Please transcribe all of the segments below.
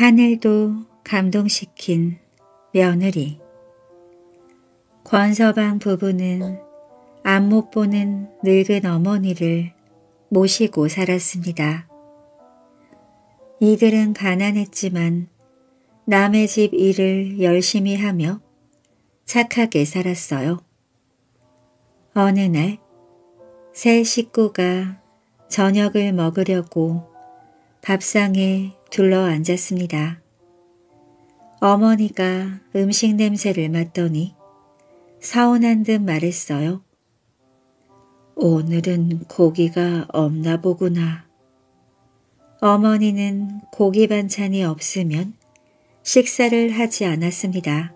하늘도 감동시킨 며느리 권서방 부부는 안 못 보는 늙은 어머니를 모시고 살았습니다. 이들은 가난했지만 남의 집 일을 열심히 하며 착하게 살았어요. 어느 날세 식구가 저녁을 먹으려고 밥상에 둘러앉았습니다. 어머니가 음식 냄새를 맡더니 사온한 듯 말했어요. 오늘은 고기가 없나 보구나. 어머니는 고기 반찬이 없으면 식사를 하지 않았습니다.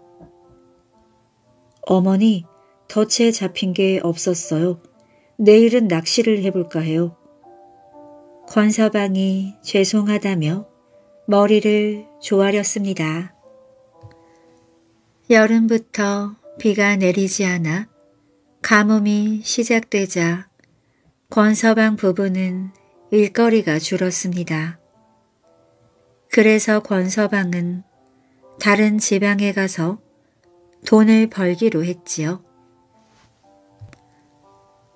어머니, 덫에 잡힌 게 없었어요. 내일은 낚시를 해볼까 해요. 권서방이 죄송하다며 머리를 조아렸습니다. 여름부터 비가 내리지 않아 가뭄이 시작되자 권서방 부부는 일거리가 줄었습니다. 그래서 권서방은 다른 지방에 가서 돈을 벌기로 했지요.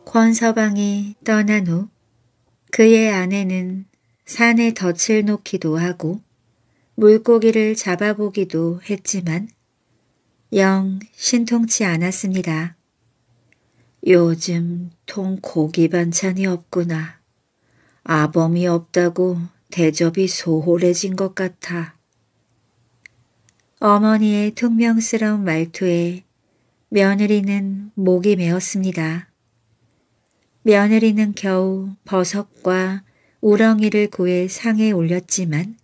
권서방이 떠난 후 그의 아내는 산에 덫을 놓기도 하고 물고기를 잡아보기도 했지만 영 신통치 않았습니다. 요즘 통고기 반찬이 없구나. 아범이 없다고 대접이 소홀해진 것 같아. 어머니의 퉁명스러운 말투에 며느리는 목이 메었습니다. 며느리는 겨우 버섯과 우렁이를 구해 상에 올렸지만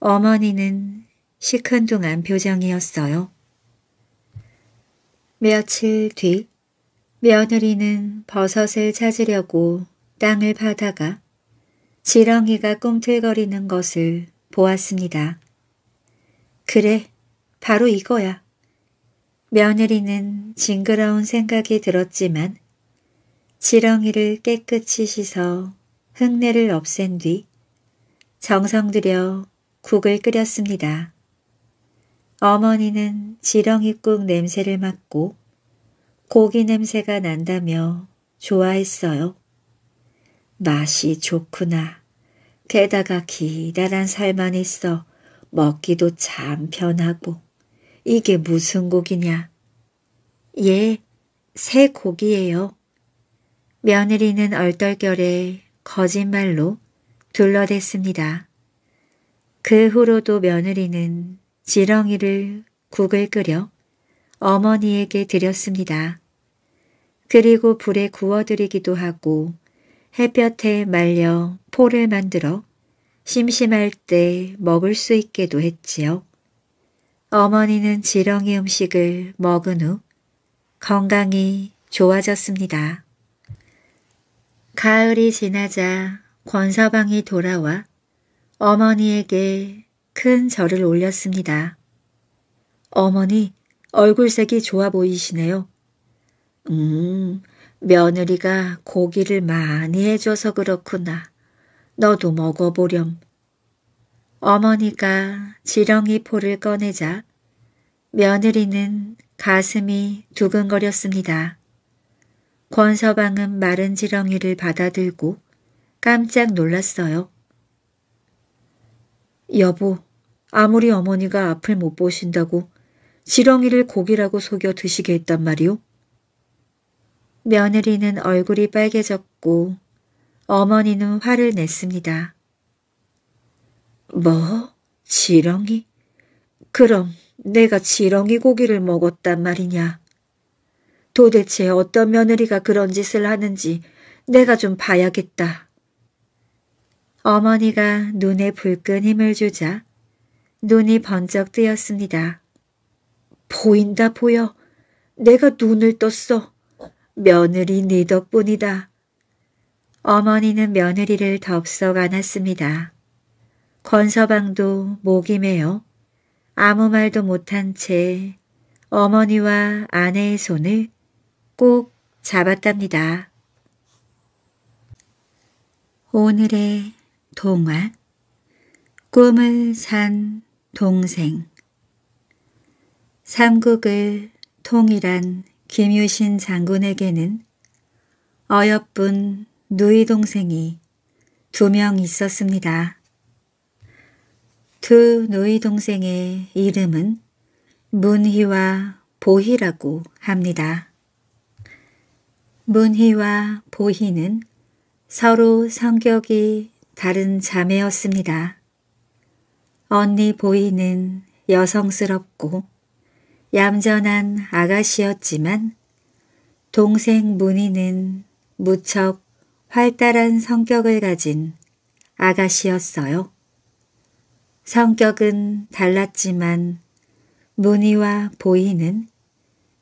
어머니는 시큰둥한 표정이었어요. 며칠 뒤 며느리는 버섯을 찾으려고 땅을 파다가 지렁이가 꿈틀거리는 것을 보았습니다. 그래, 바로 이거야. 며느리는 징그러운 생각이 들었지만 지렁이를 깨끗이 씻어 흙내를 없앤 뒤 정성 들여 국을 끓였습니다. 어머니는 지렁이국 냄새를 맡고 고기 냄새가 난다며 좋아했어요. 맛이 좋구나. 게다가 기다란 살만 있어 먹기도 참 편하고 이게 무슨 고기냐. 예, 새 고기예요. 며느리는 얼떨결에 거짓말로 둘러댔습니다. 그 후로도 며느리는 지렁이를 국을 끓여 어머니에게 드렸습니다. 그리고 불에 구워드리기도 하고 햇볕에 말려 포를 만들어 심심할 때 먹을 수 있게도 했지요. 어머니는 지렁이 음식을 먹은 후 건강이 좋아졌습니다. 가을이 지나자 권서방이 돌아와 어머니에게 큰 절을 올렸습니다. 어머니, 얼굴색이 좋아 보이시네요. 음, 며느리가 고기를 많이 해줘서 그렇구나. 너도 먹어보렴. 어머니가 지렁이 포를 꺼내자 며느리는 가슴이 두근거렸습니다. 권서방은 마른 지렁이를 받아들고 깜짝 놀랐어요. 여보, 아무리 어머니가 앞을 못 보신다고 지렁이를 고기라고 속여 드시게 했단 말이오. 며느리는 얼굴이 빨개졌고 어머니는 화를 냈습니다. 뭐? 지렁이? 그럼 내가 지렁이 고기를 먹었단 말이냐? 도대체 어떤 며느리가 그런 짓을 하는지 내가 좀 봐야겠다. 어머니가 눈에 불끈 힘을 주자 눈이 번쩍 뜨였습니다. 보인다 보여. 내가 눈을 떴어. 며느리 네 덕분이다. 어머니는 며느리를 덥석 안았습니다. 권서방도 목이 메어 아무 말도 못한 채 어머니와 아내의 손을 꼭 잡았답니다. 오늘의 동화 꿈을 산 동생 삼국을 통일한 김유신 장군에게는 어여쁜 누이 동생이 두 명 있었습니다. 두 누이 동생의 이름은 문희와 보희라고 합니다. 문희와 보희는 서로 성격이 다른 자매였습니다. 언니 보이는 여성스럽고 얌전한 아가씨였지만 동생 문희는 무척 활달한 성격을 가진 아가씨였어요. 성격은 달랐지만 문희와 보이는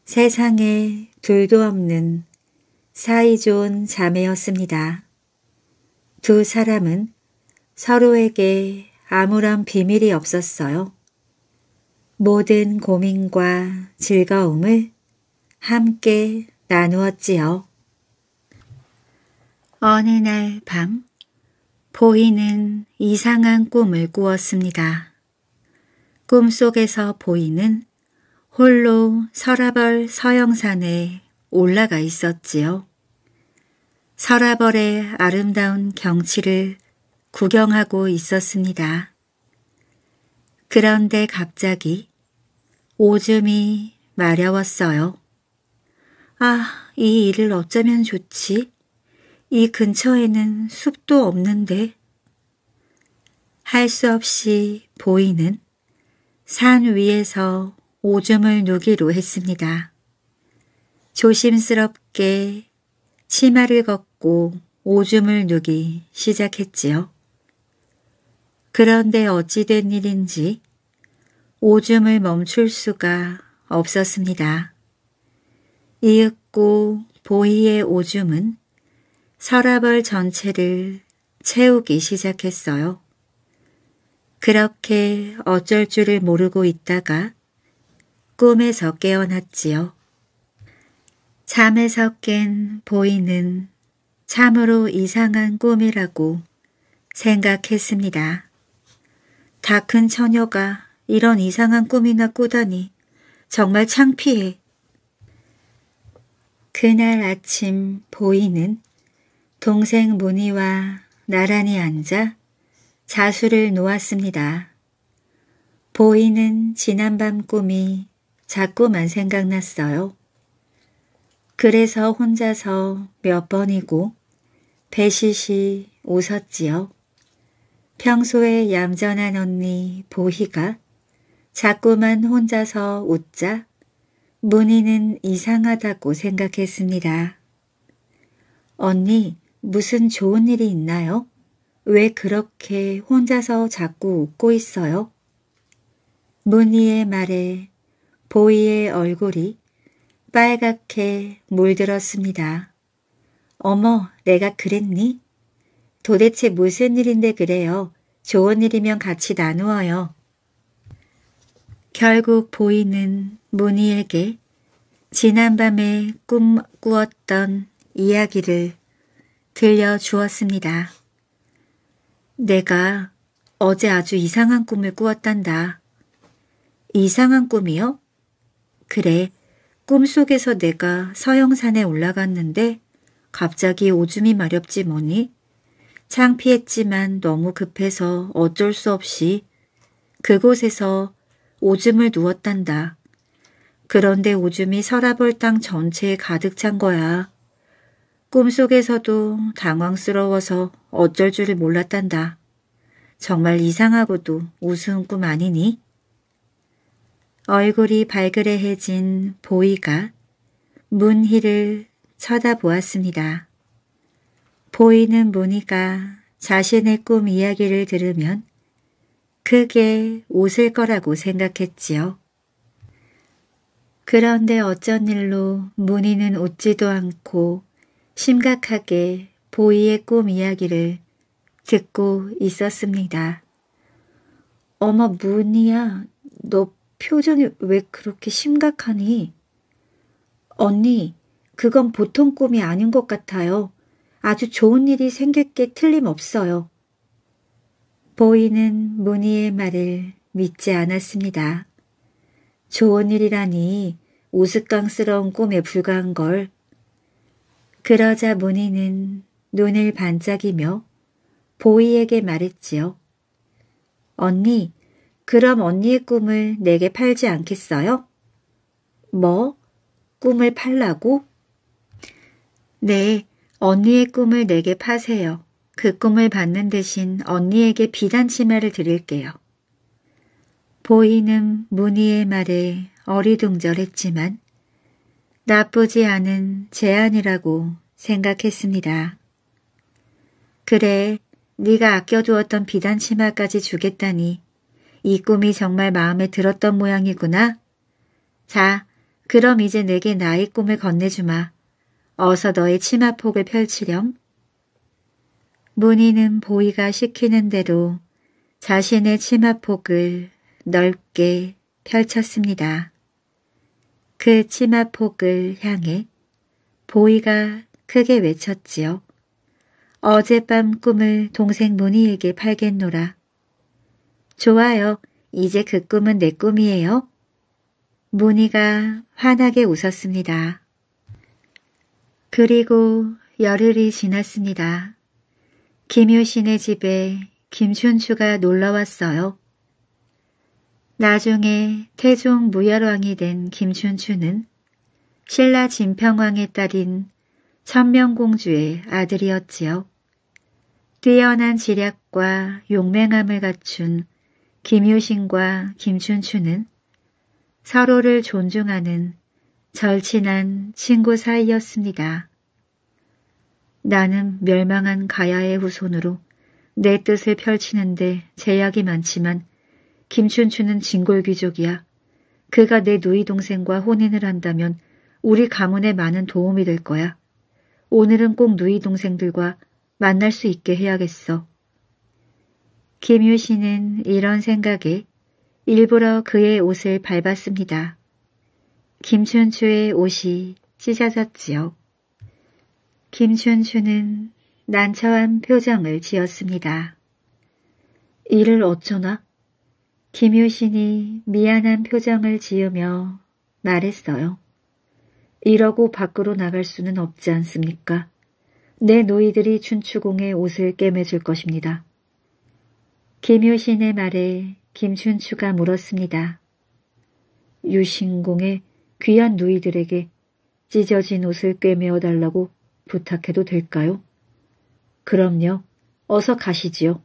세상에 둘도 없는 사이좋은 자매였습니다. 두 사람은 서로에게 아무런 비밀이 없었어요. 모든 고민과 즐거움을 함께 나누었지요. 어느 날 밤, 보이는 이상한 꿈을 꾸었습니다. 꿈속에서 보이는 홀로 서라벌 서영산에 올라가 있었지요. 설아벌의 아름다운 경치를 구경하고 있었습니다. 그런데 갑자기 오줌이 마려웠어요. 아, 이 일을 어쩌면 좋지? 이 근처에는 숲도 없는데. 할 수 없이 보이는 산 위에서 오줌을 누기로 했습니다. 조심스럽게 치마를 걷고 먹고 오줌을 누기 시작했지요. 그런데 어찌된 일인지 오줌을 멈출 수가 없었습니다. 이윽고 보이의 오줌은 서라벌 전체를 채우기 시작했어요. 그렇게 어쩔 줄을 모르고 있다가 꿈에서 깨어났지요. 잠에서 깬 보이는 참으로 이상한 꿈이라고 생각했습니다. 다 큰 처녀가 이런 이상한 꿈이나 꾸다니 정말 창피해. 그날 아침 보이는 동생 모니와 나란히 앉아 자수를 놓았습니다. 보이는 지난밤 꿈이 자꾸만 생각났어요. 그래서 혼자서 몇 번이고 배시시 웃었지요. 평소에 얌전한 언니 보희가 자꾸만 혼자서 웃자 문희는 이상하다고 생각했습니다. 언니, 무슨 좋은 일이 있나요? 왜 그렇게 혼자서 자꾸 웃고 있어요? 문희의 말에 보희의 얼굴이 빨갛게 물들었습니다. 어머, 내가 그랬니? 도대체 무슨 일인데 그래요? 좋은 일이면 같이 나누어요. 결국 보이는 문희에게 지난밤에 꿈 꾸었던 이야기를 들려주었습니다. 내가 어제 아주 이상한 꿈을 꾸었단다. 이상한 꿈이요? 그래, 꿈속에서 내가 서영산에 올라갔는데 갑자기 오줌이 마렵지 뭐니? 창피했지만 너무 급해서 어쩔 수 없이 그곳에서 오줌을 누웠단다. 그런데 오줌이 서라벌 땅 전체에 가득 찬 거야. 꿈속에서도 당황스러워서 어쩔 줄을 몰랐단다. 정말 이상하고도 우스운 꿈 아니니? 얼굴이 발그레해진 보이가 문희를 쳐다보았습니다. 보이는 무늬가 자신의 꿈 이야기를 들으면 그게옷을 거라고 생각했지요. 그런데 어쩐 일로 무늬는 웃지도 않고 심각하게 보이의 꿈 이야기를 듣고 있었습니다. 어머 무늬야너 표정이 왜 그렇게 심각하니? 언니 그건 보통 꿈이 아닌 것 같아요. 아주 좋은 일이 생길 게 틀림없어요. 보이는 문희의 말을 믿지 않았습니다. 좋은 일이라니 우스꽝스러운 꿈에 불과한 걸. 그러자 문희는 눈을 반짝이며 보이에게 말했지요. 언니, 그럼 언니의 꿈을 내게 팔지 않겠어요? 뭐? 꿈을 팔라고? 네, 언니의 꿈을 내게 파세요. 그 꿈을 받는 대신 언니에게 비단 치마를 드릴게요. 보이는 문희의 말에 어리둥절했지만 나쁘지 않은 제안이라고 생각했습니다. 그래, 네가 아껴두었던 비단 치마까지 주겠다니 이 꿈이 정말 마음에 들었던 모양이구나. 자, 그럼 이제 내게 나의 꿈을 건네주마. 어서 너의 치마폭을 펼치렴. 문희는 보이가 시키는 대로 자신의 치마폭을 넓게 펼쳤습니다. 그 치마폭을 향해 보이가 크게 외쳤지요. 어젯밤 꿈을 동생 문희에게 팔겠노라. 좋아요. 이제 그 꿈은 내 꿈이에요. 문희가 환하게 웃었습니다. 그리고 열흘이 지났습니다. 김효신의 집에 김춘추가 놀러왔어요. 나중에 태종 무열왕이 된 김춘추는 신라 진평왕의 딸인 천명공주의 아들이었지요. 뛰어난 지략과 용맹함을 갖춘 김효신과 김춘추는 서로를 존중하는 절친한 친구 사이였습니다. 나는 멸망한 가야의 후손으로 내 뜻을 펼치는데 제약이 많지만 김춘추는 진골귀족이야. 그가 내 누이 동생과 혼인을 한다면 우리 가문에 많은 도움이 될 거야. 오늘은 꼭 누이 동생들과 만날 수 있게 해야겠어. 김유 신은 이런 생각에 일부러 그의 옷을 밟았습니다. 김춘추의 옷이 찢어졌지요. 김춘추는 난처한 표정을 지었습니다. 이를 어쩌나? 김유신이 미안한 표정을 지으며 말했어요. 이러고 밖으로 나갈 수는 없지 않습니까? 내 노이들이 춘추공의 옷을 꿰매줄 것입니다. 김유신의 말에 김춘추가 물었습니다. 유신공의 귀한 누이들에게 찢어진 옷을 꿰매어 달라고 부탁해도 될까요? 그럼요. 어서 가시지요.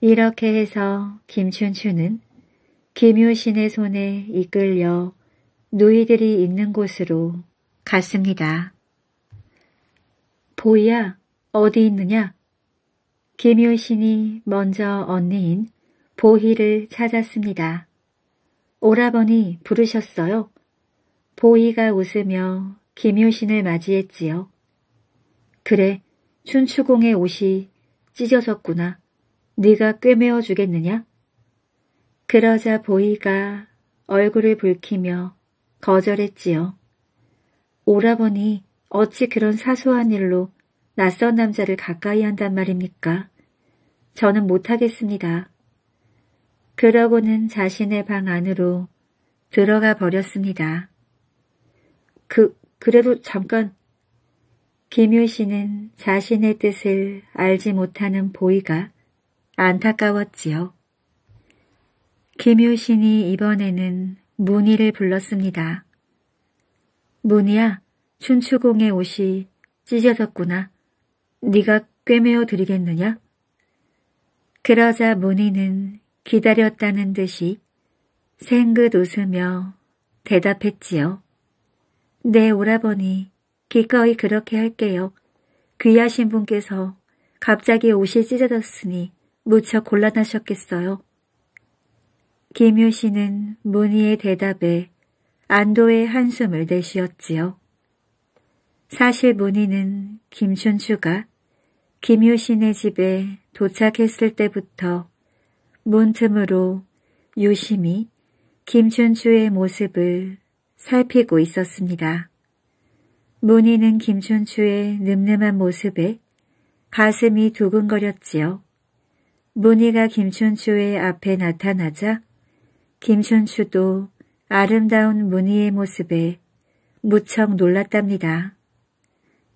이렇게 해서 김춘추는 김효신의 손에 이끌려 누이들이 있는 곳으로 갔습니다. 보이야, 어디 있느냐? 김효신이 먼저 언니인 보희를 찾았습니다. 오라버니 부르셨어요? 보이가 웃으며 김효신을 맞이했지요. 그래, 춘추공의 옷이 찢어졌구나. 네가 꿰매어 주겠느냐? 그러자 보이가 얼굴을 붉히며 거절했지요. 오라버니 어찌 그런 사소한 일로 낯선 남자를 가까이 한단 말입니까? 저는 못하겠습니다. 그러고는 자신의 방 안으로 들어가 버렸습니다. 그, 그래도 잠깐. 김효 신은 자신의 뜻을 알지 못하는 보이가 안타까웠지요. 김효신이 이번에는 문희를 불렀습니다. 문희야, 춘추공의 옷이 찢어졌구나. 네가 꿰매어 드리겠느냐? 그러자 문희는 기다렸다는 듯이 생긋 웃으며 대답했지요. 네, 오라버니, 기꺼이 그렇게 할게요. 귀하신 분께서 갑자기 옷이 찢어졌으니 무척 곤란하셨겠어요. 김효 신은 문희의 대답에 안도의 한숨을 내쉬었지요. 사실 문희는 김춘추가 김효신의 집에 도착했을 때부터 문틈으로 유심히 김춘추의 모습을 살피고 있었습니다. 문희는 김춘추의 늠름한 모습에 가슴이 두근거렸지요. 문희가 김춘추의 앞에 나타나자 김춘추도 아름다운 문희의 모습에 무척 놀랐답니다.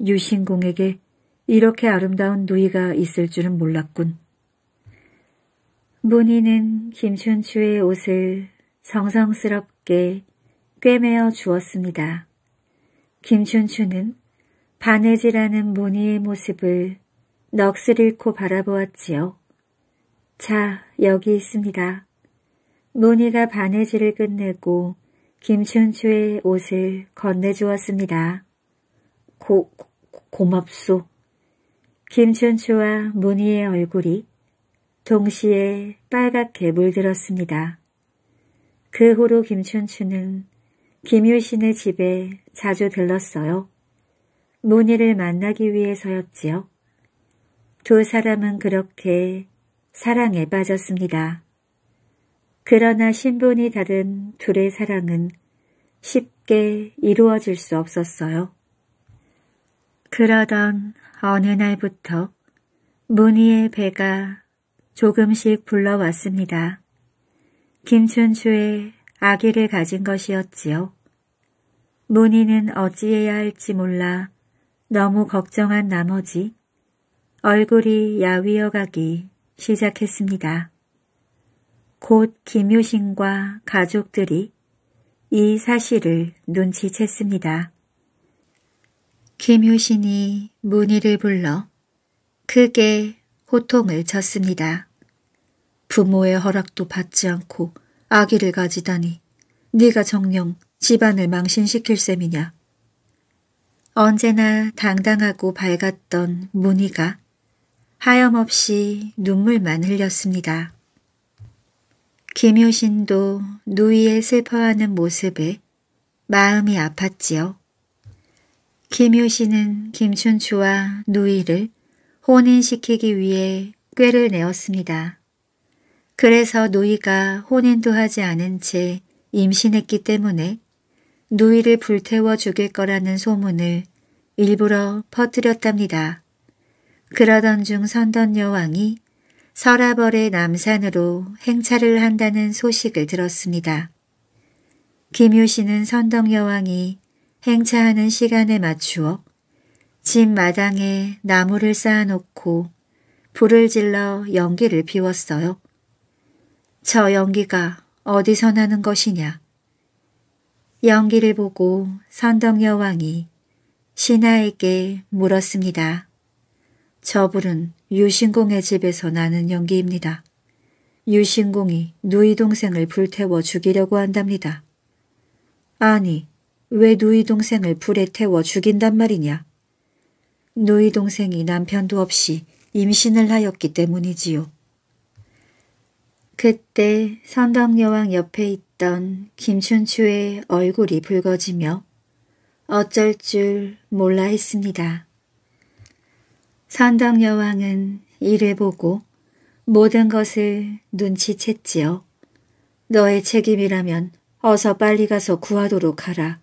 유신공에게 이렇게 아름다운 누이가 있을 줄은 몰랐군. 문희는 김춘추의 옷을 정성스럽게 꿰매어 주었습니다. 김춘추는 바느질하는 문희의 모습을 넋을 잃고 바라보았지요. 자, 여기 있습니다. 문희가 바느질을 끝내고 김춘추의 옷을 건네주었습니다. 고, 고 고맙소. 김춘추와 문희의 얼굴이 동시에 빨갛게 물들었습니다. 그 후로 김춘추는 김효신의 집에 자주 들렀어요. 문희를 만나기 위해서였지요. 두 사람은 그렇게 사랑에 빠졌습니다. 그러나 신분이 다른 둘의 사랑은 쉽게 이루어질 수 없었어요. 그러던 어느 날부터 문희의 배가 조금씩 불러왔습니다. 김춘추의 아기를 가진 것이었지요. 문희는 어찌해야 할지 몰라 너무 걱정한 나머지 얼굴이 야위어가기 시작했습니다. 곧 김효신과 가족들이 이 사실을 눈치챘습니다. 김효신이 문희를 불러 크게 호통을 쳤습니다. 부모의 허락도 받지 않고 아기를 가지다니 네가 정녕 집안을 망신시킬 셈이냐. 언제나 당당하고 밝았던 문희가 하염없이 눈물만 흘렸습니다. 김효신도 누이의 슬퍼하는 모습에 마음이 아팠지요. 김효신은 김춘추와 누이를 혼인시키기 위해 꾀를 내었습니다. 그래서 누이가 혼인도 하지 않은 채 임신했기 때문에 누이를 불태워 죽일 거라는 소문을 일부러 퍼뜨렸답니다. 그러던 중 선던 여왕이 서라벌의 남산으로 행차를 한다는 소식을 들었습니다. 김효신은 선덕 여왕이 행차하는 시간에 맞추어 집 마당에 나무를 쌓아놓고 불을 질러 연기를 피웠어요. 저 연기가 어디서 나는 것이냐. 연기를 보고 선덕여왕이 신하에게 물었습니다. 저 불은 유신공의 집에서 나는 연기입니다. 유신공이 누이 동생을 불태워 죽이려고 한답니다. 아니, 왜 누이 동생을 불에 태워 죽인단 말이냐? 누이 동생이 남편도 없이 임신을 하였기 때문이지요. 그때 선덕여왕 옆에 있던 김춘추의 얼굴이 붉어지며 어쩔 줄 몰라 했습니다. 선덕여왕은 이를 보고 모든 것을 눈치챘지요. 너의 책임이라면 어서 빨리 가서 구하도록 하라.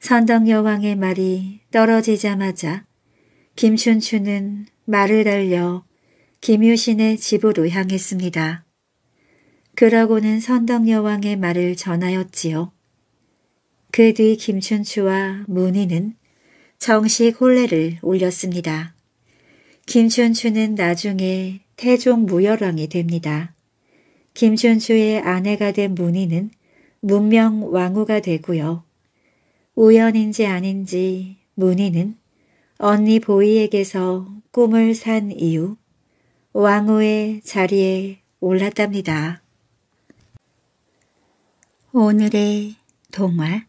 선덕여왕의 말이 떨어지자마자 김춘추는 말을 달려 김유신의 집으로 향했습니다. 그러고는 선덕여왕의 말을 전하였지요. 그 뒤 김춘추와 문희는 정식 혼례를 올렸습니다. 김춘추는 나중에 태종 무열왕이 됩니다. 김춘추의 아내가 된 문희는 문명 왕후가 되고요. 우연인지 아닌지 문희는 언니 보이에게서 꿈을 산 이후 왕후의 자리에 올랐답니다. 오늘의 동화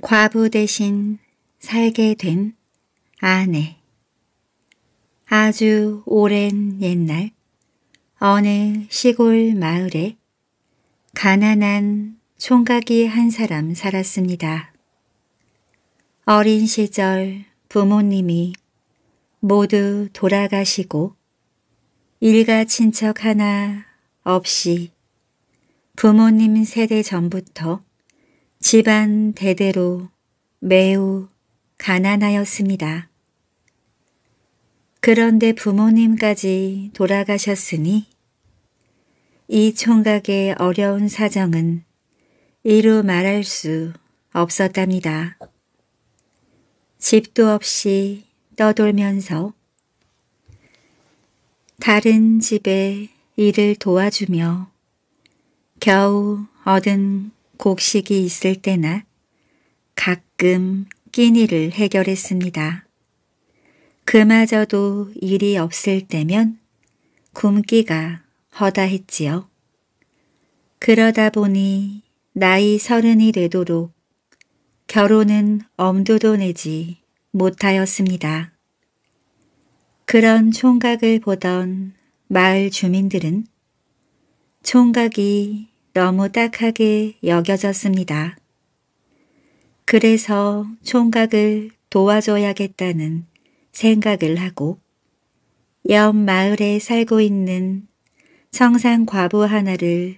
과부 대신 살게 된 아내 아주 오랜 옛날 어느 시골 마을에 가난한 총각이 한 사람 살았습니다. 어린 시절 부모님이 모두 돌아가시고 일가 친척 하나 없이 부모님 세대 전부터 집안 대대로 매우 가난하였습니다. 그런데 부모님까지 돌아가셨으니 이 총각의 어려운 사정은 이루 말할 수 없었답니다. 집도 없이 떠돌면서 다른 집에 일을 도와주며 겨우 얻은 곡식이 있을 때나 가끔 끼니를 해결했습니다. 그마저도 일이 없을 때면 굶기가 허다했지요. 그러다 보니 나이 서른이 되도록 결혼은 엄두도 내지 못하였습니다. 그런 총각을 보던 마을 주민들은 총각이 너무 딱하게 여겨졌습니다. 그래서 총각을 도와줘야겠다는 생각을 하고 옆 마을에 살고 있는 청산 과부 하나를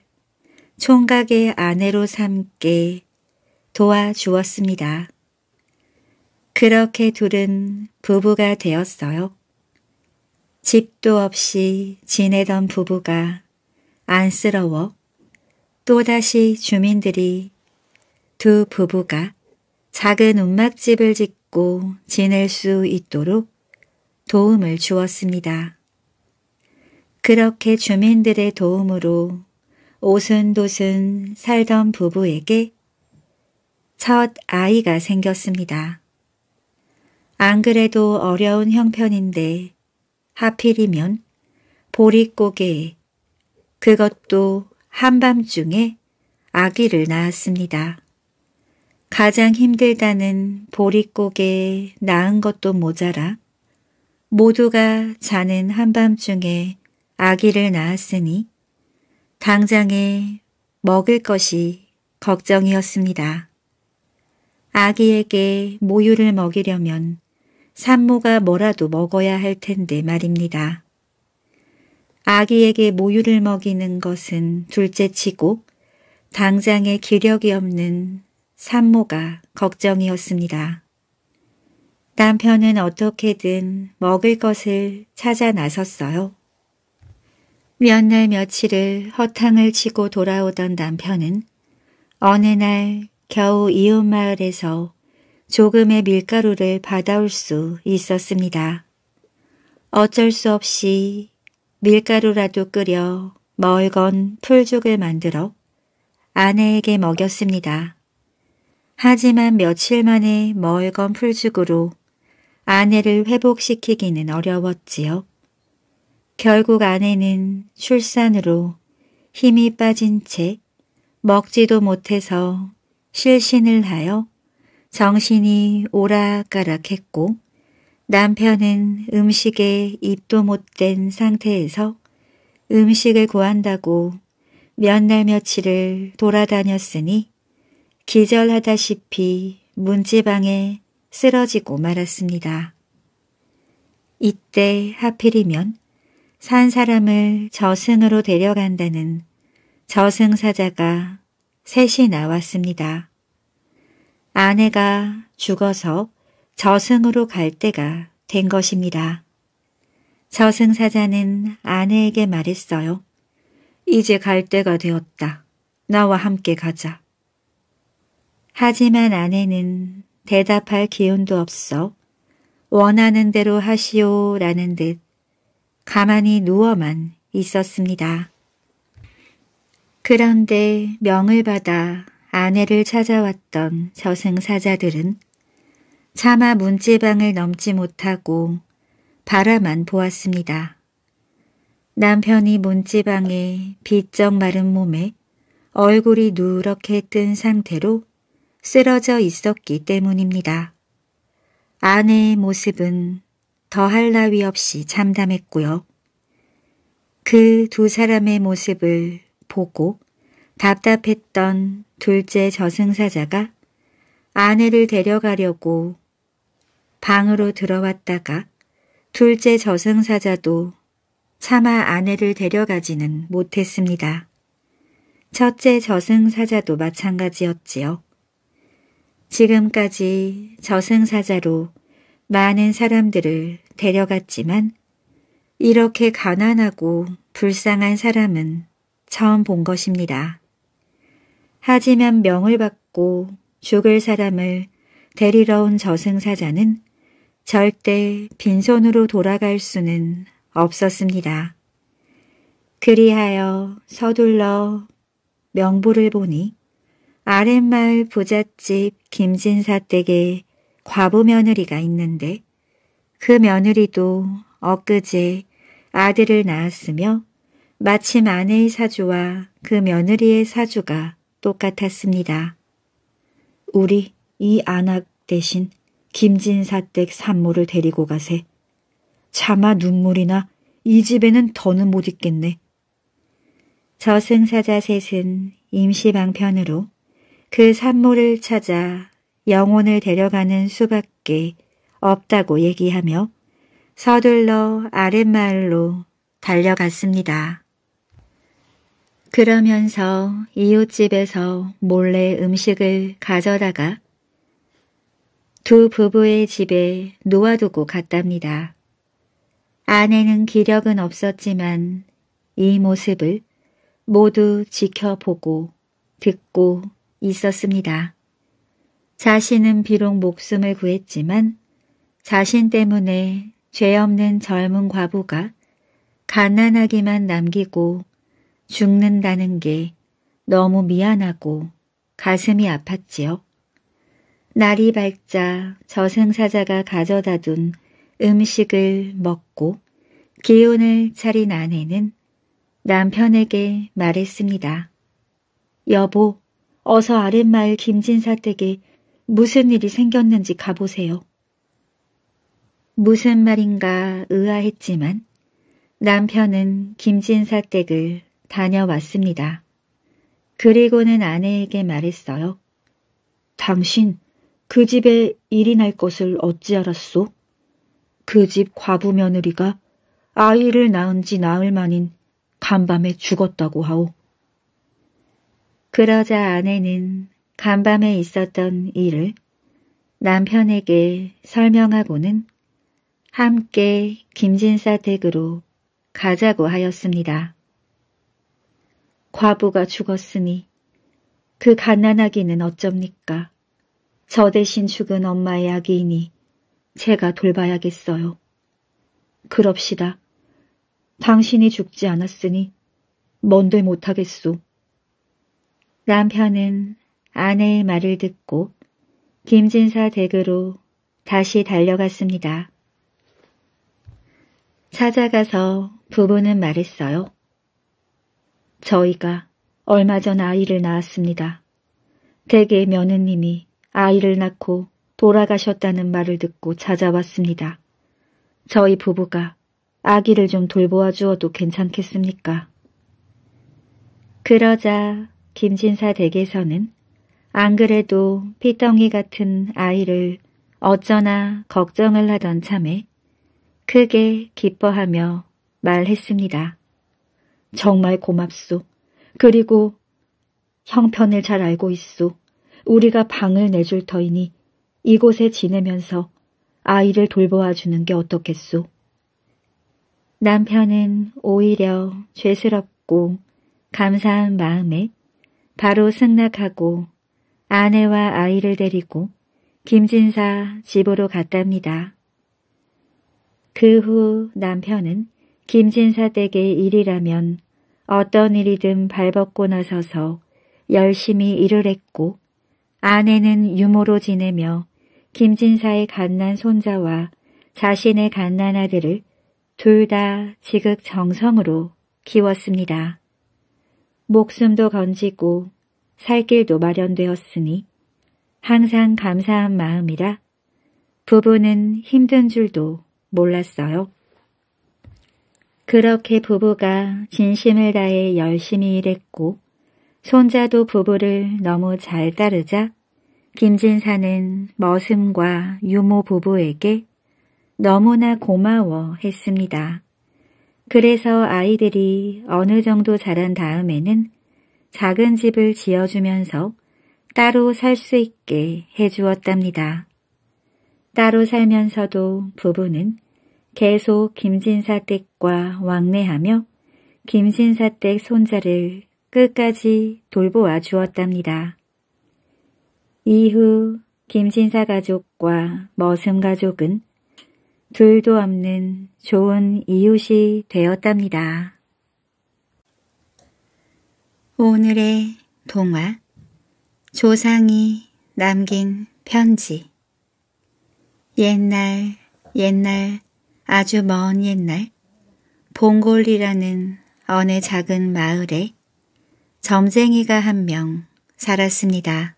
총각의 아내로 삼게 도와주었습니다. 그렇게 둘은 부부가 되었어요. 집도 없이 지내던 부부가 안쓰러워 또다시 주민들이 두 부부가 작은 움막집을 짓고 지낼 수 있도록 도움을 주었습니다. 그렇게 주민들의 도움으로 오순도순 살던 부부에게 첫 아이가 생겼습니다. 안 그래도 어려운 형편인데 하필이면 보릿고개 그것도 한밤중에 아기를 낳았습니다. 가장 힘들다는 보릿고개 낳은 것도 모자라 모두가 자는 한밤중에 아기를 낳았으니 당장에 먹을 것이 걱정이었습니다. 아기에게 모유를 먹이려면 산모가 뭐라도 먹어야 할 텐데 말입니다. 아기에게 모유를 먹이는 것은 둘째치고 당장에 기력이 없는 산모가 걱정이었습니다. 남편은 어떻게든 먹을 것을 찾아 나섰어요. 몇 날 며칠을 허탕을 치고 돌아오던 남편은 어느 날 겨우 이웃마을에서 조금의 밀가루를 받아올 수 있었습니다. 어쩔 수 없이 밀가루라도 끓여 멀건 풀죽을 만들어 아내에게 먹였습니다. 하지만 며칠 만에 멀건 풀죽으로 아내를 회복시키기는 어려웠지요. 결국 아내는 출산으로 힘이 빠진 채 먹지도 못해서 실신을 하여 정신이 오락가락했고 남편은 음식에 입도 못댄 상태에서 음식을 구한다고 몇 날 며칠을 돌아다녔으니 기절하다시피 문지방에 쓰러지고 말았습니다. 이때 하필이면 산 사람을 저승으로 데려간다는 저승사자가 셋이 나왔습니다. 아내가 죽어서 저승으로 갈 때가 된 것입니다. 저승사자는 아내에게 말했어요. 이제 갈 때가 되었다. 나와 함께 가자. 하지만 아내는 대답할 기운도 없어 원하는 대로 하시오라는 듯 가만히 누워만 있었습니다. 그런데 명을 받아 아내를 찾아왔던 저승사자들은 차마 문지방을 넘지 못하고 바라만 보았습니다. 남편이 문지방에 비쩍 마른 몸에 얼굴이 누렇게 뜬 상태로 쓰러져 있었기 때문입니다. 아내의 모습은 더할 나위 없이 참담했고요. 그 두 사람의 모습을 보고 답답했던 둘째 저승사자가 아내를 데려가려고 방으로 들어왔다가 둘째 저승사자도 차마 아내를 데려가지는 못했습니다. 첫째 저승사자도 마찬가지였지요. 지금까지 저승사자로 많은 사람들을 데려갔지만 이렇게 가난하고 불쌍한 사람은 처음 본 것입니다. 하지만 명을 받고 죽을 사람을 데리러 온 저승사자는 절대 빈손으로 돌아갈 수는 없었습니다. 그리하여 서둘러 명부를 보니 아랫마을 부잣집 김진사 댁에 과부 며느리가 있는데 그 며느리도 엊그제 아들을 낳았으며 마침 아내의 사주와 그 며느리의 사주가 똑같았습니다. 우리 이 안악 대신 김진사댁 산모를 데리고 가세. 차마 눈물이나 이 집에는 더는 못 있겠네. 저승사자 셋은 임시방편으로 그 산모를 찾아 영혼을 데려가는 수밖에 없다고 얘기하며 서둘러 아랫마을로 달려갔습니다. 그러면서 이웃집에서 몰래 음식을 가져다가 두 부부의 집에 놓아두고 갔답니다. 아내는 기력은 없었지만 이 모습을 모두 지켜보고 듣고 있었습니다. 자신은 비록 목숨을 구했지만 자신 때문에 죄 없는 젊은 과부가 가난하기만 남기고 죽는다는 게 너무 미안하고 가슴이 아팠지요. 날이 밝자 저승사자가 가져다 둔 음식을 먹고 기운을 차린 아내는 남편에게 말했습니다. 여보, 어서 아랫마을 김진사댁에 무슨 일이 생겼는지 가보세요. 무슨 말인가 의아했지만 남편은 김진사댁을 다녀왔습니다. 그리고는 아내에게 말했어요. 당신 그 집에 일이 날 것을 어찌 알았소? 그 집 과부 며느리가 아이를 낳은 지 나흘 만인 간밤에 죽었다고 하오. 그러자 아내는 간밤에 있었던 일을 남편에게 설명하고는 함께 김진사 댁으로 가자고 하였습니다. 과부가 죽었으니 그 갓난아기는 어쩝니까? 저 대신 죽은 엄마의 아기이니 제가 돌봐야겠어요. 그럽시다. 당신이 죽지 않았으니 뭔들 못하겠소. 남편은 아내의 말을 듣고 김진사 댁으로 다시 달려갔습니다. 찾아가서 부부는 말했어요. 저희가 얼마 전 아이를 낳았습니다. 댁의 며느님이 아이를 낳고 돌아가셨다는 말을 듣고 찾아왔습니다. 저희 부부가 아기를 좀 돌보아 주어도 괜찮겠습니까? 그러자 김진사 댁에서는 안 그래도 피덩이 같은 아이를 어쩌나 걱정을 하던 참에 크게 기뻐하며 말했습니다. 정말 고맙소. 그리고 형편을 잘 알고 있소. 우리가 방을 내줄 터이니 이곳에 지내면서 아이를 돌보아 주는 게 어떻겠소. 남편은 오히려 죄스럽고 감사한 마음에 바로 승낙하고 아내와 아이를 데리고 김진사 집으로 갔답니다. 그 후 남편은 김진사 댁의 일이라면 어떤 일이든 발벗고 나서서 열심히 일을 했고 아내는 유모로 지내며 김진사의 갓난 손자와 자신의 갓난 아들을 둘 다 지극정성으로 키웠습니다. 목숨도 건지고 살 길도 마련되었으니 항상 감사한 마음이라 부부는 힘든 줄도 몰랐어요. 그렇게 부부가 진심을 다해 열심히 일했고 손자도 부부를 너무 잘 따르자 김진사는 머슴과 유모 부부에게 너무나 고마워 했습니다. 그래서 아이들이 어느 정도 자란 다음에는 작은 집을 지어주면서 따로 살 수 있게 해주었답니다. 따로 살면서도 부부는 계속 김진사 댁과 왕래하며 김진사 댁 손자를 끝까지 돌보아 주었답니다. 이후 김신사 가족과 머슴 가족은 둘도 없는 좋은 이웃이 되었답니다. 오늘의 동화 조상이 남긴 편지 옛날 옛날 아주 먼 옛날 봉골리라는 어느 작은 마을에 점쟁이가 한 명 살았습니다.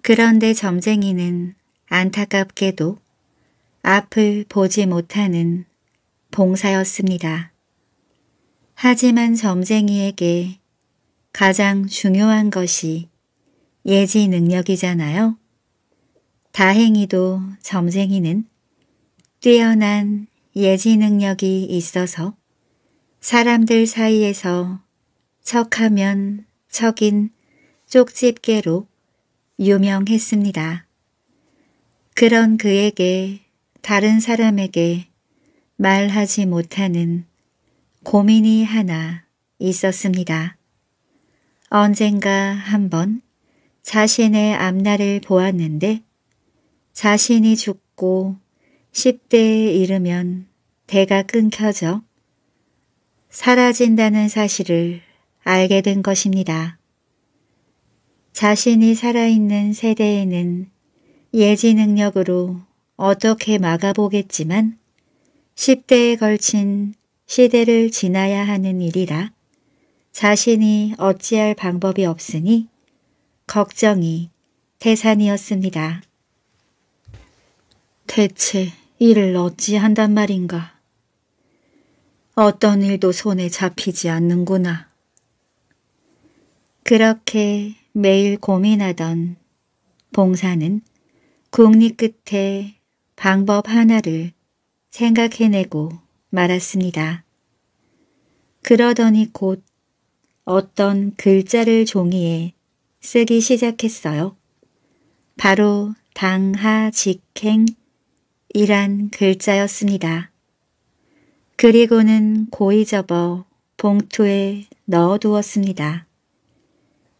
그런데 점쟁이는 안타깝게도 앞을 보지 못하는 봉사였습니다. 하지만 점쟁이에게 가장 중요한 것이 예지 능력이잖아요. 다행히도 점쟁이는 뛰어난 예지 능력이 있어서 사람들 사이에서 척하면 척인 쪽집게로 유명했습니다. 그런 그에게 다른 사람에게 말하지 못하는 고민이 하나 있었습니다. 언젠가 한번 자신의 앞날을 보았는데 자신이 죽고 10대에 이르면 대가 끊겨져 사라진다는 사실을 알게 된 것입니다. 자신이 살아있는 세대에는 예지 능력으로 어떻게 막아보겠지만 10대에 걸친 시대를 지나야 하는 일이라 자신이 어찌할 방법이 없으니 걱정이 태산이었습니다. 대체 이를 어찌 한단 말인가. 어떤 일도 손에 잡히지 않는구나. 그렇게 매일 고민하던 봉사는 국리 끝에 방법 하나를 생각해내고 말았습니다. 그러더니 곧 어떤 글자를 종이에 쓰기 시작했어요. 바로 당하직행이란 글자였습니다. 그리고는 고이 접어 봉투에 넣어두었습니다.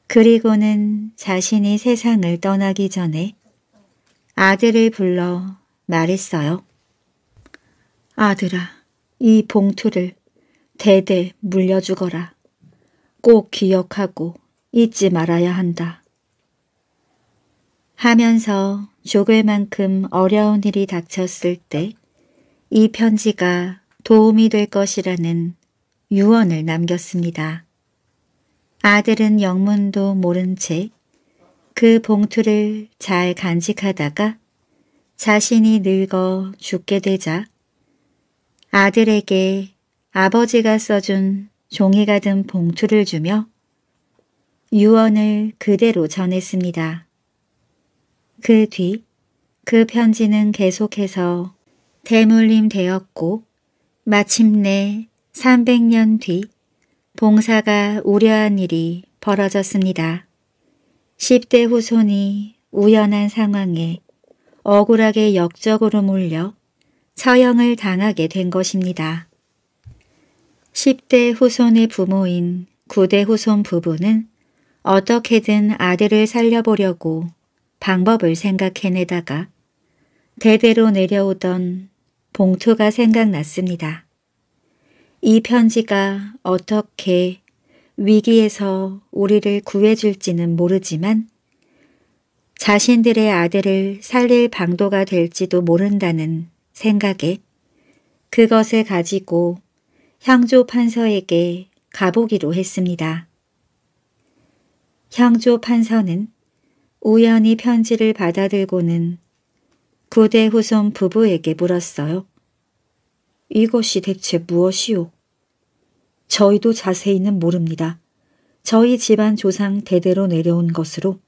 그리고는 자신이 세상을 떠나기 전에 아들을 불러 말했어요. 아들아, 이 봉투를 대대 물려주거라. 꼭 기억하고 잊지 말아야 한다. 하면서 죽을 만큼 어려운 일이 닥쳤을 때 이 편지가 도움이 될 것이라는 유언을 남겼습니다. 아들은 영문도 모른 채 그 봉투를 잘 간직하다가 자신이 늙어 죽게 되자 아들에게 아버지가 써준 종이가 든 봉투를 주며 유언을 그대로 전했습니다. 그 뒤그 그 편지는 계속해서 대물림 되었고 마침내 300년 뒤 봉사가 우려한 일이 벌어졌습니다. 10대 후손이 우연한 상황에 억울하게 역적으로 몰려 처형을 당하게 된 것입니다. 10대 후손의 부모인 9대 후손 부부는 어떻게든 아들을 살려보려고 방법을 생각해내다가 대대로 내려오던 봉투가 생각났습니다. 이 편지가 어떻게 위기에서 우리를 구해줄지는 모르지만 자신들의 아들을 살릴 방도가 될지도 모른다는 생각에 그것을 가지고 향조 판서에게 가보기로 했습니다. 향조 판서는 우연히 편지를 받아들고는 구대 후손 부부에게 물었어요. 이것이 대체 무엇이오? 저희도 자세히는 모릅니다. 저희 집안 조상 대대로 내려온 것으로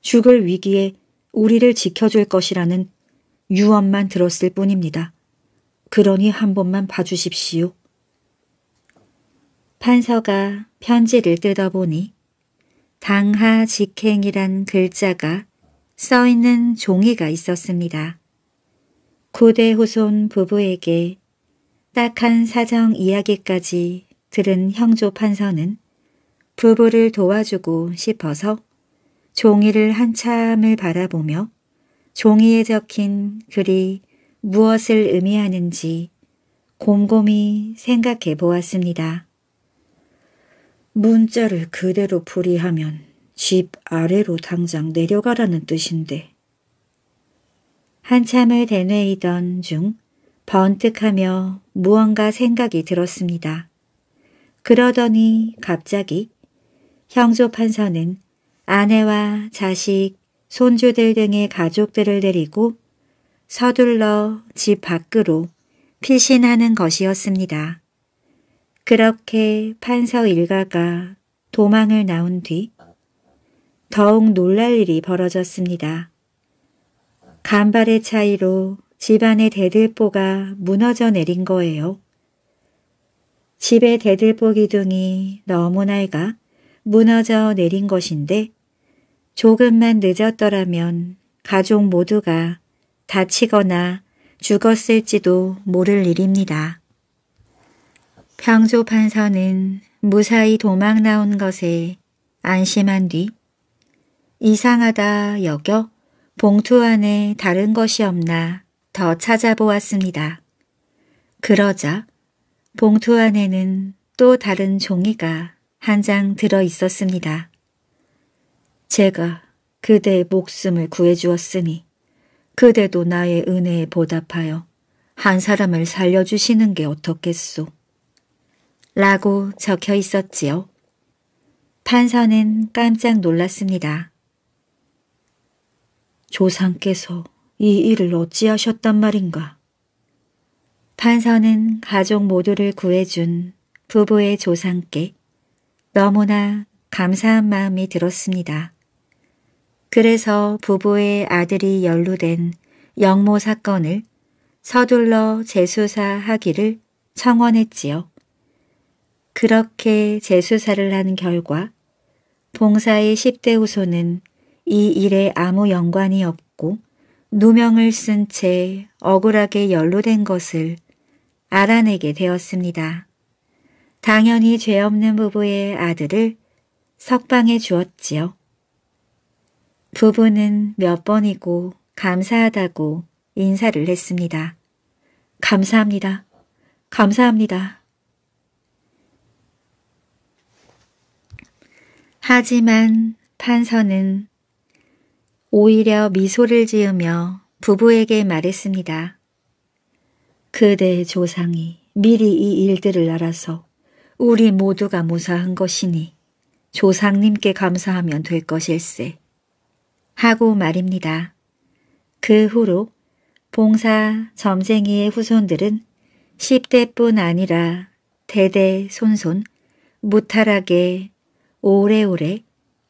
죽을 위기에 우리를 지켜줄 것이라는 유언만 들었을 뿐입니다. 그러니 한 번만 봐주십시오. 판서가 편지를 뜯어보니 당하 직행이란 글자가 써있는 종이가 있었습니다. 고대 후손 부부에게 딱한 사정 이야기까지 들은 형조 판서는 부부를 도와주고 싶어서 종이를 한참을 바라보며 종이에 적힌 글이 무엇을 의미하는지 곰곰이 생각해 보았습니다. 문자를 그대로 풀이하면 집 아래로 당장 내려가라는 뜻인데 한참을 대뇌이던 중 번뜩하며 무언가 생각이 들었습니다. 그러더니 갑자기 형조 판서는 아내와 자식, 손주들 등의 가족들을 데리고 서둘러 집 밖으로 피신하는 것이었습니다. 그렇게 판서 일가가 도망을 나온 뒤 더욱 놀랄 일이 벌어졌습니다. 간발의 차이로 집안의 대들보가 무너져 내린 거예요. 집에 대들보 기둥이 너무 낡아 무너져 내린 것인데 조금만 늦었더라면 가족 모두가 다치거나 죽었을지도 모를 일입니다. 평조 판서는 무사히 도망 나온 것에 안심한 뒤 이상하다 여겨 봉투 안에 다른 것이 없나 더 찾아보았습니다. 그러자 봉투 안에는 또 다른 종이가 한 장 들어 있었습니다. 제가 그대의 목숨을 구해주었으니 그대도 나의 은혜에 보답하여 한 사람을 살려주시는 게 어떻겠소? 라고 적혀 있었지요. 판사는 깜짝 놀랐습니다. 조상께서 이 일을 어찌하셨단 말인가? 판서는 가족 모두를 구해준 부부의 조상께 너무나 감사한 마음이 들었습니다. 그래서 부부의 아들이 연루된 영모 사건을 서둘러 재수사하기를 청원했지요. 그렇게 재수사를 한 결과 봉사의 10대 후손은 이 일에 아무 연관이 없고 누명을 쓴 채 억울하게 연루된 것을 알아내게 되었습니다. 당연히 죄 없는 부부의 아들을 석방해 주었지요. 부부는 몇 번이고 감사하다고 인사를 했습니다. 감사합니다. 감사합니다. 하지만 판서는 오히려 미소를 지으며 부부에게 말했습니다. 그대 조상이 미리 이 일들을 알아서 우리 모두가 무사한 것이니 조상님께 감사하면 될 것일세. 하고 말입니다. 그 후로 봉사 점쟁이의 후손들은 10대뿐 아니라 대대 손손 무탈하게 오래오래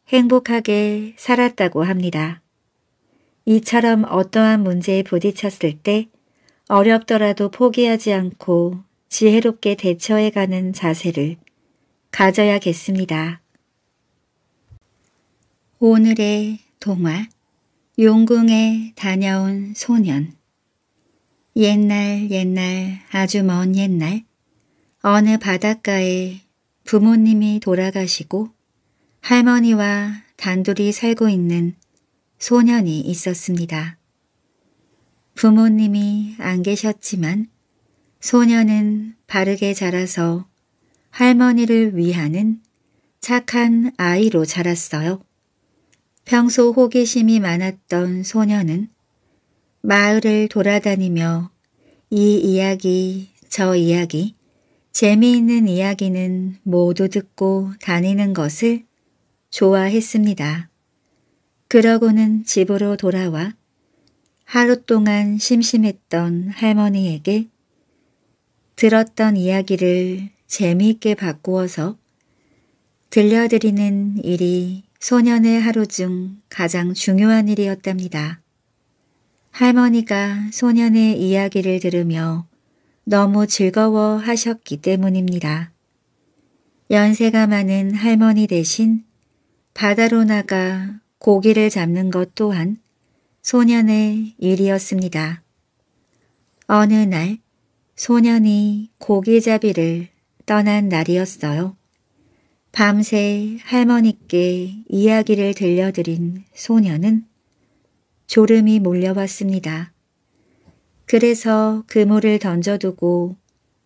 행복하게 살았다고 합니다. 이처럼 어떠한 문제에 부딪혔을 때 어렵더라도 포기하지 않고 지혜롭게 대처해가는 자세를 가져야겠습니다. 오늘의 동화 용궁에 다녀온 소년 옛날 옛날 아주 먼 옛날 어느 바닷가에 부모님이 돌아가시고 할머니와 단둘이 살고 있는 소년이 있었습니다. 부모님이 안 계셨지만 소녀는 바르게 자라서 할머니를 위하는 착한 아이로 자랐어요. 평소 호기심이 많았던 소녀는 마을을 돌아다니며 이 이야기 저 이야기 재미있는 이야기는 모두 듣고 다니는 것을 좋아했습니다. 그러고는 집으로 돌아와 하루 동안 심심했던 할머니에게 들었던 이야기를 재미있게 바꾸어서 들려드리는 일이 소년의 하루 중 가장 중요한 일이었답니다. 할머니가 소년의 이야기를 들으며 너무 즐거워 하셨기 때문입니다. 연세가 많은 할머니 대신 바다로 나가 고기를 잡는 것 또한 소년의 일이었습니다. 어느 날 소년이 고기잡이를 떠난 날이었어요. 밤새 할머니께 이야기를 들려드린 소년은 졸음이 몰려왔습니다. 그래서 그물을 던져두고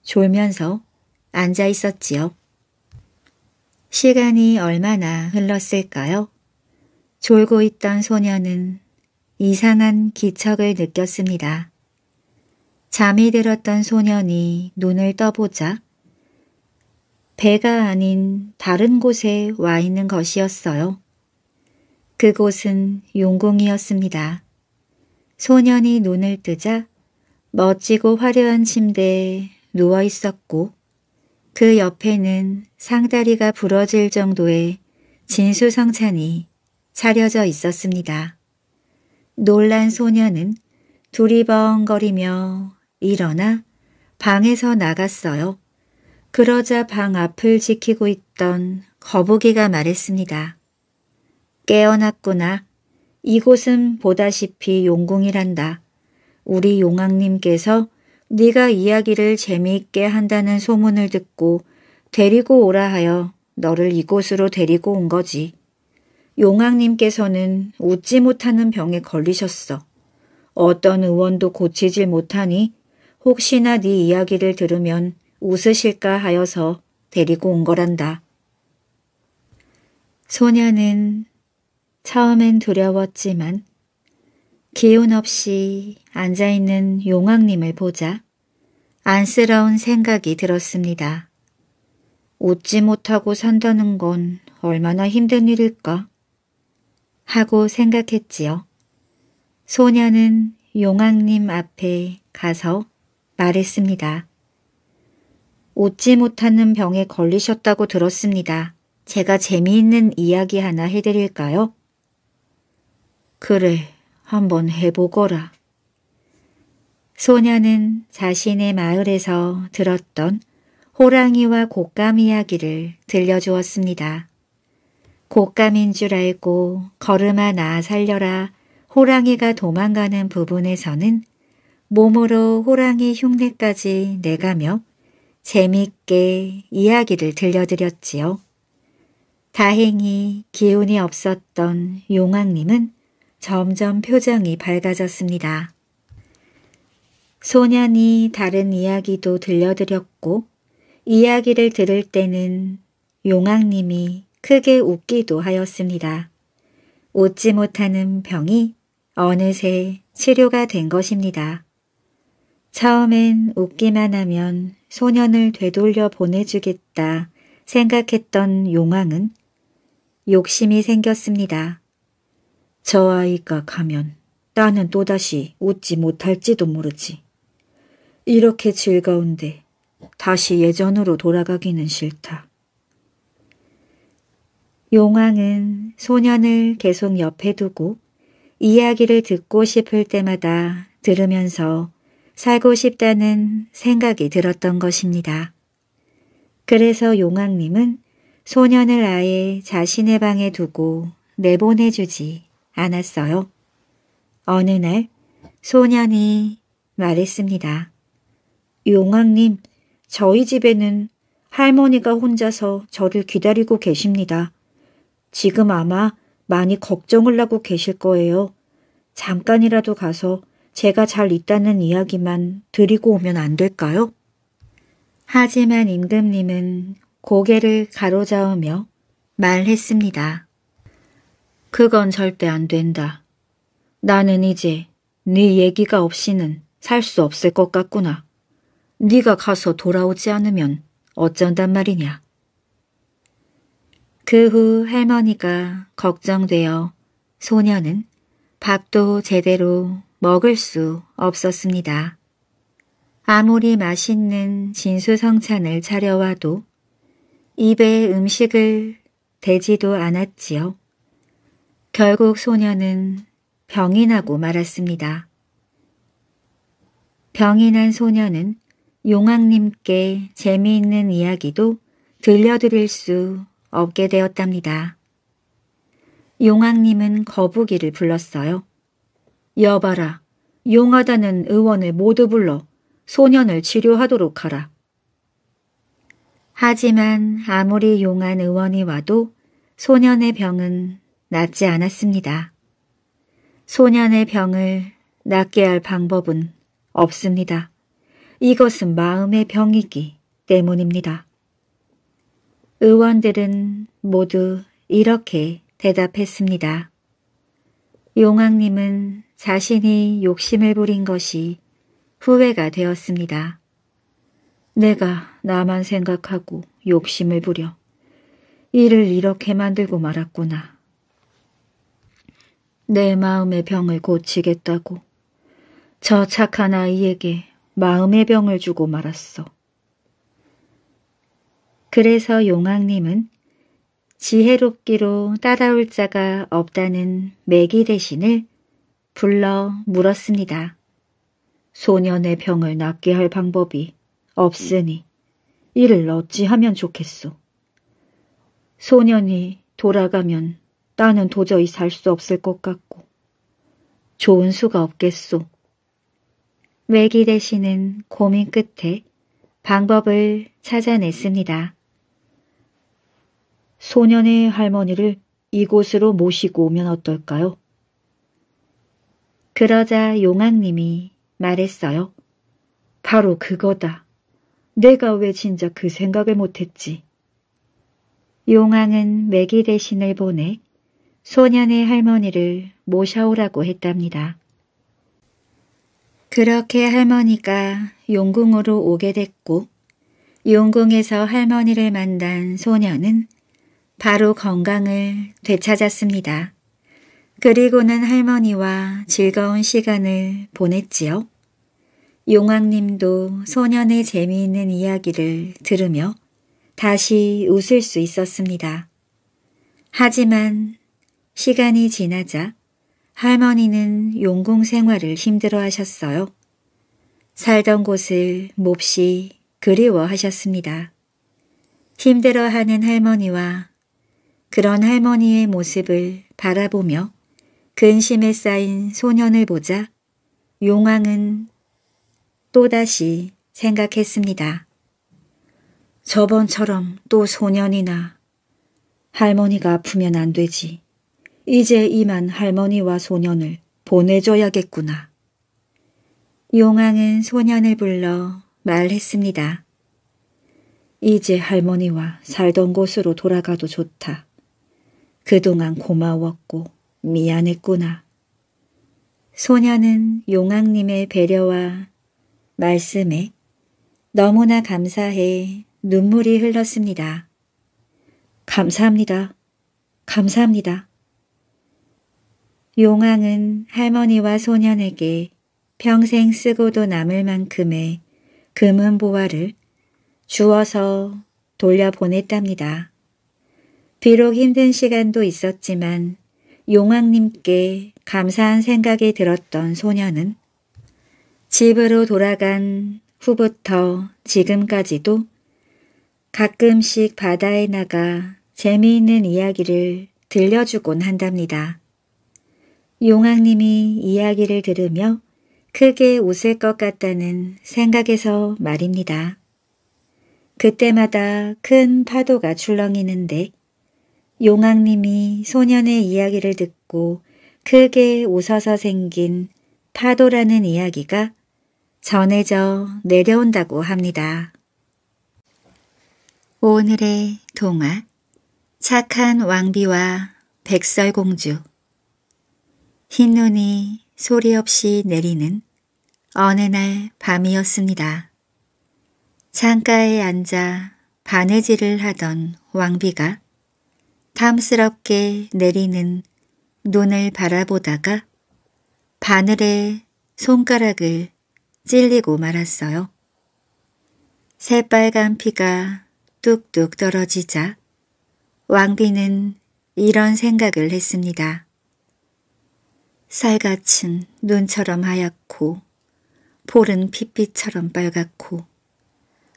졸면서 앉아 있었지요. 시간이 얼마나 흘렀을까요? 졸고 있던 소년은 이상한 기척을 느꼈습니다. 잠이 들었던 소년이 눈을 떠보자 배가 아닌 다른 곳에 와 있는 것이었어요. 그곳은 용궁이었습니다. 소년이 눈을 뜨자 멋지고 화려한 침대에 누워 있었고 그 옆에는 상다리가 부러질 정도의 진수성찬이 차려져 있었습니다. 놀란 소녀는 두리번거리며 일어나 방에서 나갔어요. 그러자 방 앞을 지키고 있던 거북이가 말했습니다. 깨어났구나. 이곳은 보다시피 용궁이란다. 우리 용왕님께서 네가 이야기를 재미있게 한다는 소문을 듣고 데리고 오라 하여 너를 이곳으로 데리고 온 거지. 용왕님께서는 웃지 못하는 병에 걸리셨어. 어떤 의원도 고치질 못하니 혹시나 네 이야기를 들으면 웃으실까 하여서 데리고 온 거란다. 소녀는 처음엔 두려웠지만 기운 없이 앉아있는 용왕님을 보자 안쓰러운 생각이 들었습니다. 웃지 못하고 산다는 건 얼마나 힘든 일일까? 하고 생각했지요. 소녀는 용왕님 앞에 가서 말했습니다. 웃지 못하는 병에 걸리셨다고 들었습니다. 제가 재미있는 이야기 하나 해드릴까요? 그래, 한번 해보거라. 소녀는 자신의 마을에서 들었던 호랑이와 곶감 이야기를 들려주었습니다. 곶감인 줄 알고 걸음아 나 살려라 호랑이가 도망가는 부분에서는 몸으로 호랑이 흉내까지 내가며 재밌게 이야기를 들려드렸지요. 다행히 기운이 없었던 용왕님은 점점 표정이 밝아졌습니다. 소년이 다른 이야기도 들려드렸고 이야기를 들을 때는 용왕님이 크게 웃기도 하였습니다. 웃지 못하는 병이 어느새 치료가 된 것입니다. 처음엔 웃기만 하면 소년을 되돌려 보내주겠다 생각했던 용왕은 욕심이 생겼습니다. 저 아이가 가면 나는 또다시 웃지 못할지도 모르지. 이렇게 즐거운데 다시 예전으로 돌아가기는 싫다. 용왕은 소년을 계속 옆에 두고 이야기를 듣고 싶을 때마다 들으면서 살고 싶다는 생각이 들었던 것입니다. 그래서 용왕님은 소년을 아예 자신의 방에 두고 내보내주지 않았어요. 어느 날 소년이 말했습니다. 용왕님, 저희 집에는 할머니가 혼자서 저를 기다리고 계십니다. 지금 아마 많이 걱정을 하고 계실 거예요. 잠깐이라도 가서 제가 잘 있다는 이야기만 드리고 오면 안 될까요? 하지만 임금님은 고개를 가로저으며 말했습니다. 그건 절대 안 된다. 나는 이제 네 얘기가 없이는 살 수 없을 것 같구나. 네가 가서 돌아오지 않으면 어쩐단 말이냐. 그후 할머니가 걱정되어 소녀는 밥도 제대로 먹을 수 없었습니다. 아무리 맛있는 진수성찬을 차려와도 입에 음식을 대지도 않았지요. 결국 소녀는 병이 나고 말았습니다. 병이 난 소녀는 용왕님께 재미있는 이야기도 들려드릴 수 없게 되었답니다. 용왕님은 거북이를 불렀어요. 여봐라, 용하다는 의원을 모두 불러 소년을 치료하도록 하라. 하지만 아무리 용한 의원이 와도 소년의 병은 낫지 않았습니다. 소년의 병을 낫게 할 방법은 없습니다. 이것은 마음의 병이기 때문입니다. 의원들은 모두 이렇게 대답했습니다. 용왕님은 자신이 욕심을 부린 것이 후회가 되었습니다. 내가 나만 생각하고 욕심을 부려 이를 이렇게 만들고 말았구나. 내 마음의 병을 고치겠다고 저 착한 아이에게 마음의 병을 주고 말았어. 그래서 용왕님은 지혜롭기로 따라올 자가 없다는 매기 대신을 불러 물었습니다. 소년의 병을 낫게 할 방법이 없으니 이를 어찌 하면 좋겠소. 소년이 돌아가면 나는 도저히 살 수 없을 것 같고 좋은 수가 없겠소. 외기 대신은 고민 끝에 방법을 찾아냈습니다. 소년의 할머니를 이곳으로 모시고 오면 어떨까요? 그러자 용왕님이 말했어요. 바로 그거다. 내가 왜 진짜 그 생각을 못했지. 용왕은 매기 대신을 보내 소년의 할머니를 모셔오라고 했답니다. 그렇게 할머니가 용궁으로 오게 됐고 용궁에서 할머니를 만난 소년은 바로 건강을 되찾았습니다. 그리고는 할머니와 즐거운 시간을 보냈지요. 용왕님도 소년의 재미있는 이야기를 들으며 다시 웃을 수 있었습니다. 하지만 시간이 지나자 할머니는 용궁 생활을 힘들어하셨어요. 살던 곳을 몹시 그리워하셨습니다. 힘들어하는 할머니와 그런 할머니의 모습을 바라보며 근심에 쌓인 소년을 보자 용왕은 또다시 생각했습니다. 저번처럼 또 소년이나 할머니가 아프면 안 되지. 이제 이만 할머니와 소년을 보내줘야겠구나. 용왕은 소년을 불러 말했습니다. 이제 할머니와 살던 곳으로 돌아가도 좋다. 그동안 고마웠고 미안했구나. 소녀는 용왕님의 배려와 말씀에 너무나 감사해 눈물이 흘렀습니다. 감사합니다. 감사합니다. 용왕은 할머니와 소년에게 평생 쓰고도 남을 만큼의 금은 보화를 주어서 돌려보냈답니다. 비록 힘든 시간도 있었지만 용왕님께 감사한 생각이 들었던 소녀는 집으로 돌아간 후부터 지금까지도 가끔씩 바다에 나가 재미있는 이야기를 들려주곤 한답니다. 용왕님이 이야기를 들으며 크게 웃을 것 같다는 생각에서 말입니다. 그때마다 큰 파도가 출렁이는데 용왕님이 소년의 이야기를 듣고 크게 웃어서 생긴 파도라는 이야기가 전해져 내려온다고 합니다. 오늘의 동화 착한 왕비와 백설공주 흰눈이 소리 없이 내리는 어느 날 밤이었습니다. 창가에 앉아 바느질을 하던 왕비가 탐스럽게 내리는 눈을 바라보다가 바늘에 손가락을 찔리고 말았어요. 새빨간 피가 뚝뚝 떨어지자 왕비는 이런 생각을 했습니다. 쌀같은 눈처럼 하얗고 볼은 핏빛처럼 빨갛고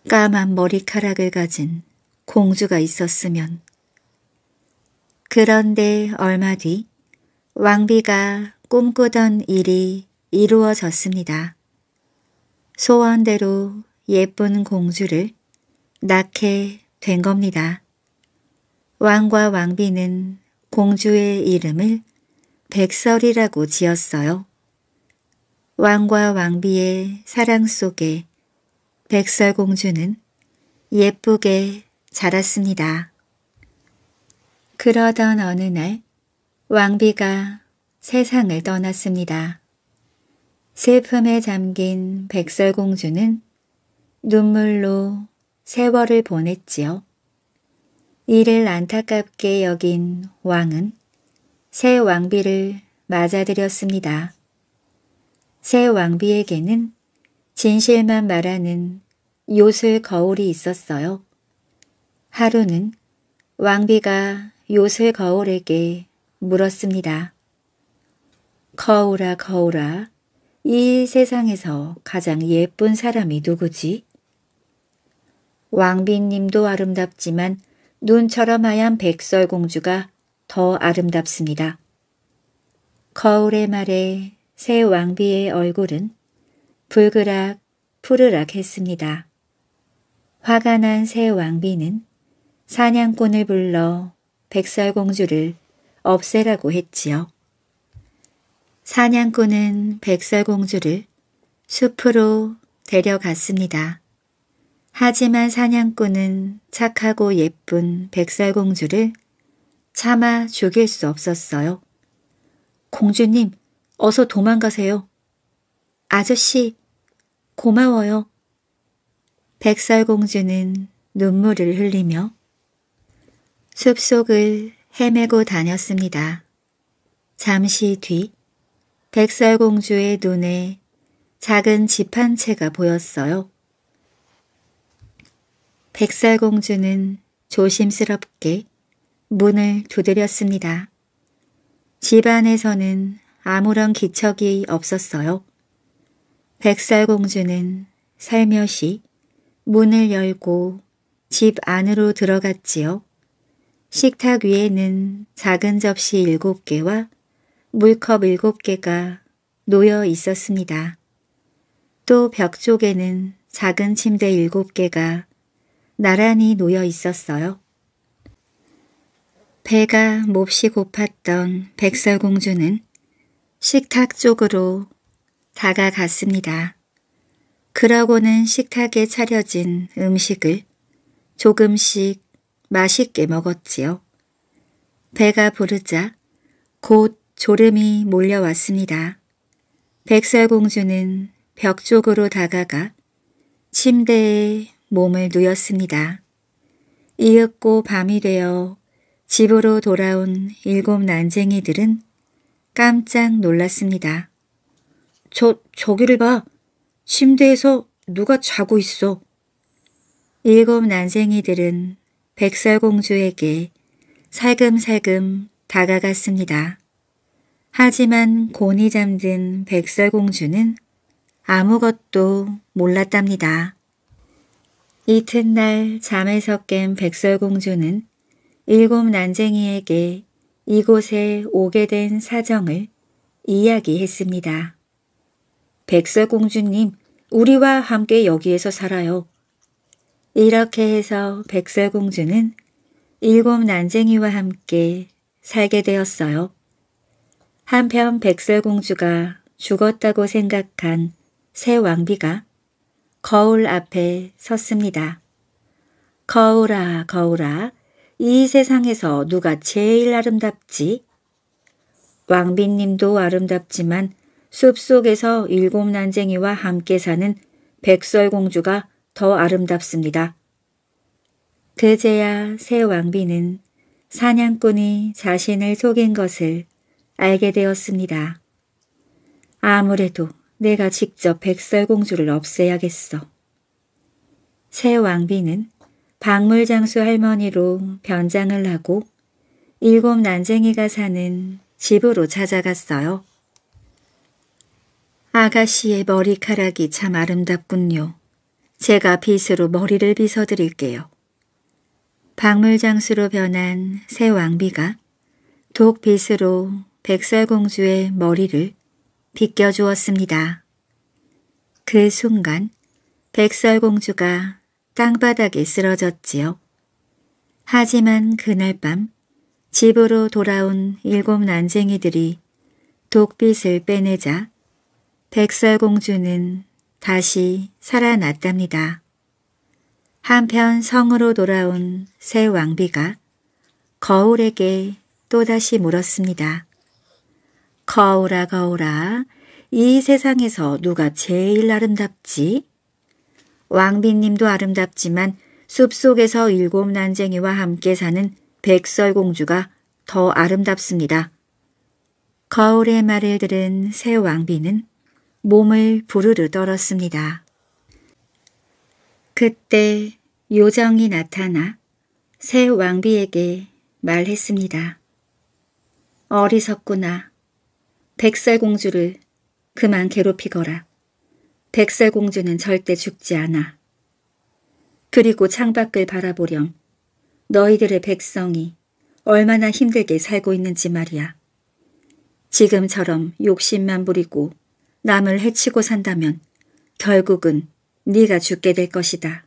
까만 머리카락을 가진 공주가 있었으면 그런데 얼마 뒤 왕비가 꿈꾸던 일이 이루어졌습니다. 소원대로 예쁜 공주를 낳게 된 겁니다. 왕과 왕비는 공주의 이름을 백설이라고 지었어요. 왕과 왕비의 사랑 속에 백설공주는 예쁘게 자랐습니다. 그러던 어느 날 왕비가 세상을 떠났습니다. 슬픔에 잠긴 백설공주는 눈물로 세월을 보냈지요. 이를 안타깝게 여긴 왕은 새 왕비를 맞아들였습니다. 새 왕비에게는 진실만 말하는 요술 거울이 있었어요. 하루는 왕비가 요새 거울에게 물었습니다. 거울아 거울아 이 세상에서 가장 예쁜 사람이 누구지? 왕비님도 아름답지만 눈처럼 하얀 백설공주가 더 아름답습니다. 거울의 말에 새 왕비의 얼굴은 불그락 푸르락 했습니다. 화가 난 새 왕비는 사냥꾼을 불러 백설공주를 없애라고 했지요. 사냥꾼은 백설공주를 숲으로 데려갔습니다. 하지만 사냥꾼은 착하고 예쁜 백설공주를 차마 죽일 수 없었어요. 공주님, 어서 도망가세요. 아저씨, 고마워요. 백설공주는 눈물을 흘리며 숲속을 헤매고 다녔습니다. 잠시 뒤 백설공주의 눈에 작은 집 한 채가 보였어요. 백설공주는 조심스럽게 문을 두드렸습니다. 집 안에서는 아무런 기척이 없었어요. 백설공주는 살며시 문을 열고 집 안으로 들어갔지요. 식탁 위에는 작은 접시 7 개와 물컵 7 개가 놓여 있었습니다. 또 벽 쪽에는 작은 침대 7 개가 나란히 놓여 있었어요. 배가 몹시 고팠던 백설공주는 식탁 쪽으로 다가갔습니다. 그러고는 식탁에 차려진 음식을 조금씩 맛있게 먹었지요. 배가 부르자 곧 졸음이 몰려왔습니다. 백설공주는 벽 쪽으로 다가가 침대에 몸을 누였습니다. 이윽고 밤이 되어 집으로 돌아온 일곱 난쟁이들은 깜짝 놀랐습니다. 저, 저기를 봐. 침대에서 누가 자고 있어. 일곱 난쟁이들은 백설공주에게 살금살금 다가갔습니다. 하지만 곤이 잠든 백설공주는 아무것도 몰랐답니다. 이튿날 잠에서 깬 백설공주는 일곱 난쟁이에게 이곳에 오게 된 사정을 이야기했습니다. 백설공주님, 우리와 함께 여기에서 살아요. 이렇게 해서 백설공주는 일곱 난쟁이와 함께 살게 되었어요. 한편 백설공주가 죽었다고 생각한 새 왕비가 거울 앞에 섰습니다. 거울아 거울아 이 세상에서 누가 제일 아름답지? 왕비님도 아름답지만 숲속에서 일곱 난쟁이와 함께 사는 백설공주가 더 아름답습니다. 그제야 새 왕비는 사냥꾼이 자신을 속인 것을 알게 되었습니다. 아무래도 내가 직접 백설공주를 없애야겠어. 새 왕비는 박물장수 할머니로 변장을 하고 일곱 난쟁이가 사는 집으로 찾아갔어요. 아가씨의 머리카락이 참 아름답군요. 제가 빗으로 머리를 빗어드릴게요. 박물장수로 변한 새 왕비가 독빗으로 백설공주의 머리를 빗겨주었습니다. 그 순간 백설공주가 땅바닥에 쓰러졌지요. 하지만 그날 밤 집으로 돌아온 일곱 난쟁이들이 독빗을 빼내자 백설공주는 다시 살아났답니다. 한편 성으로 돌아온 새 왕비가 거울에게 또다시 물었습니다. 거울아 거울아 이 세상에서 누가 제일 아름답지? 왕비님도 아름답지만 숲속에서 일곱 난쟁이와 함께 사는 백설공주가 더 아름답습니다. 거울의 말을 들은 새 왕비는 몸을 부르르 떨었습니다. 그때 요정이 나타나 새 왕비에게 말했습니다. 어리석구나. 백설공주를 그만 괴롭히거라. 백설공주는 절대 죽지 않아. 그리고 창밖을 바라보렴. 너희들의 백성이 얼마나 힘들게 살고 있는지 말이야. 지금처럼 욕심만 부리고 남을 해치고 산다면 결국은 네가 죽게 될 것이다.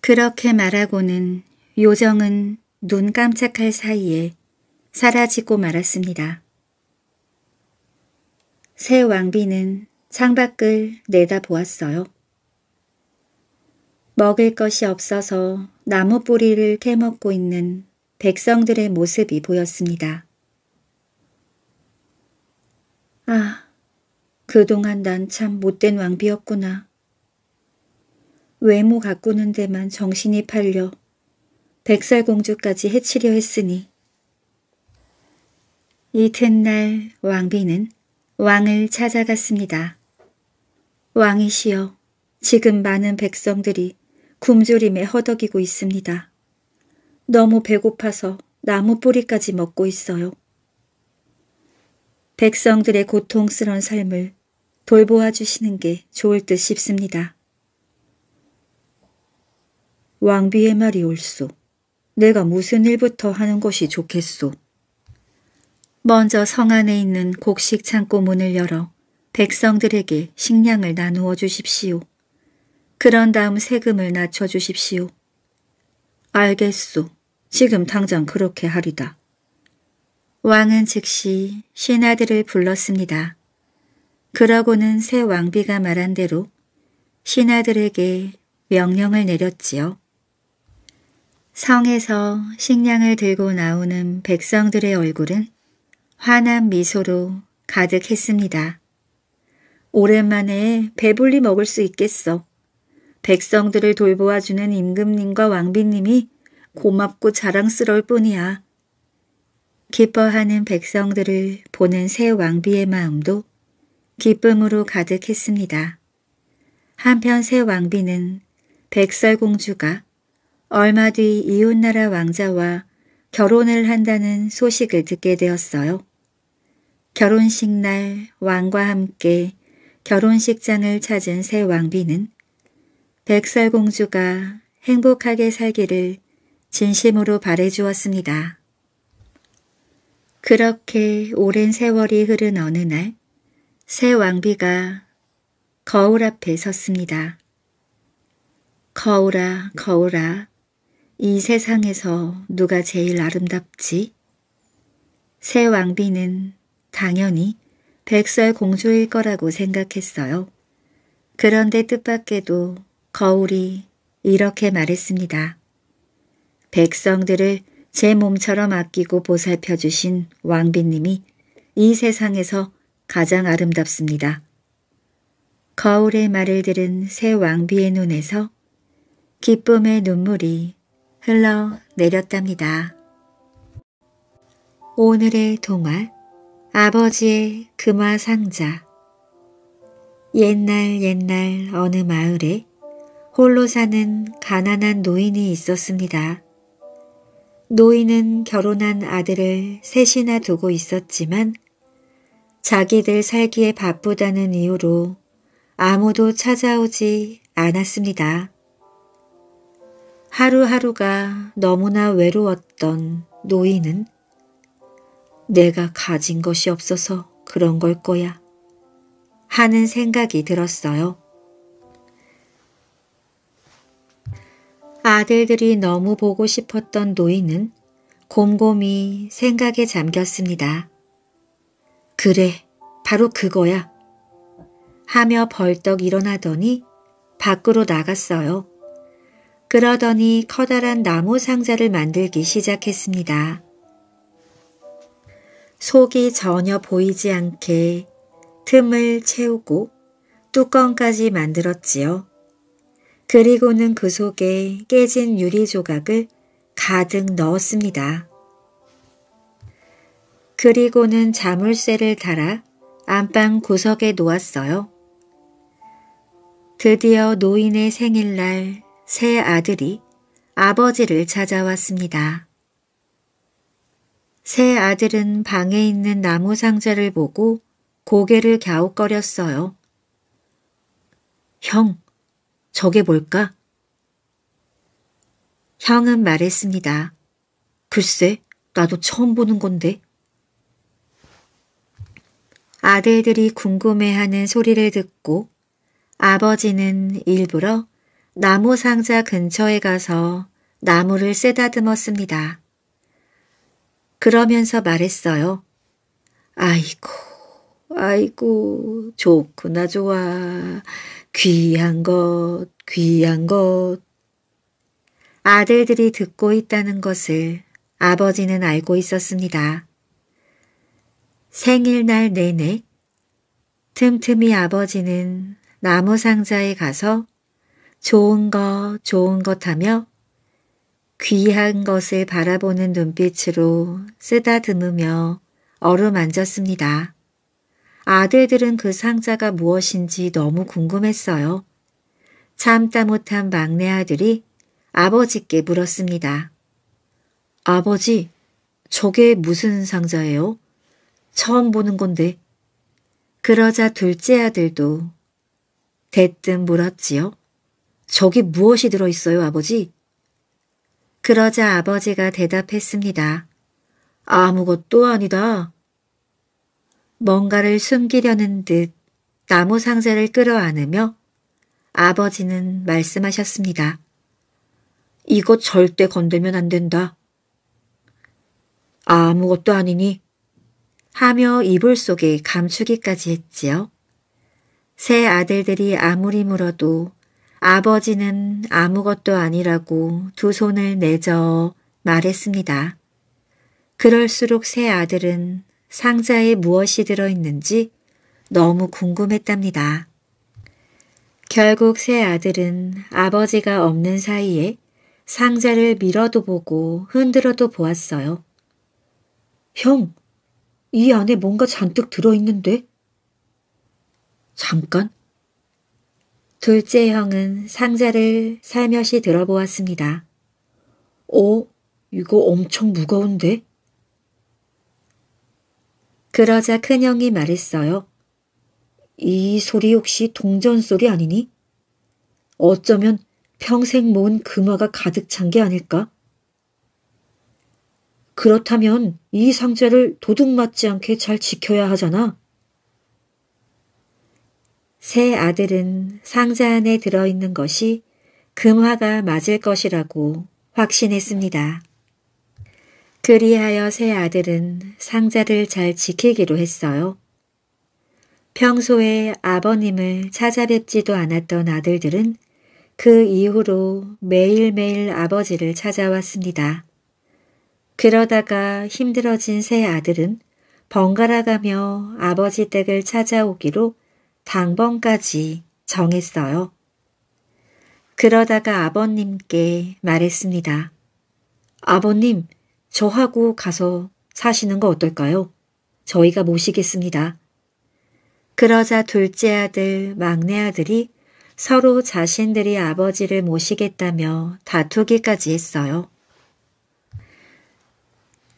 그렇게 말하고는 요정은 눈 깜짝할 사이에 사라지고 말았습니다. 새 왕비는 창밖을 내다보았어요. 먹을 것이 없어서 나무 뿌리를 캐먹고 있는 백성들의 모습이 보였습니다. 아, 그동안 난 참 못된 왕비였구나. 외모 가꾸는 데만 정신이 팔려 백설공주까지 해치려 했으니. 이튿날 왕비는 왕을 찾아갔습니다. 왕이시여, 지금 많은 백성들이 굶주림에 허덕이고 있습니다. 너무 배고파서 나무 뿌리까지 먹고 있어요. 백성들의 고통스런 삶을 돌보아 주시는 게 좋을 듯 싶습니다. 왕비의 말이 옳소. 내가 무슨 일부터 하는 것이 좋겠소. 먼저 성 안에 있는 곡식 창고 문을 열어 백성들에게 식량을 나누어 주십시오. 그런 다음 세금을 낮춰 주십시오. 알겠소. 지금 당장 그렇게 하리다. 왕은 즉시 신하들을 불렀습니다. 그러고는 새 왕비가 말한 대로 신하들에게 명령을 내렸지요. 성에서 식량을 들고 나오는 백성들의 얼굴은 환한 미소로 가득했습니다. 오랜만에 배불리 먹을 수 있겠어. 백성들을 돌보아주는 임금님과 왕비님이 고맙고 자랑스러울 뿐이야. 기뻐하는 백성들을 보는 새 왕비의 마음도 기쁨으로 가득했습니다. 한편 새 왕비는 백설공주가 얼마 뒤 이웃나라 왕자와 결혼을 한다는 소식을 듣게 되었어요. 결혼식 날 왕과 함께 결혼식장을 찾은 새 왕비는 백설공주가 행복하게 살기를 진심으로 바래주었습니다. 그렇게 오랜 세월이 흐른 어느 날 새 왕비가 거울 앞에 섰습니다. 거울아 거울아 이 세상에서 누가 제일 아름답지? 새 왕비는 당연히 백설 공주일 거라고 생각했어요. 그런데 뜻밖에도 거울이 이렇게 말했습니다. 백성들을 제 몸처럼 아끼고 보살펴 주신 왕비님이 이 세상에서 가장 아름답습니다. 거울의 말을 들은 새 왕비의 눈에서 기쁨의 눈물이 흘러 내렸답니다. 오늘의 동화 아버지의 금화상자 옛날 옛날 어느 마을에 홀로 사는 가난한 노인이 있었습니다. 노인은 결혼한 아들을 셋이나 두고 있었지만 자기들 살기에 바쁘다는 이유로 아무도 찾아오지 않았습니다. 하루하루가 너무나 외로웠던 노인은 내가 가진 것이 없어서 그런 걸 거야 하는 생각이 들었어요. 아들들이 너무 보고 싶었던 노인은 곰곰이 생각에 잠겼습니다. 그래, 바로 그거야. 하며 벌떡 일어나더니 밖으로 나갔어요. 그러더니 커다란 나무 상자를 만들기 시작했습니다. 속이 전혀 보이지 않게 틈을 채우고 뚜껑까지 만들었지요. 그리고는 그 속에 깨진 유리 조각을 가득 넣었습니다. 그리고는 자물쇠를 달아 안방 구석에 놓았어요. 드디어 노인의 생일날 새 아들이 아버지를 찾아왔습니다. 새 아들은 방에 있는 나무 상자를 보고 고개를 갸웃거렸어요. 형, 저게 뭘까? 형은 말했습니다. 글쎄, 나도 처음 보는 건데. 아들들이 궁금해하는 소리를 듣고 아버지는 일부러 나무 상자 근처에 가서 나무를 쓰다듬었습니다. 그러면서 말했어요. 아이고, 아이고, 좋구나 좋아. 귀한 것, 귀한 것. 아들들이 듣고 있다는 것을 아버지는 알고 있었습니다. 생일날 내내 틈틈이 아버지는 나무 상자에 가서 좋은 것, 좋은 것 하며 귀한 것을 바라보는 눈빛으로 쓰다듬으며 어루만졌습니다. 아들들은 그 상자가 무엇인지 너무 궁금했어요. 참다 못한 막내 아들이 아버지께 물었습니다. 아버지, 저게 무슨 상자예요? 처음 보는 건데. 그러자 둘째 아들도 대뜸 물었지요. 저기 무엇이 들어있어요, 아버지? 그러자 아버지가 대답했습니다. 아무것도 아니다. 뭔가를 숨기려는 듯 나무 상자를 끌어안으며 아버지는 말씀하셨습니다. 이거 절대 건들면 안 된다. 아무것도 아니니 하며 이불 속에 감추기까지 했지요. 세 아들들이 아무리 물어도 아버지는 아무것도 아니라고 두 손을 내저 말했습니다. 그럴수록 세 아들은 상자에 무엇이 들어있는지 너무 궁금했답니다. 결국 새 아들은 아버지가 없는 사이에 상자를 밀어도 보고 흔들어도 보았어요. 형, 이 안에 뭔가 잔뜩 들어있는데? 잠깐. 둘째 형은 상자를 살며시 들어보았습니다. 어, 이거 엄청 무거운데? 그러자 큰형이 말했어요. 이 소리 혹시 동전 소리 아니니? 어쩌면 평생 모은 금화가 가득 찬 게 아닐까? 그렇다면 이 상자를 도둑 맞지 않게 잘 지켜야 하잖아. 세 아들은 상자 안에 들어있는 것이 금화가 맞을 것이라고 확신했습니다. 그리하여 세 아들은 상자를 잘 지키기로 했어요. 평소에 아버님을 찾아뵙지도 않았던 아들들은 그 이후로 매일매일 아버지를 찾아왔습니다. 그러다가 힘들어진 세 아들은 번갈아가며 아버지 댁을 찾아오기로 당번까지 정했어요. 그러다가 아버님께 말했습니다. 아버님, 저하고 가서 사시는 거 어떨까요? 저희가 모시겠습니다. 그러자 둘째 아들, 막내 아들이 서로 자신들이 아버지를 모시겠다며 다투기까지 했어요.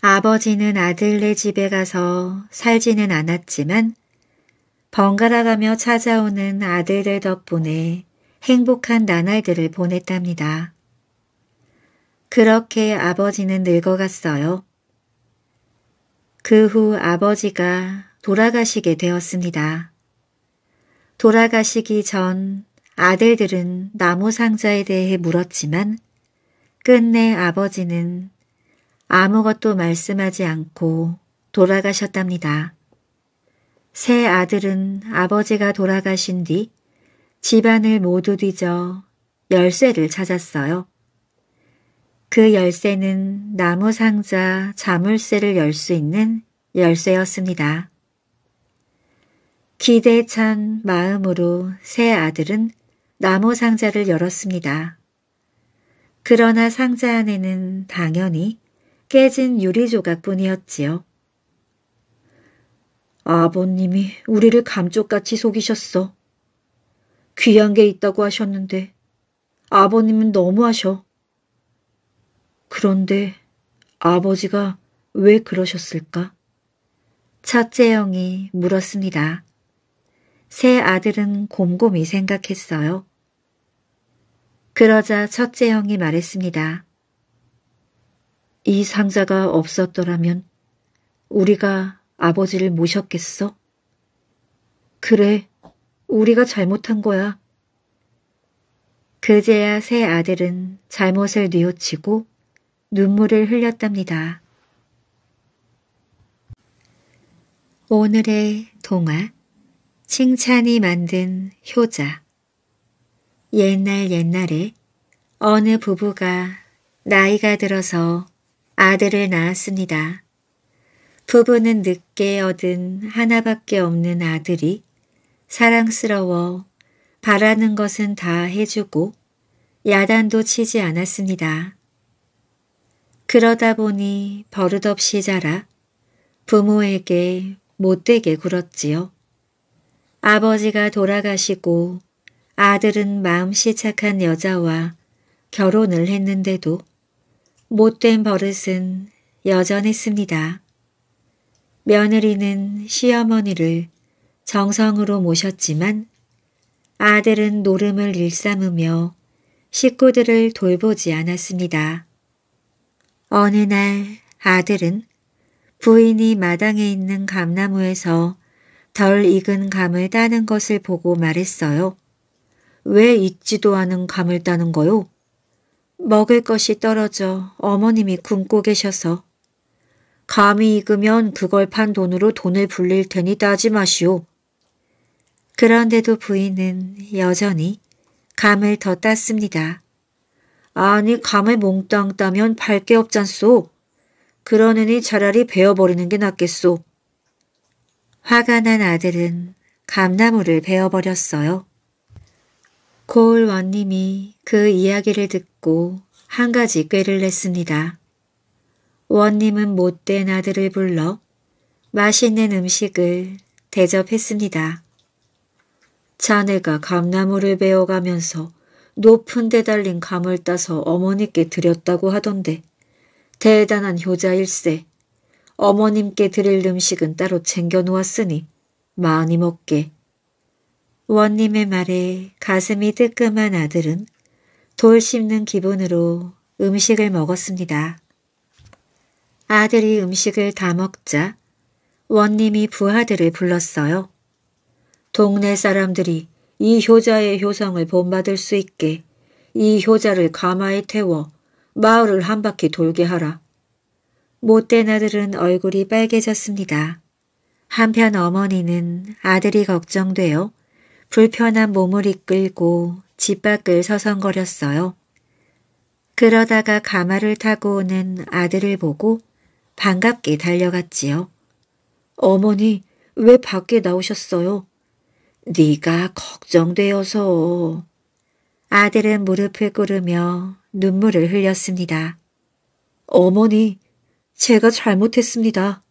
아버지는 아들네 집에 가서 살지는 않았지만 번갈아가며 찾아오는 아들들 덕분에 행복한 나날들을 보냈답니다. 그렇게 아버지는 늙어갔어요. 그 후 아버지가 돌아가시게 되었습니다. 돌아가시기 전 아들들은 나무 상자에 대해 물었지만 끝내 아버지는 아무것도 말씀하지 않고 돌아가셨답니다. 세 아들은 아버지가 돌아가신 뒤 집안을 모두 뒤져 열쇠를 찾았어요. 그 열쇠는 나무 상자 자물쇠를 열 수 있는 열쇠였습니다. 기대찬 마음으로 세 아들은 나무 상자를 열었습니다. 그러나 상자 안에는 당연히 깨진 유리 조각뿐이었지요. 아버님이 우리를 감쪽같이 속이셨어. 귀한 게 있다고 하셨는데 아버님은 너무하셔. 그런데 아버지가 왜 그러셨을까? 첫째 형이 물었습니다. 새 아들은 곰곰이 생각했어요. 그러자 첫째 형이 말했습니다. 이 상자가 없었더라면 우리가 아버지를 모셨겠어? 그래, 우리가 잘못한 거야. 그제야 새 아들은 잘못을 뉘우치고 눈물을 흘렸답니다. 오늘의 동화 칭찬이 만든 효자 옛날 옛날에 어느 부부가 나이가 들어서 아들을 낳았습니다. 부부는 늦게 얻은 하나밖에 없는 아들이 사랑스러워 바라는 것은 다 해주고 야단도 치지 않았습니다. 그러다 보니 버릇없이 자라 부모에게 못되게 굴었지요. 아버지가 돌아가시고 아들은 마음씨 착한 여자와 결혼을 했는데도 못된 버릇은 여전했습니다. 며느리는 시어머니를 정성으로 모셨지만 아들은 노름을 일삼으며 식구들을 돌보지 않았습니다. 어느 날 아들은 부인이 마당에 있는 감나무에서 덜 익은 감을 따는 것을 보고 말했어요. 왜 익지도 않은 감을 따는 거요? 먹을 것이 떨어져 어머님이 굶고 계셔서. 감이 익으면 그걸 판 돈으로 돈을 불릴 테니 따지 마시오. 그런데도 부인은 여전히 감을 더 땄습니다. 아니 감을 몽땅 따면 밝게 없잖소. 그러느니 차라리 베어버리는 게 낫겠소. 화가 난 아들은 감나무를 베어버렸어요. 고을 원님이 그 이야기를 듣고 한 가지 꾀를 냈습니다. 원님은 못된 아들을 불러 맛있는 음식을 대접했습니다. 자네가 감나무를 베어가면서 높은 데 달린 감을 따서 어머니께 드렸다고 하던데 대단한 효자일세. 어머님께 드릴 음식은 따로 챙겨 놓았으니 많이 먹게. 원님의 말에 가슴이 뜨끔한 아들은 돌 씹는 기분으로 음식을 먹었습니다. 아들이 음식을 다 먹자 원님이 부하들을 불렀어요. 동네 사람들이 이 효자의 효성을 본받을 수 있게 이 효자를 가마에 태워 마을을 한 바퀴 돌게 하라. 못된 아들은 얼굴이 빨개졌습니다. 한편 어머니는 아들이 걱정되어 불편한 몸을 이끌고 집 밖을 서성거렸어요. 그러다가 가마를 타고 오는 아들을 보고 반갑게 달려갔지요. 어머니, 왜 밖에 나오셨어요? 네가 걱정되어서 아들은 무릎을 꿇으며 눈물을 흘렸습니다. 어머니, 제가 잘못했습니다.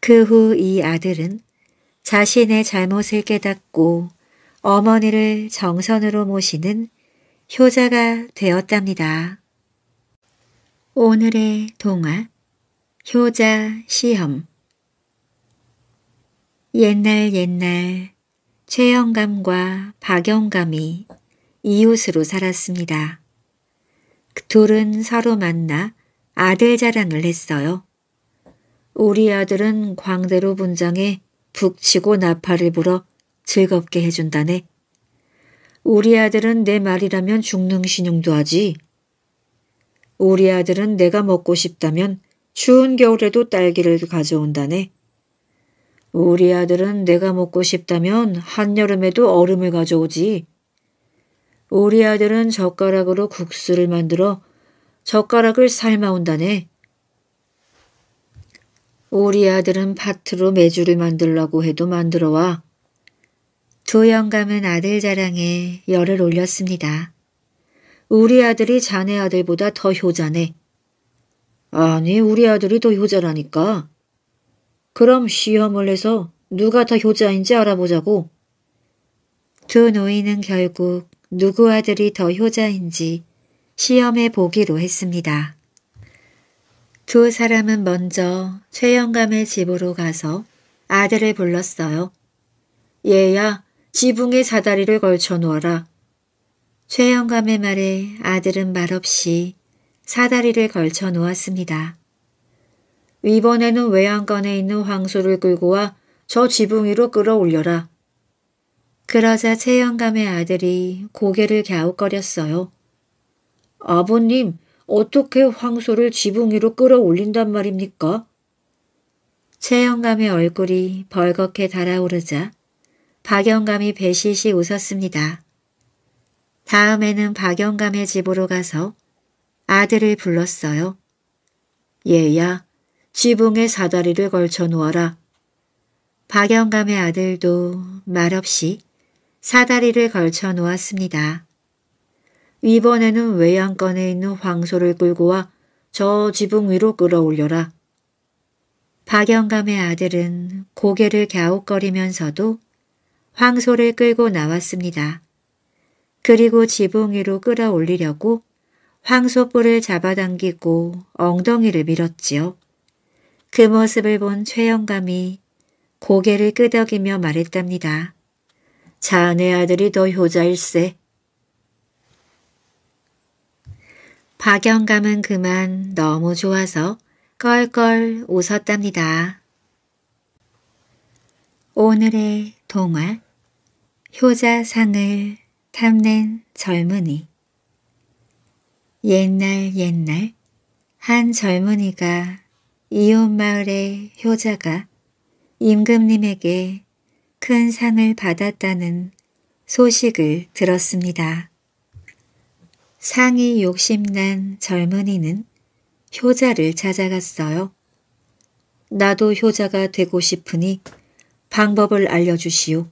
그 후 이 아들은 자신의 잘못을 깨닫고 어머니를 정선으로 모시는 효자가 되었답니다. 오늘의 동화 효자 시험 옛날 옛날 최영감과 박영감이 이웃으로 살았습니다. 그 둘은 서로 만나 아들 자랑을 했어요. 우리 아들은 광대로 분장해 북치고 나팔을 불어 즐겁게 해준다네. 우리 아들은 내 말이라면 죽는 신용도 하지. 우리 아들은 내가 먹고 싶다면 추운 겨울에도 딸기를 가져온다네. 우리 아들은 내가 먹고 싶다면 한여름에도 얼음을 가져오지. 우리 아들은 젓가락으로 국수를 만들어 젓가락을 삶아온다네. 우리 아들은 파트로메주를 만들라고 해도 만들어와. 두 영감은 아들 자랑에 열을 올렸습니다. 우리 아들이 자네 아들보다 더 효자네. 아니 우리 아들이 더 효자라니까. 그럼 시험을 해서 누가 더 효자인지 알아보자고. 두 노인은 결국 누구 아들이 더 효자인지 시험해 보기로 했습니다. 두 사람은 먼저 최영감의 집으로 가서 아들을 불렀어요. 얘야, 지붕에 사다리를 걸쳐 놓아라. 최영감의 말에 아들은 말없이 사다리를 걸쳐 놓았습니다. 이번에는 외양간에 있는 황소를 끌고 와 저 지붕 위로 끌어올려라. 그러자 최영감의 아들이 고개를 갸웃거렸어요. 아버님, 어떻게 황소를 지붕 위로 끌어올린단 말입니까? 최영감의 얼굴이 벌겋게 달아오르자 박영감이 배시시 웃었습니다. 다음에는 박영감의 집으로 가서 아들을 불렀어요. 얘야, 지붕에 사다리를 걸쳐 놓아라. 박영감의 아들도 말없이 사다리를 걸쳐 놓았습니다. 이번에는 외양간에 있는 황소를 끌고 와 저 지붕 위로 끌어올려라. 박영감의 아들은 고개를 갸웃거리면서도 황소를 끌고 나왔습니다. 그리고 지붕 위로 끌어올리려고 황소뿔을 잡아당기고 엉덩이를 밀었지요. 그 모습을 본 최영감이 고개를 끄덕이며 말했답니다. 자네 아들이 더 효자일세. 박영감은 그만 너무 좋아서 껄껄 웃었답니다. 오늘의 동화 효자상을 탐낸 젊은이 옛날 옛날 한 젊은이가 이웃마을의 효자가 임금님에게 큰 상을 받았다는 소식을 들었습니다. 상이 욕심난 젊은이는 효자를 찾아갔어요. 나도 효자가 되고 싶으니 방법을 알려주시오.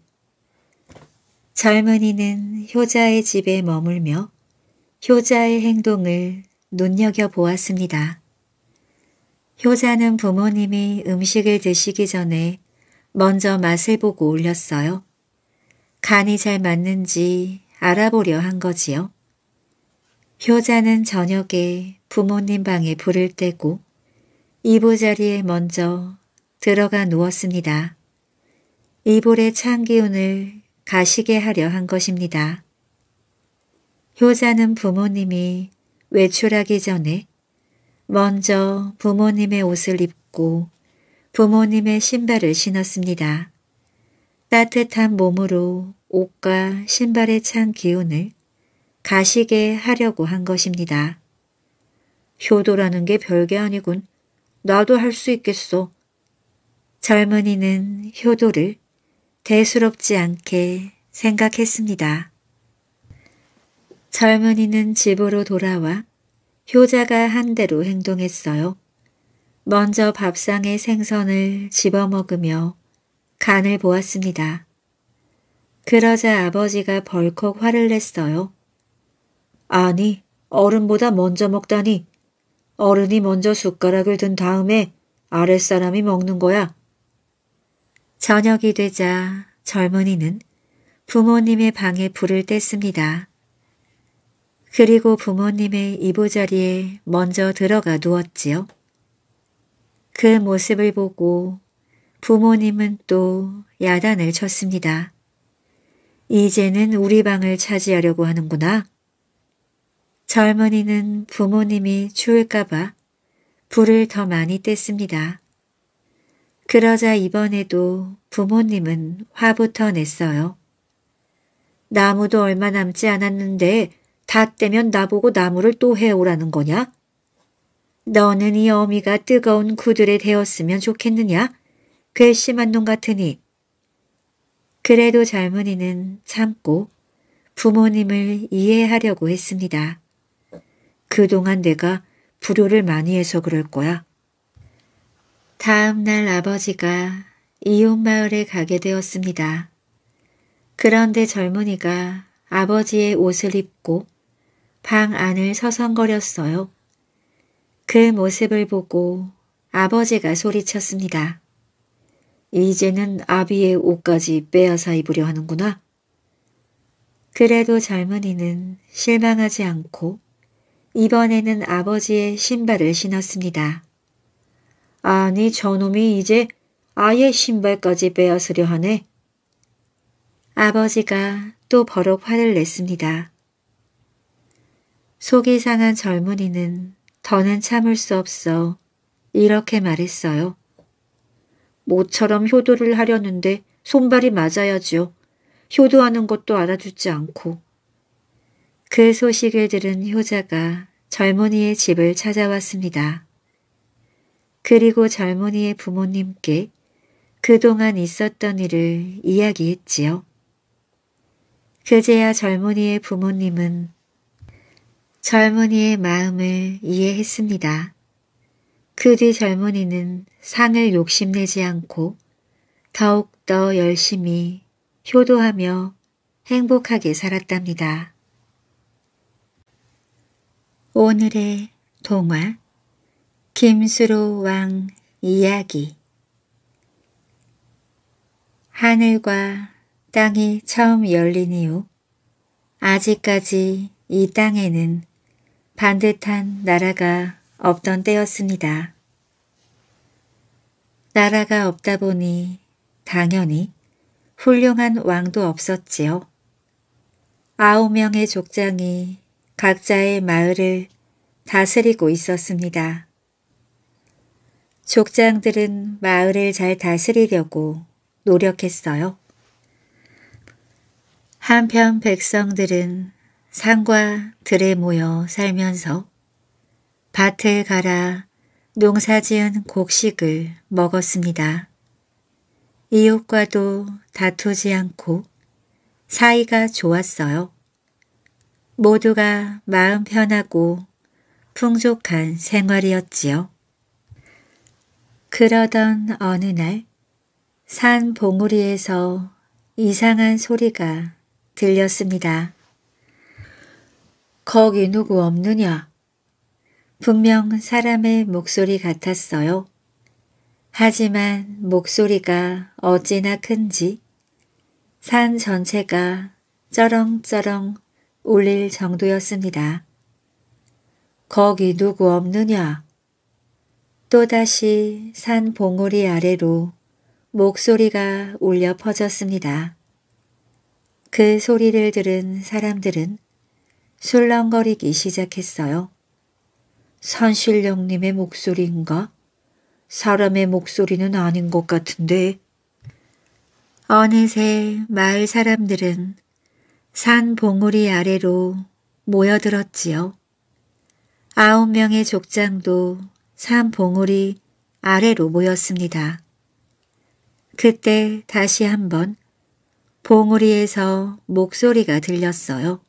젊은이는 효자의 집에 머물며 효자의 행동을 눈여겨보았습니다. 효자는 부모님이 음식을 드시기 전에 먼저 맛을 보고 올렸어요. 간이 잘 맞는지 알아보려 한 거지요. 효자는 저녁에 부모님 방에 불을 떼고 이부자리에 먼저 들어가 누웠습니다. 이불의 찬 기운을 가시게 하려 한 것입니다. 효자는 부모님이 외출하기 전에 먼저 부모님의 옷을 입고 부모님의 신발을 신었습니다. 따뜻한 몸으로 옷과 신발에 찬 기운을 가시게 하려고 한 것입니다. 효도라는 게 별게 아니군. 나도 할 수 있겠어. 젊은이는 효도를 대수롭지 않게 생각했습니다. 젊은이는 집으로 돌아와 효자가 한 대로 행동했어요. 먼저 밥상에 생선을 집어먹으며 간을 보았습니다. 그러자 아버지가 벌컥 화를 냈어요. 아니, 어른보다 먼저 먹다니. 어른이 먼저 숟가락을 든 다음에 아랫사람이 먹는 거야. 저녁이 되자 젊은이는 부모님의 방에 불을 뗐습니다. 그리고 부모님의 이보자리에 먼저 들어가 누웠지요. 그 모습을 보고 부모님은 또 야단을 쳤습니다. 이제는 우리 방을 차지하려고 하는구나. 젊은이는 부모님이 추울까봐 불을 더 많이 뗐습니다. 그러자 이번에도 부모님은 화부터 냈어요. 나무도 얼마 남지 않았는데 다 떼면 나보고 나무를 또 해오라는 거냐? 너는 이 어미가 뜨거운 구들에 데었으면 좋겠느냐? 괘씸한 놈 같으니. 그래도 젊은이는 참고 부모님을 이해하려고 했습니다. 그동안 내가 불효를 많이 해서 그럴 거야. 다음 날 아버지가 이웃마을에 가게 되었습니다. 그런데 젊은이가 아버지의 옷을 입고 방 안을 서성거렸어요. 그 모습을 보고 아버지가 소리쳤습니다. 이제는 아비의 옷까지 빼앗아 입으려 하는구나. 그래도 젊은이는 실망하지 않고 이번에는 아버지의 신발을 신었습니다. 아니 저놈이 이제 아예 신발까지 빼앗으려 하네. 아버지가 또 버럭 화를 냈습니다. 속이 상한 젊은이는 더는 참을 수 없어 이렇게 말했어요. 모처럼 효도를 하려는데 손발이 맞아야지요. 효도하는 것도 알아주지 않고. 그 소식을 들은 효자가 젊은이의 집을 찾아왔습니다. 그리고 젊은이의 부모님께 그동안 있었던 일을 이야기했지요. 그제야 젊은이의 부모님은 젊은이의 마음을 이해했습니다. 그 뒤 젊은이는 상을 욕심내지 않고 더욱더 열심히 효도하며 행복하게 살았답니다. 오늘의 동화 김수로 왕 이야기 하늘과 땅이 처음 열린 이후 아직까지 이 땅에는 반듯한 나라가 없던 때였습니다. 나라가 없다 보니 당연히 훌륭한 왕도 없었지요. 아홉 명의 족장이 각자의 마을을 다스리고 있었습니다. 족장들은 마을을 잘 다스리려고 노력했어요. 한편 백성들은 산과 들에 모여 살면서 밭에 가라 농사지은 곡식을 먹었습니다. 이웃과도 다투지 않고 사이가 좋았어요. 모두가 마음 편하고 풍족한 생활이었지요. 그러던 어느 날 산 봉우리에서 이상한 소리가 들렸습니다. 거기 누구 없느냐? 분명 사람의 목소리 같았어요. 하지만 목소리가 어찌나 큰지 산 전체가 쩌렁쩌렁 울릴 정도였습니다. 거기 누구 없느냐? 또다시 산 봉우리 아래로 목소리가 울려 퍼졌습니다. 그 소리를 들은 사람들은 술렁거리기 시작했어요. 선실령님의 목소리인가? 사람의 목소리는 아닌 것 같은데. 어느새 마을 사람들은 산 봉우리 아래로 모여들었지요. 아홉 명의 족장도 산 봉우리 아래로 모였습니다. 그때 다시 한번 봉우리에서 목소리가 들렸어요.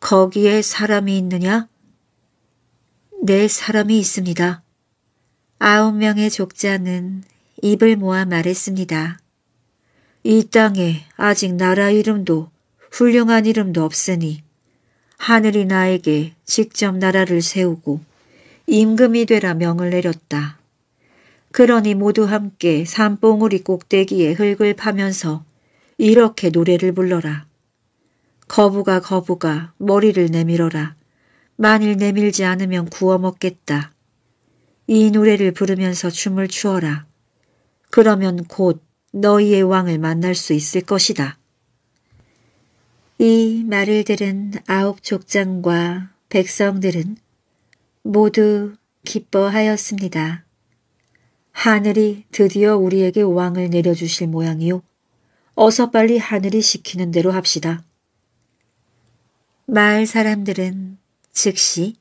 거기에 사람이 있느냐? 네 사람이 있습니다. 아홉 명의 족자는 입을 모아 말했습니다. 이 땅에 아직 나라 이름도 훌륭한 이름도 없으니 하늘이 나에게 직접 나라를 세우고 임금이 되라 명을 내렸다. 그러니 모두 함께 산봉우리 꼭대기에 흙을 파면서 이렇게 노래를 불러라. 거부가 거부가 머리를 내밀어라. 만일 내밀지 않으면 구워 먹겠다. 이 노래를 부르면서 춤을 추어라. 그러면 곧 너희의 왕을 만날 수 있을 것이다. 이 말을 들은 아홉 족장과 백성들은 모두 기뻐하였습니다. 하늘이 드디어 우리에게 왕을 내려주실 모양이요. 어서 빨리 하늘이 시키는 대로 합시다. 마을 사람들은 즉시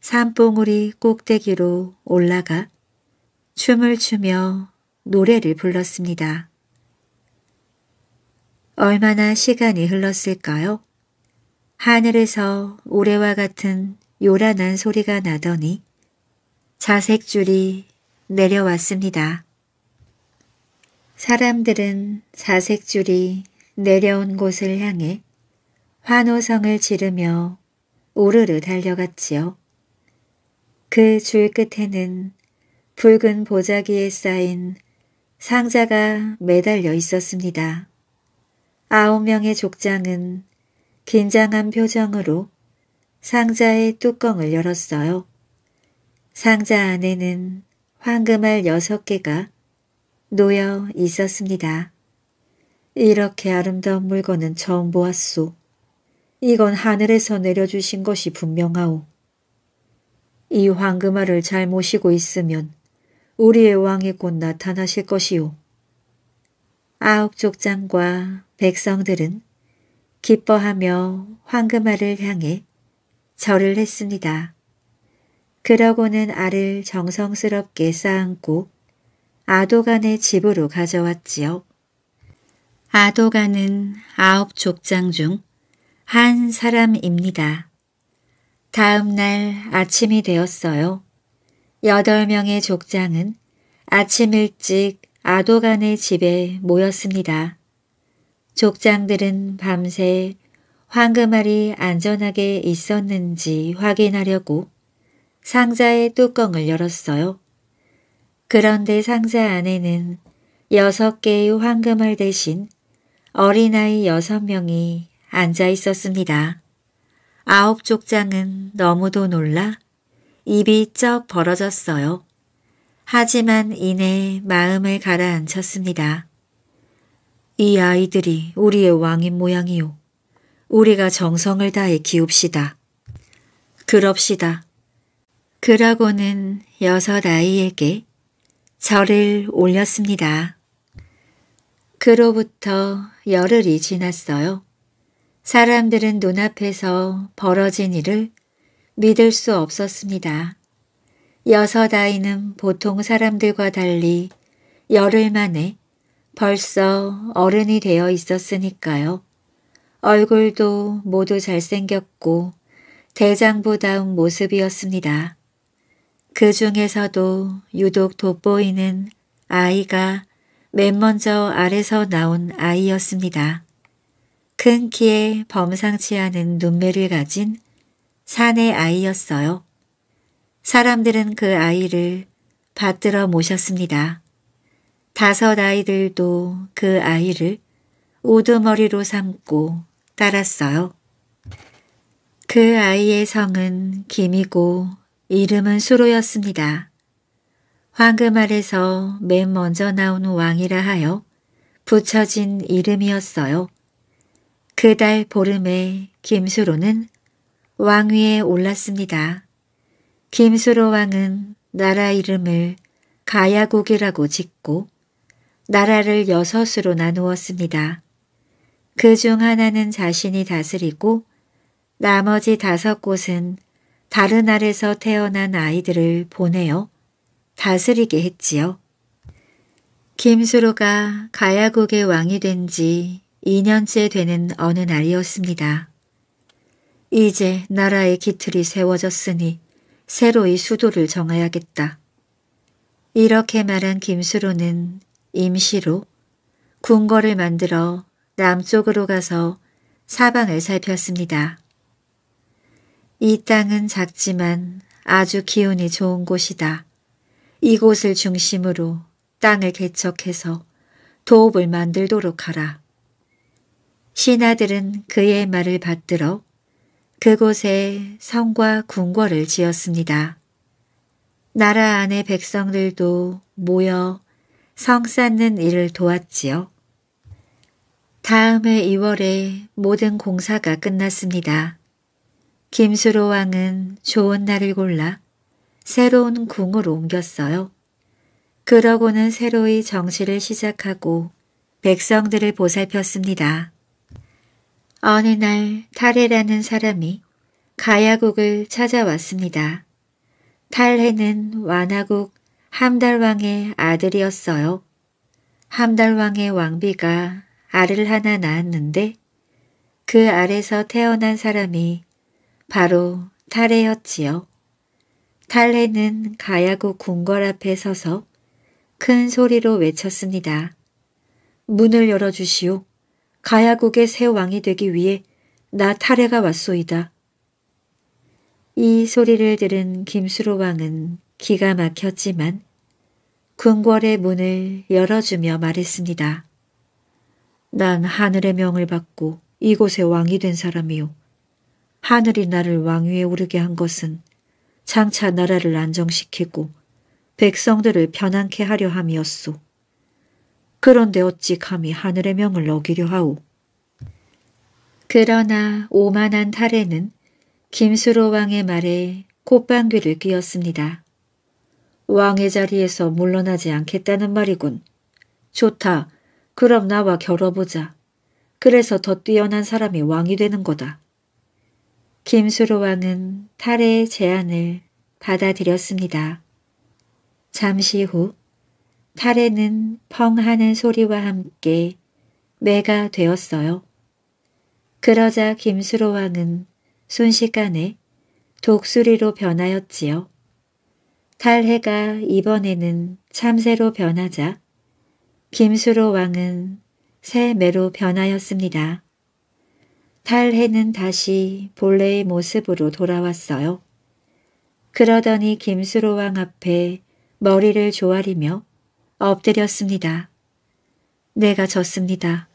산봉우리 꼭대기로 올라가 춤을 추며 노래를 불렀습니다. 얼마나 시간이 흘렀을까요? 하늘에서 오래와 같은 요란한 소리가 나더니 자색줄이 내려왔습니다. 사람들은 자색줄이 내려온 곳을 향해 환호성을 지르며 우르르 달려갔지요. 그 줄 끝에는 붉은 보자기에 쌓인 상자가 매달려 있었습니다. 아홉 명의 족장은 긴장한 표정으로 상자의 뚜껑을 열었어요. 상자 안에는 황금알 여섯 개가 놓여 있었습니다. 이렇게 아름다운 물건은 처음 보았소. 이건 하늘에서 내려주신 것이 분명하오. 이 황금알을 잘 모시고 있으면 우리의 왕이 곧 나타나실 것이오. 아홉 족장과 백성들은 기뻐하며 황금알을 향해 절을 했습니다. 그러고는 알을 정성스럽게 쌓고 아도간의 집으로 가져왔지요. 아도간은 아홉 족장 중한 사람입니다. 다음 날 아침이 되었어요. 여덟 명의 족장은 아침 일찍 아도간의 집에 모였습니다. 족장들은 밤새 황금알이 안전하게 있었는지 확인하려고 상자의 뚜껑을 열었어요. 그런데 상자 안에는 여섯 개의 황금알 대신 어린아이 여섯 명이 앉아 있었습니다. 아홉 족장은 너무도 놀라 입이 쩍 벌어졌어요. 하지만 이내 마음을 가라앉혔습니다. 이 아이들이 우리의 왕인 모양이요. 우리가 정성을 다해 기웁시다. 그럽시다. 그러고는 여섯 아이에게 절을 올렸습니다. 그로부터 열흘이 지났어요. 사람들은 눈앞에서 벌어진 일을 믿을 수 없었습니다. 여섯 아이는 보통 사람들과 달리 열흘 만에 벌써 어른이 되어 있었으니까요. 얼굴도 모두 잘생겼고 대장부다운 모습이었습니다. 그 중에서도 유독 돋보이는 아이가 맨 먼저 아래서 나온 아이였습니다. 큰 키에 범상치 않은 눈매를 가진 사내 아이였어요. 사람들은 그 아이를 받들어 모셨습니다. 다섯 아이들도 그 아이를 우두머리로 삼고 따랐어요. 그 아이의 성은 김이고 이름은 수로였습니다. 황금 아래서 맨 먼저 나온 왕이라 하여 붙여진 이름이었어요. 그달 보름에 김수로는 왕위에 올랐습니다. 김수로 왕은 나라 이름을 가야국이라고 짓고 나라를 여섯으로 나누었습니다. 그 중 하나는 자신이 다스리고 나머지 다섯 곳은 다른 알에서 태어난 아이들을 보내어 다스리게 했지요. 김수로가 가야국의 왕이 된지 2년째 되는 어느 날이었습니다. 이제 나라의 기틀이 세워졌으니 새로이 수도를 정해야겠다 이렇게 말한 김수로는 임시로 궁궐을 만들어 남쪽으로 가서 사방을 살폈습니다. 이 땅은 작지만 아주 기운이 좋은 곳이다. 이곳을 중심으로 땅을 개척해서 도읍을 만들도록 하라. 신하들은 그의 말을 받들어 그곳에 성과 궁궐을 지었습니다. 나라 안의 백성들도 모여 성 쌓는 일을 도왔지요. 다음해 2월에 모든 공사가 끝났습니다. 김수로 왕은 좋은 날을 골라 새로운 궁으로 옮겼어요. 그러고는 새로이 정시를 시작하고 백성들을 보살폈습니다. 어느 날타해라는 사람이 가야국을 찾아왔습니다. 탈해는 완화국 함달왕의 아들이었어요. 함달왕의 왕비가 알을 하나 낳았는데 그 알에서 태어난 사람이 바로 탈해였지요. 탈해는 가야국 궁궐 앞에 서서 큰 소리로 외쳤습니다. 문을 열어주시오. 가야국의 새 왕이 되기 위해 나타레가 왔소이다. 이 소리를 들은 김수로 왕은 기가 막혔지만 궁궐의 문을 열어주며 말했습니다. 난 하늘의 명을 받고 이곳의 왕이 된 사람이요. 하늘이 나를 왕위에 오르게 한 것은 장차 나라를 안정시키고 백성들을 편안케 하려 함이었소. 그런데 어찌 감히 하늘의 명을 어기려 하오. 그러나 오만한 탈에는 김수로 왕의 말에 콧방귀를 뀌었습니다. 왕의 자리에서 물러나지 않겠다는 말이군. 좋다. 그럼 나와 결뤄보자 그래서 더 뛰어난 사람이 왕이 되는 거다. 김수로 왕은 탈의 제안을 받아들였습니다. 잠시 후 탈레는 펑하는 소리와 함께 매가 되었어요. 그러자 김수로 왕은 순식간에 독수리로 변하였지요. 탈해가 이번에는 참새로 변하자 김수로 왕은 새 매로 변하였습니다. 탈해는 다시 본래의 모습으로 돌아왔어요. 그러더니 김수로 왕 앞에 머리를 조아리며 엎드렸습니다. 내가 졌습니다.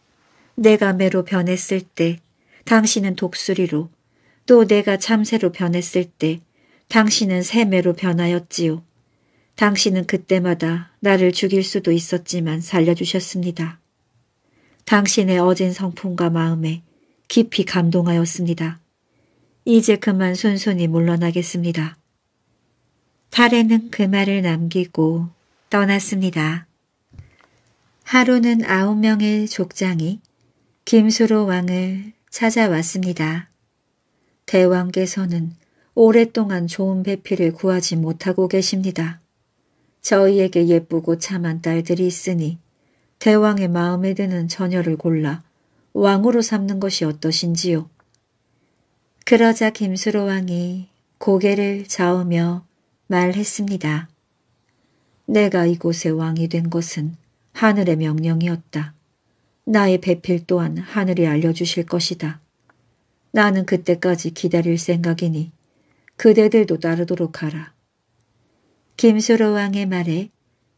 내가 매로 변했을 때 당신은 독수리로 또 내가 참새로 변했을 때 당신은 새매로 변하였지요. 당신은 그때마다 나를 죽일 수도 있었지만 살려주셨습니다. 당신의 어진 성품과 마음에 깊이 감동하였습니다. 이제 그만 순순히 물러나겠습니다. 달에는 그 말을 남기고 떠났습니다. 하루는 아홉 명의 족장이 김수로 왕을 찾아왔습니다. 대왕께서는 오랫동안 좋은 배필을 구하지 못하고 계십니다. 저희에게 예쁘고 참한 딸들이 있으니 대왕의 마음에 드는 처녀를 골라 왕으로 삼는 것이 어떠신지요? 그러자 김수로 왕이 고개를 저으며 말했습니다. 내가 이곳의 왕이 된 것은 하늘의 명령이었다. 나의 배필 또한 하늘이 알려주실 것이다. 나는 그때까지 기다릴 생각이니 그대들도 따르도록 하라. 김수로 왕의 말에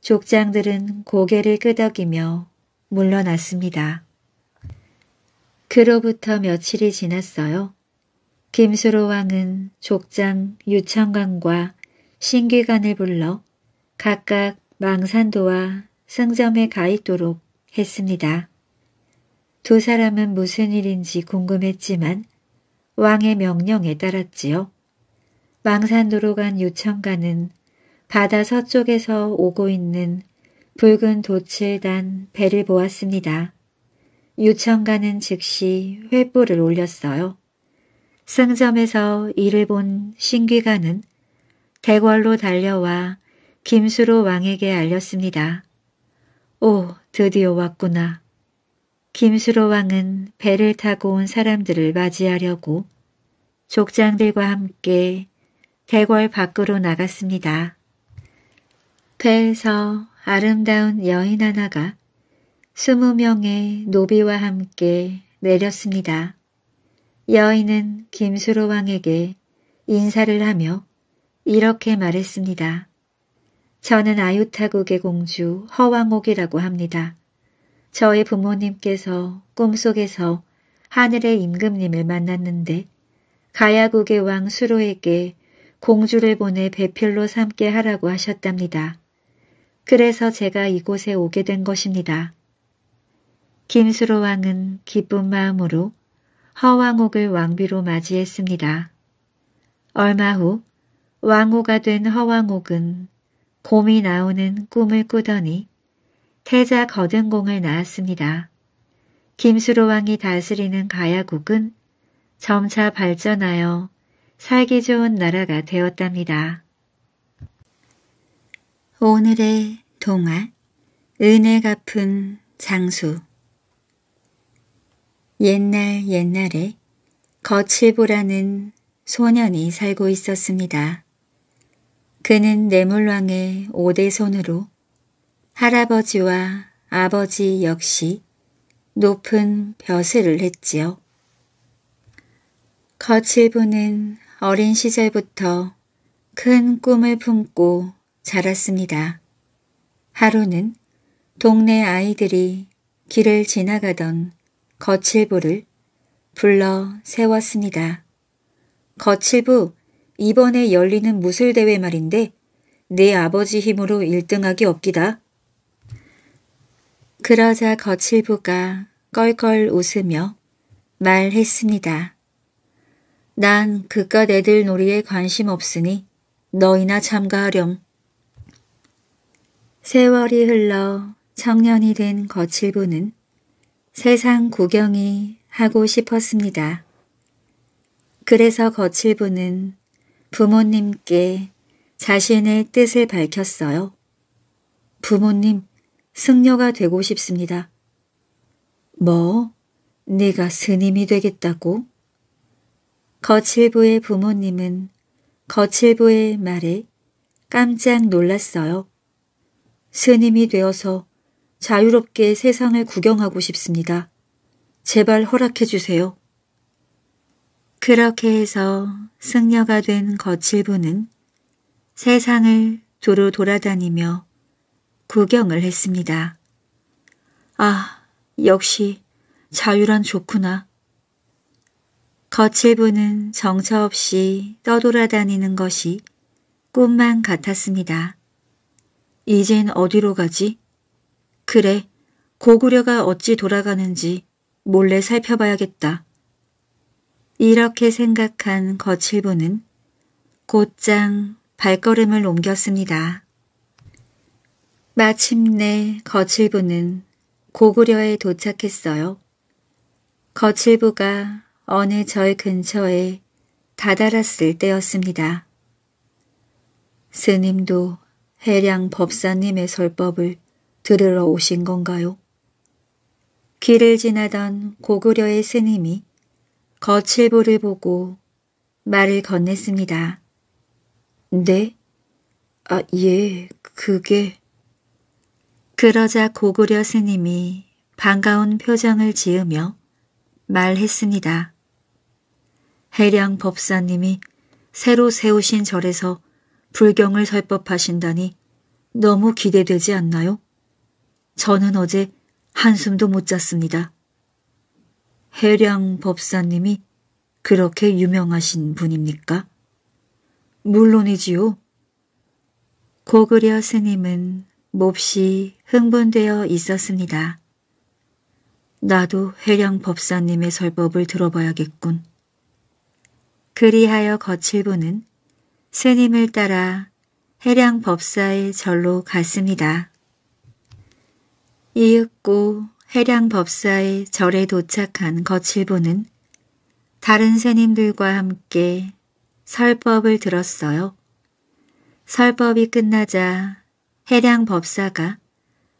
족장들은 고개를 끄덕이며 물러났습니다. 그로부터 며칠이 지났어요. 김수로 왕은 족장 유창관과 신귀관을 불러 각각 망산도와 상점에 가 있도록 했습니다. 두 사람은 무슨 일인지 궁금했지만 왕의 명령에 따랐지요. 망산도로 간 요청가는 바다 서쪽에서 오고 있는 붉은 돛을 단 배를 보았습니다. 요청가는 즉시 횃불을 올렸어요. 상점에서 이를 본 신귀가는 대궐로 달려와 김수로 왕에게 알렸습니다. 오, 드디어 왔구나. 김수로 왕은 배를 타고 온 사람들을 맞이하려고 족장들과 함께 대궐 밖으로 나갔습니다. 배에서 아름다운 여인 하나가 스무 명의 노비와 함께 내렸습니다. 여인은 김수로 왕에게 인사를 하며 이렇게 말했습니다. 저는 아유타국의 공주 허왕옥이라고 합니다. 저의 부모님께서 꿈속에서 하늘의 임금님을 만났는데 가야국의 왕 수로에게 공주를 보내 배필로 삼게 하라고 하셨답니다. 그래서 제가 이곳에 오게 된 것입니다. 김수로 왕은 기쁜 마음으로 허왕옥을 왕비로 맞이했습니다. 얼마 후 왕호가 된 허왕옥은 곰이 나오는 꿈을 꾸더니 태자 거등공을 낳았습니다. 김수로 왕이 다스리는 가야국은 점차 발전하여 살기 좋은 나라가 되었답니다. 오늘의 동화 은혜 갚은 장수 옛날 옛날에 거칠보라는 소년이 살고 있었습니다. 그는 내물왕의 오대손으로 할아버지와 아버지 역시 높은 벼슬을 했지요. 거칠부는 어린 시절부터 큰 꿈을 품고 자랐습니다. 하루는 동네 아이들이 길을 지나가던 거칠부를 불러 세웠습니다. 거칠부 이번에 열리는 무술대회 말인데 내 아버지 힘으로 1등하기 없기다. 그러자 거칠부가 껄껄 웃으며 말했습니다. 난 그깟 애들 놀이에 관심 없으니 너희나 참가하렴. 세월이 흘러 청년이 된 거칠부는 세상 구경이 하고 싶었습니다. 그래서 거칠부는 부모님께 자신의 뜻을 밝혔어요. 부모님, 승려가 되고 싶습니다. 뭐? 네가 스님이 되겠다고? 거칠부의 부모님은 거칠부의 말에 깜짝 놀랐어요. 스님이 되어서 자유롭게 세상을 구경하고 싶습니다. 제발 허락해 주세요. 그렇게 해서 승려가 된 거칠부는 세상을 두루 돌아다니며 구경을 했습니다. 아, 역시 자유란 좋구나. 거칠부는 정처 없이 떠돌아다니는 것이 꿈만 같았습니다. 이젠 어디로 가지? 그래, 고구려가 어찌 돌아가는지 몰래 살펴봐야겠다. 이렇게 생각한 거칠부는 곧장 발걸음을 옮겼습니다. 마침내 거칠부는 고구려에 도착했어요. 거칠부가 어느 절 근처에 다다랐을 때였습니다. 스님도 해량 법사님의 설법을 들으러 오신 건가요? 길을 지나던 고구려의 스님이 거칠보를 보고 말을 건넸습니다. 네? 아, 예, 그게... 그러자 고구려 스님이 반가운 표정을 지으며 말했습니다. 해량 법사님이 새로 세우신 절에서 불경을 설법하신다니 너무 기대되지 않나요? 저는 어제 한숨도 못 잤습니다. 해량 법사님이 그렇게 유명하신 분입니까? 물론이지요. 고구려 스님은 몹시 흥분되어 있었습니다. 나도 해량 법사님의 설법을 들어봐야겠군. 그리하여 거칠보는 스님을 따라 해량 법사의 절로 갔습니다. 이윽고 해량 법사의 절에 도착한 거칠부는 다른 새님들과 함께 설법을 들었어요. 설법이 끝나자 해량 법사가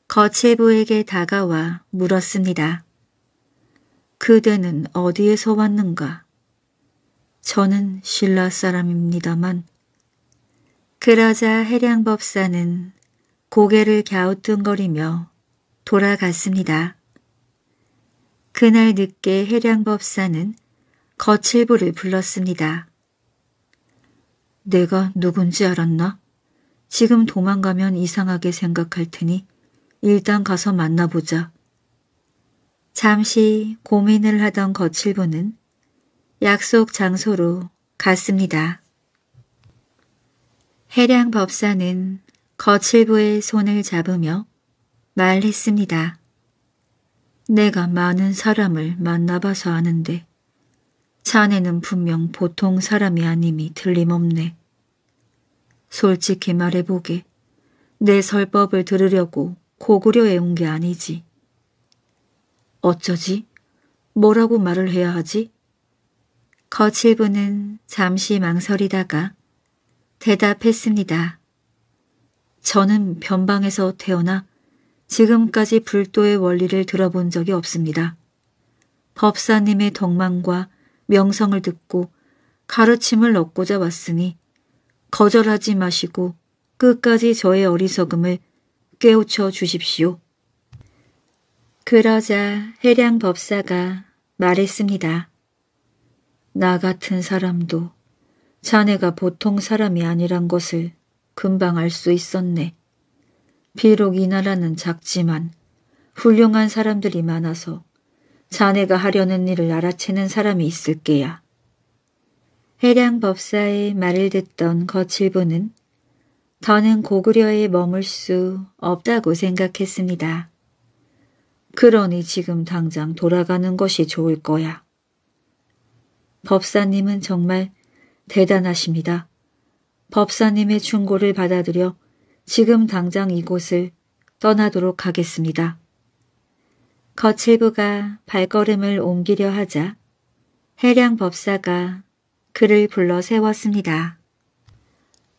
거칠부에게 다가와 물었습니다. 그대는 어디에서 왔는가? 저는 신라 사람입니다만. 그러자 해량 법사는 고개를 갸우뚱거리며 돌아갔습니다. 그날 늦게 해량법사는 거칠부를 불렀습니다. 내가 누군지 알았나? 지금 도망가면 이상하게 생각할 테니 일단 가서 만나보자. 잠시 고민을 하던 거칠부는 약속 장소로 갔습니다. 해량 법사는 거칠부의 손을 잡으며 말했습니다. 내가 많은 사람을 만나봐서 아는데 자네는 분명 보통 사람이 아님이 틀림없네. 솔직히 말해보게 내 설법을 들으려고 고구려에 온 게 아니지. 어쩌지? 뭐라고 말을 해야 하지? 거칠부는 잠시 망설이다가 대답했습니다. 저는 변방에서 태어나 지금까지 불도의 원리를 들어본 적이 없습니다. 법사님의 덕망과 명성을 듣고 가르침을 얻고자 왔으니 거절하지 마시고 끝까지 저의 어리석음을 깨우쳐 주십시오. 그러자 해량 법사가 말했습니다. 나 같은 사람도 자네가 보통 사람이 아니란 것을 금방 알 수 있었네. 비록 이 나라는 작지만 훌륭한 사람들이 많아서 자네가 하려는 일을 알아채는 사람이 있을 게야. 해량 법사의 말을 듣던 거칠부는 더는 고구려에 머물 수 없다고 생각했습니다. 그러니 지금 당장 돌아가는 것이 좋을 거야. 법사님은 정말 대단하십니다. 법사님의 충고를 받아들여 지금 당장 이곳을 떠나도록 하겠습니다. 거칠부가 발걸음을 옮기려 하자 해량 법사가 그를 불러 세웠습니다.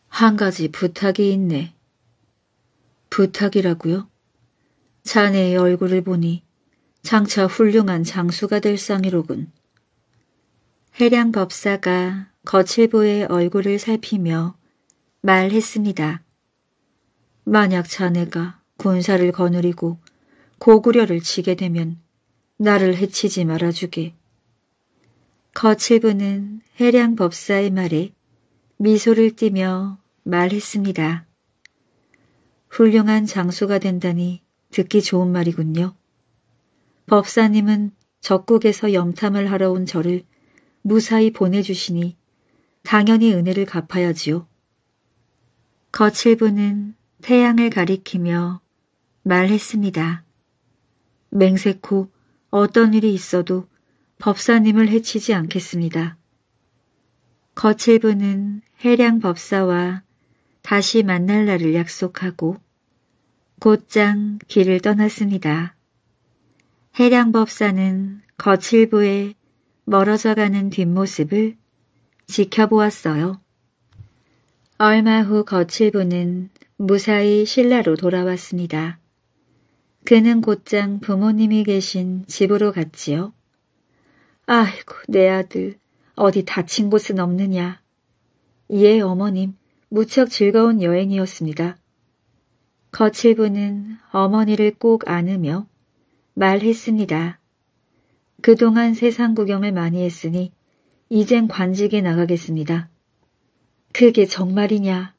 한 가지 부탁이 있네. 부탁이라고요? 자네의 얼굴을 보니 장차 훌륭한 장수가 될 상이로군. 해량 법사가 거칠부의 얼굴을 살피며 말했습니다. 만약 자네가 군사를 거느리고 고구려를 치게 되면 나를 해치지 말아주게. 거칠부는 해량 법사의 말에 미소를 띠며 말했습니다. 훌륭한 장수가 된다니 듣기 좋은 말이군요. 법사님은 적국에서 염탐을 하러 온 저를 무사히 보내주시니 당연히 은혜를 갚아야지요. 거칠부는 태양을 가리키며 말했습니다. 맹세코 어떤 일이 있어도 법사님을 해치지 않겠습니다. 거칠부는 해량 법사와 다시 만날 날을 약속하고 곧장 길을 떠났습니다. 해량 법사는 거칠부의 멀어져가는 뒷모습을 지켜보았어요. 얼마 후 거칠부는 무사히 신라로 돌아왔습니다. 그는 곧장 부모님이 계신 집으로 갔지요. 아이고 내 아들 어디 다친 곳은 없느냐. 예 어머님 무척 즐거운 여행이었습니다. 거칠부는 어머니를 꼭 안으며 말했습니다. 그동안 세상 구경을 많이 했으니 이젠 관직에 나가겠습니다. 그게 정말이냐?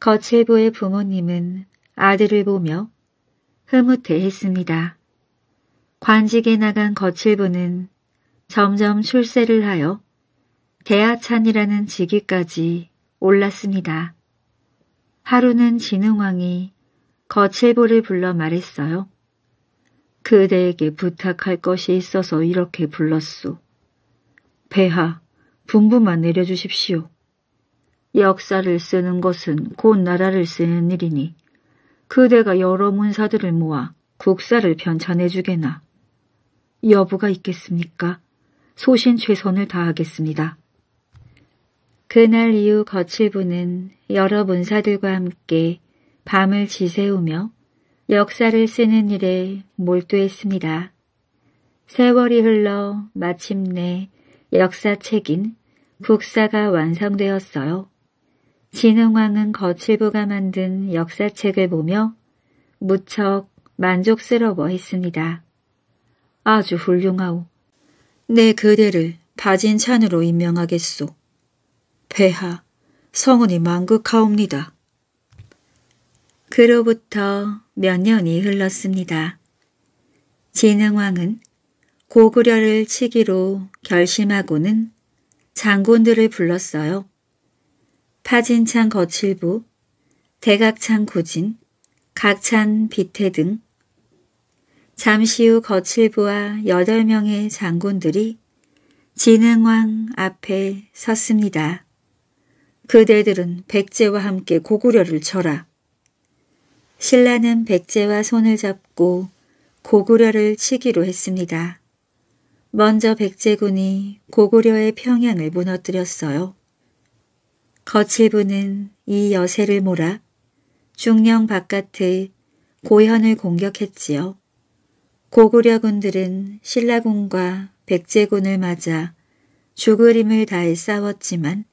거칠부의 부모님은 아들을 보며 흐뭇해했습니다. 관직에 나간 거칠부는 점점 출세를 하여 대하찬이라는 직위까지 올랐습니다. 하루는 진흥왕이 거칠부를 불러 말했어요. 그대에게 부탁할 것이 있어서 이렇게 불렀소. 배하, 분부만 내려주십시오. 역사를 쓰는 것은 곧 나라를 쓰는 일이니 그대가 여러 문사들을 모아 국사를 편찬해주게나. 여부가 있겠습니까? 소신 최선을 다하겠습니다. 그날 이후 거칠부는 여러 문사들과 함께 밤을 지새우며 역사를 쓰는 일에 몰두했습니다. 세월이 흘러 마침내 역사책인 국사가 완성되었어요. 진흥왕은 거칠부가 만든 역사책을 보며 무척 만족스러워 했습니다. 아주 훌륭하오. 내 그대를 바진찬으로 임명하겠소. 폐하, 성운이 만극하옵니다 그로부터 몇 년이 흘렀습니다. 진흥왕은 고구려를 치기로 결심하고는 장군들을 불렀어요. 파진창 거칠부, 대각창 구진 각찬 비태 등 잠시 후 거칠부와 여덟 명의 장군들이 진흥왕 앞에 섰습니다. 그대들은 백제와 함께 고구려를 쳐라. 신라는 백제와 손을 잡고 고구려를 치기로 했습니다. 먼저 백제군이 고구려의 평양을 무너뜨렸어요. 거칠부는 이 여세를 몰아 중령 바깥의 고현을 공격했지요. 고구려군들은 신라군과 백제군을 맞아 죽을 힘을 다해 싸웠지만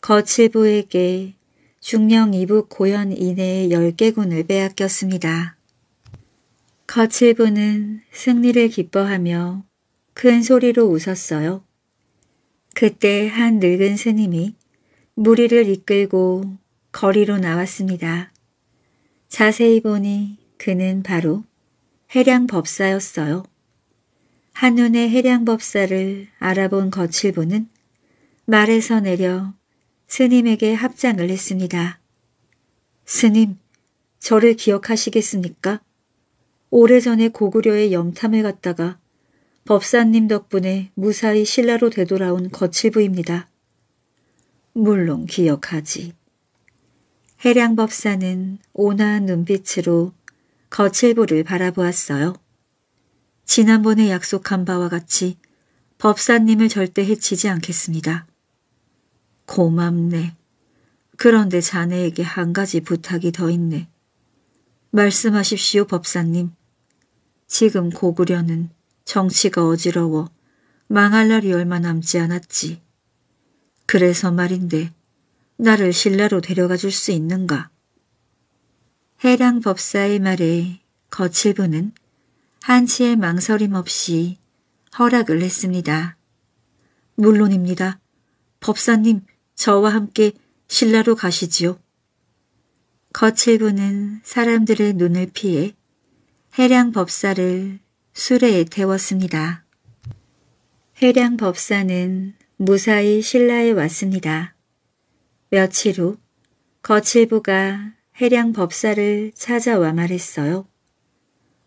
거칠부에게 중령 이북 고현 이내의 열개 군을 빼앗겼습니다. 거칠부는 승리를 기뻐하며 큰 소리로 웃었어요. 그때 한 늙은 스님이 무리를 이끌고 거리로 나왔습니다. 자세히 보니 그는 바로 해량법사였어요. 한눈에 해량법사를 알아본 거칠부는 말에서 내려 스님에게 합장을 했습니다. 스님, 저를 기억하시겠습니까? 오래전에 고구려에 염탐을 갔다가 법사님 덕분에 무사히 신라로 되돌아온 거칠부입니다. 물론 기억하지. 해량법사는 온화한 눈빛으로 거칠부를 바라보았어요. 지난번에 약속한 바와 같이 법사님을 절대 해치지 않겠습니다. 고맙네. 그런데 자네에게 한 가지 부탁이 더 있네. 말씀하십시오, 법사님. 지금 고구려는 정치가 어지러워 망할 날이 얼마 남지 않았지. 그래서 말인데 나를 신라로 데려가 줄 수 있는가? 해량 법사의 말에 거칠부는 한치의 망설임 없이 허락을 했습니다. 물론입니다. 법사님, 저와 함께 신라로 가시지요. 거칠부는 사람들의 눈을 피해 해량 법사를 수레에 태웠습니다. 해량 법사는 무사히 신라에 왔습니다. 며칠 후 거칠부가 해량 법사를 찾아와 말했어요.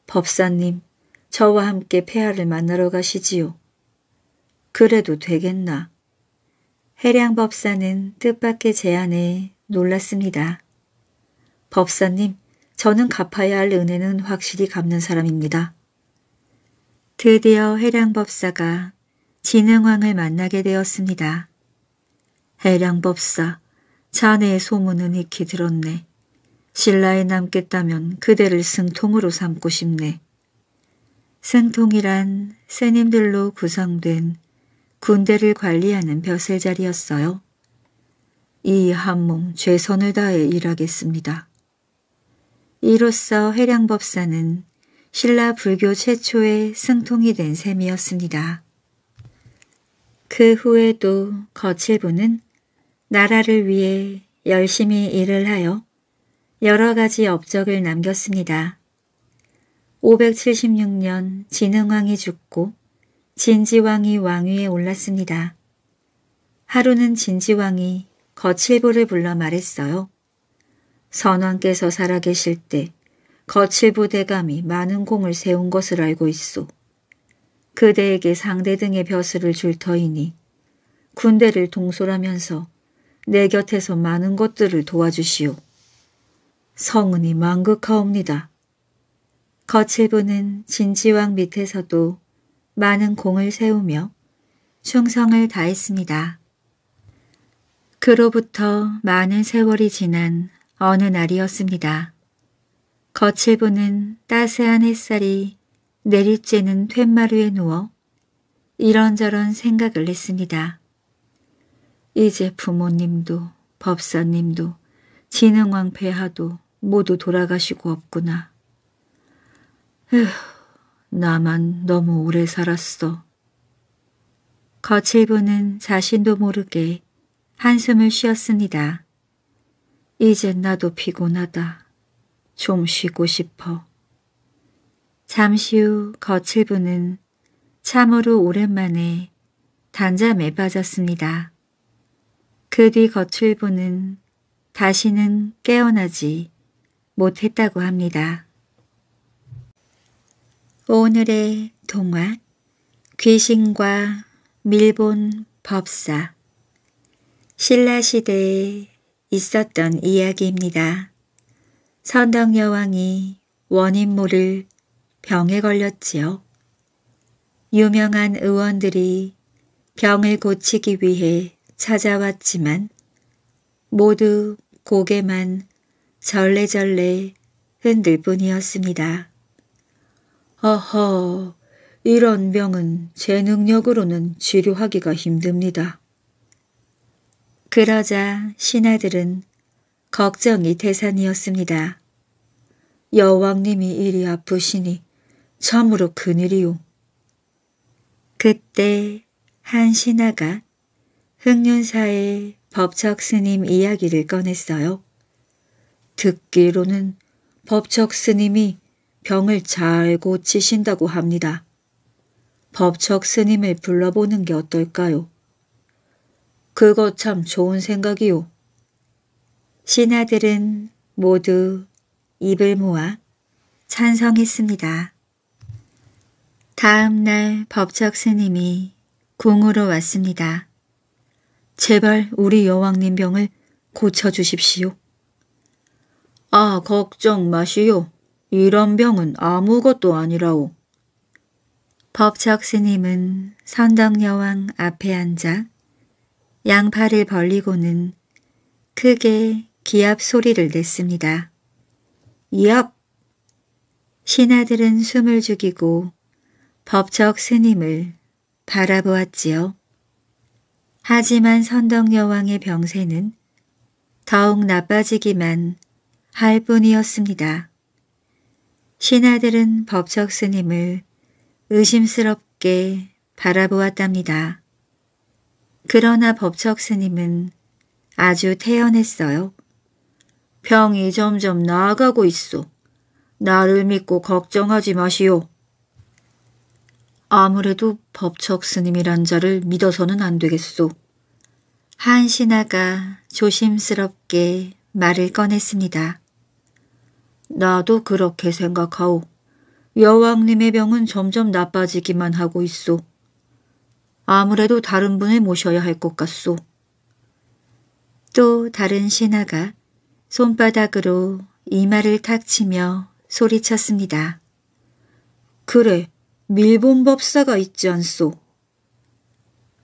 법사님, 저와 함께 폐하를 만나러 가시지요. 그래도 되겠나? 해량 법사는 뜻밖의 제안에 놀랐습니다. 법사님, 저는 갚아야 할 은혜는 확실히 갚는 사람입니다. 드디어 해량 법사가 진흥왕을 만나게 되었습니다. 해량법사, 자네의 소문은 익히 들었네. 신라에 남겠다면 그대를 승통으로 삼고 싶네. 승통이란 새님들로 구성된 군대를 관리하는 벼슬 자리였어요. 이 한몸 최선을 다해 일하겠습니다. 이로써 해량법사는 신라 불교 최초의 승통이 된 셈이었습니다. 그 후에도 거칠부는 나라를 위해 열심히 일을 하여 여러 가지 업적을 남겼습니다. 576년 진흥왕이 죽고 진지왕이 왕위에 올랐습니다. 하루는 진지왕이 거칠부를 불러 말했어요. 선왕께서 살아계실 때 거칠부 대감이 많은 공을 세운 것을 알고 있소. 그대에게 상대 등의 벼슬을 줄 터이니 군대를 동솔하면서 내 곁에서 많은 것들을 도와주시오. 성은이 망극하옵니다. 거칠부는 진지왕 밑에서도 많은 공을 세우며 충성을 다했습니다. 그로부터 많은 세월이 지난 어느 날이었습니다. 거칠부는 따스한 햇살이 내리째는 툇마루에 누워 이런저런 생각을 했습니다. 이제 부모님도 법사님도 진흥왕폐하도 모두 돌아가시고 없구나. 에휴, 나만 너무 오래 살았어. 거칠분는 자신도 모르게 한숨을 쉬었습니다. 이젠 나도 피곤하다. 좀 쉬고 싶어. 잠시 후거칠부는 참으로 오랜만에 단잠에 빠졌습니다. 그 뒤거칠부는 다시는 깨어나지 못했다고 합니다. 오늘의 동화 귀신과 밀본 법사 신라시대에 있었던 이야기입니다. 선덕여왕이 원인 모를 병에 걸렸지요. 유명한 의원들이 병을 고치기 위해 찾아왔지만 모두 고개만 절레절레 흔들 뿐이었습니다. 어허, 이런 병은 제 능력으로는 치료하기가 힘듭니다. 그러자 신하들은 걱정이 태산이었습니다. 여왕님이 이리 아프시니 처음으로그늘이요 그때 한 신하가 흑륜사의 법척 스님 이야기를 꺼냈어요. 듣기로는 법척 스님이 병을 잘 고치신다고 합니다. 법척 스님을 불러보는 게 어떨까요? 그거 참 좋은 생각이요. 신하들은 모두 입을 모아 찬성했습니다. 다음 날 법적 스님이 궁으로 왔습니다. 제발 우리 여왕님 병을 고쳐주십시오. 아, 걱정 마시오. 이런 병은 아무것도 아니라오. 법적 스님은 선덕여왕 앞에 앉아 양팔을 벌리고는 크게 기압 소리를 냈습니다. 이압! 신하들은 숨을 죽이고 법적 스님을 바라보았지요. 하지만 선덕여왕의 병세는 더욱 나빠지기만 할 뿐이었습니다. 신하들은 법적 스님을 의심스럽게 바라보았답니다. 그러나 법적 스님은 아주 태연했어요. 병이 점점 나아가고 있어. 나를 믿고 걱정하지 마시오. 아무래도 법척 스님이란 자를 믿어서는 안 되겠소. 한신하가 조심스럽게 말을 꺼냈습니다. 나도 그렇게 생각하오. 여왕님의 병은 점점 나빠지기만 하고 있소. 아무래도 다른 분을 모셔야 할 것 같소. 또 다른 신하가 손바닥으로 이마를 탁 치며 소리쳤습니다. 그래, 밀본법사가 있지 않소.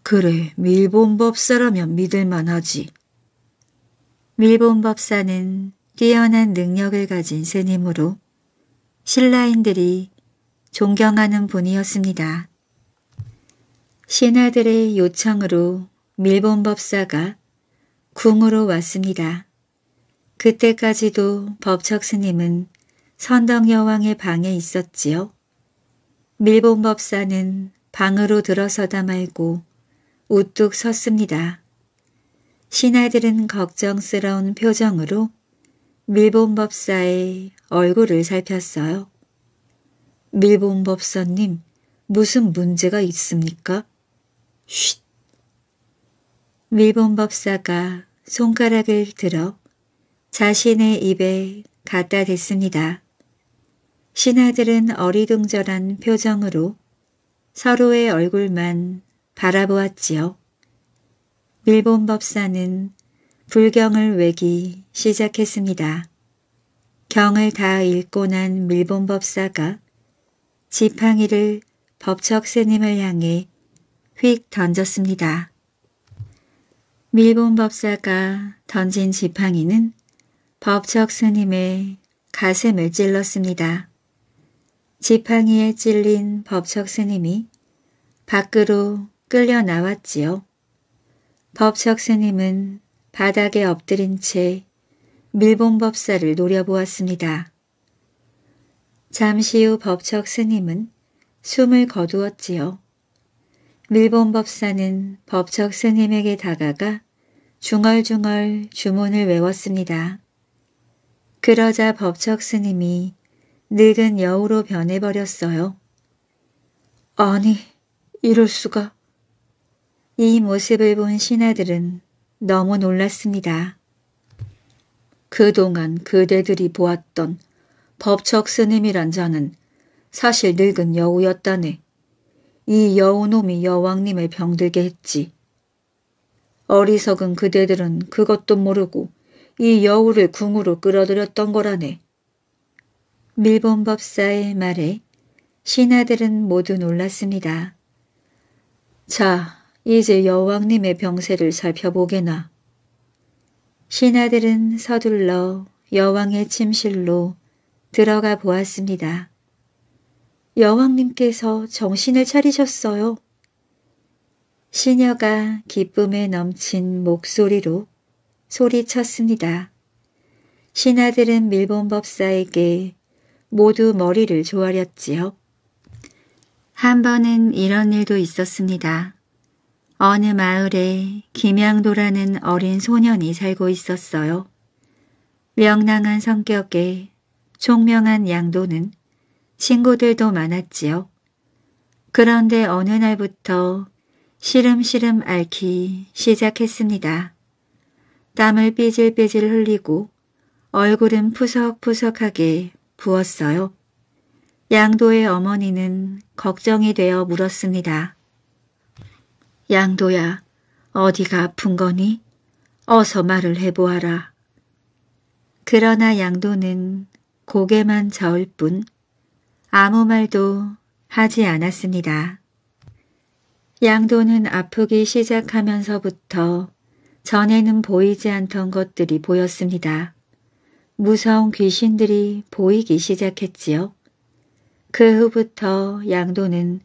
그래, 밀본법사라면 믿을만하지. 밀본법사는 뛰어난 능력을 가진 스님으로 신라인들이 존경하는 분이었습니다. 신하들의 요청으로 밀본법사가 궁으로 왔습니다. 그때까지도 법척스님은 선덕여왕의 방에 있었지요. 밀봉 법사는 방으로 들어서다 말고 우뚝 섰습니다. 신하들은 걱정스러운 표정으로 밀봉 법사의 얼굴을 살폈어요. 밀봉 법사님, 무슨 문제가 있습니까? 쉿! 밀봉 법사가 손가락을 들어 자신의 입에 갖다 댔습니다. 신하들은 어리둥절한 표정으로 서로의 얼굴만 바라보았지요. 일본 법사는 불경을 외기 시작했습니다. 경을 다 읽고 난 밀본 법사가 지팡이를 법척 스님을 향해 휙 던졌습니다. 밀본 법사가 던진 지팡이는 법척 스님의 가슴을 찔렀습니다. 지팡이에 찔린 법적 스님이 밖으로 끌려 나왔지요. 법적 스님은 바닥에 엎드린 채 밀봉 법사를 노려보았습니다. 잠시 후 법적 스님은 숨을 거두었지요. 밀봉 법사는 법적 스님에게 다가가 중얼중얼 주문을 외웠습니다. 그러자 법척 스님이 늙은 여우로 변해버렸어요. 아니, 이럴 수가. 이 모습을 본 신하들은 너무 놀랐습니다. 그동안 그대들이 보았던 법척 스님이란 자는 사실 늙은 여우였다네. 이 여우놈이 여왕님을 병들게 했지. 어리석은 그대들은 그것도 모르고 이 여우를 궁으로 끌어들였던 거라네. 밀본 법사의 말에 신하들은 모두 놀랐습니다. 자, 이제 여왕님의 병세를 살펴보게나. 신하들은 서둘러 여왕의 침실로 들어가 보았습니다. 여왕님께서 정신을 차리셨어요. 시녀가 기쁨에 넘친 목소리로 소리쳤습니다. 신하들은 밀본 법사에게 모두 머리를 조아렸지요. 한 번은 이런 일도 있었습니다. 어느 마을에 김양도라는 어린 소년이 살고 있었어요. 명랑한 성격에 총명한 양도는 친구들도 많았지요. 그런데 어느 날부터 시름시름 앓기 시작했습니다. 땀을 삐질삐질 흘리고 얼굴은 푸석푸석하게 부었어요. 양도의 어머니는 걱정이 되어 물었습니다. 양도야, 어디가 아픈 거니? 어서 말을 해보아라. 그러나 양도는 고개만 저을 뿐 아무 말도 하지 않았습니다. 양도는 아프기 시작하면서부터 전에는 보이지 않던 것들이 보였습니다. 무서운 귀신들이 보이기 시작했지요. 그 후부터 양도는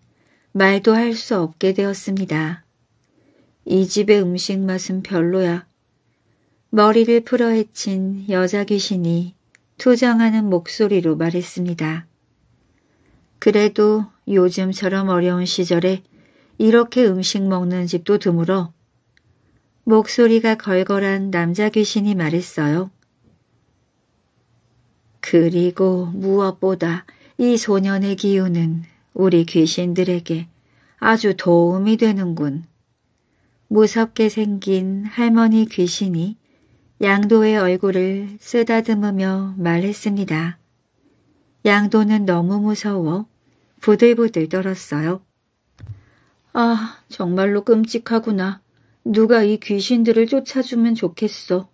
말도 할 수 없게 되었습니다. 이 집의 음식 맛은 별로야. 머리를 풀어헤친 여자 귀신이 투정하는 목소리로 말했습니다. 그래도 요즘처럼 어려운 시절에 이렇게 음식 먹는 집도 드물어. 목소리가 걸걸한 남자 귀신이 말했어요. 그리고 무엇보다 이 소년의 기운은 우리 귀신들에게 아주 도움이 되는군. 무섭게 생긴 할머니 귀신이 양도의 얼굴을 쓰다듬으며 말했습니다. 양도는 너무 무서워 부들부들 떨었어요. 아, 정말로 끔찍하구나. 누가 이 귀신들을 쫓아주면 좋겠어.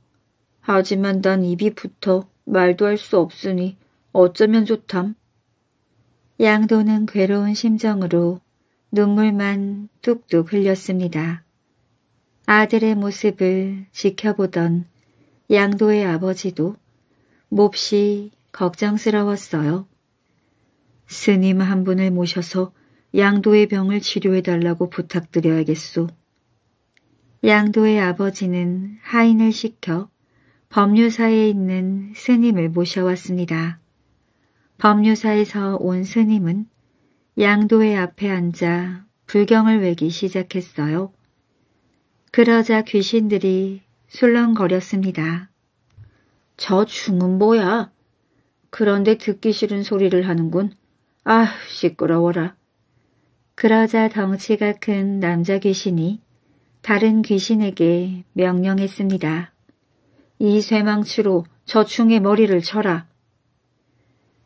하지만 난 입이 붙어 말도 할 수 없으니 어쩌면 좋담. 양도는 괴로운 심정으로 눈물만 뚝뚝 흘렸습니다. 아들의 모습을 지켜보던 양도의 아버지도 몹시 걱정스러웠어요. 스님 한 분을 모셔서 양도의 병을 치료해달라고 부탁드려야겠소. 양도의 아버지는 하인을 시켜 법류사에 있는 스님을 모셔왔습니다. 법류사에서온 스님은 양도의 앞에 앉아 불경을 외기 시작했어요. 그러자 귀신들이 술렁거렸습니다. 저 중은 뭐야? 그런데 듣기 싫은 소리를 하는군. 아, 시끄러워라. 그러자 덩치가 큰 남자 귀신이 다른 귀신에게 명령했습니다. 이 쇠망치로 저충의 머리를 쳐라.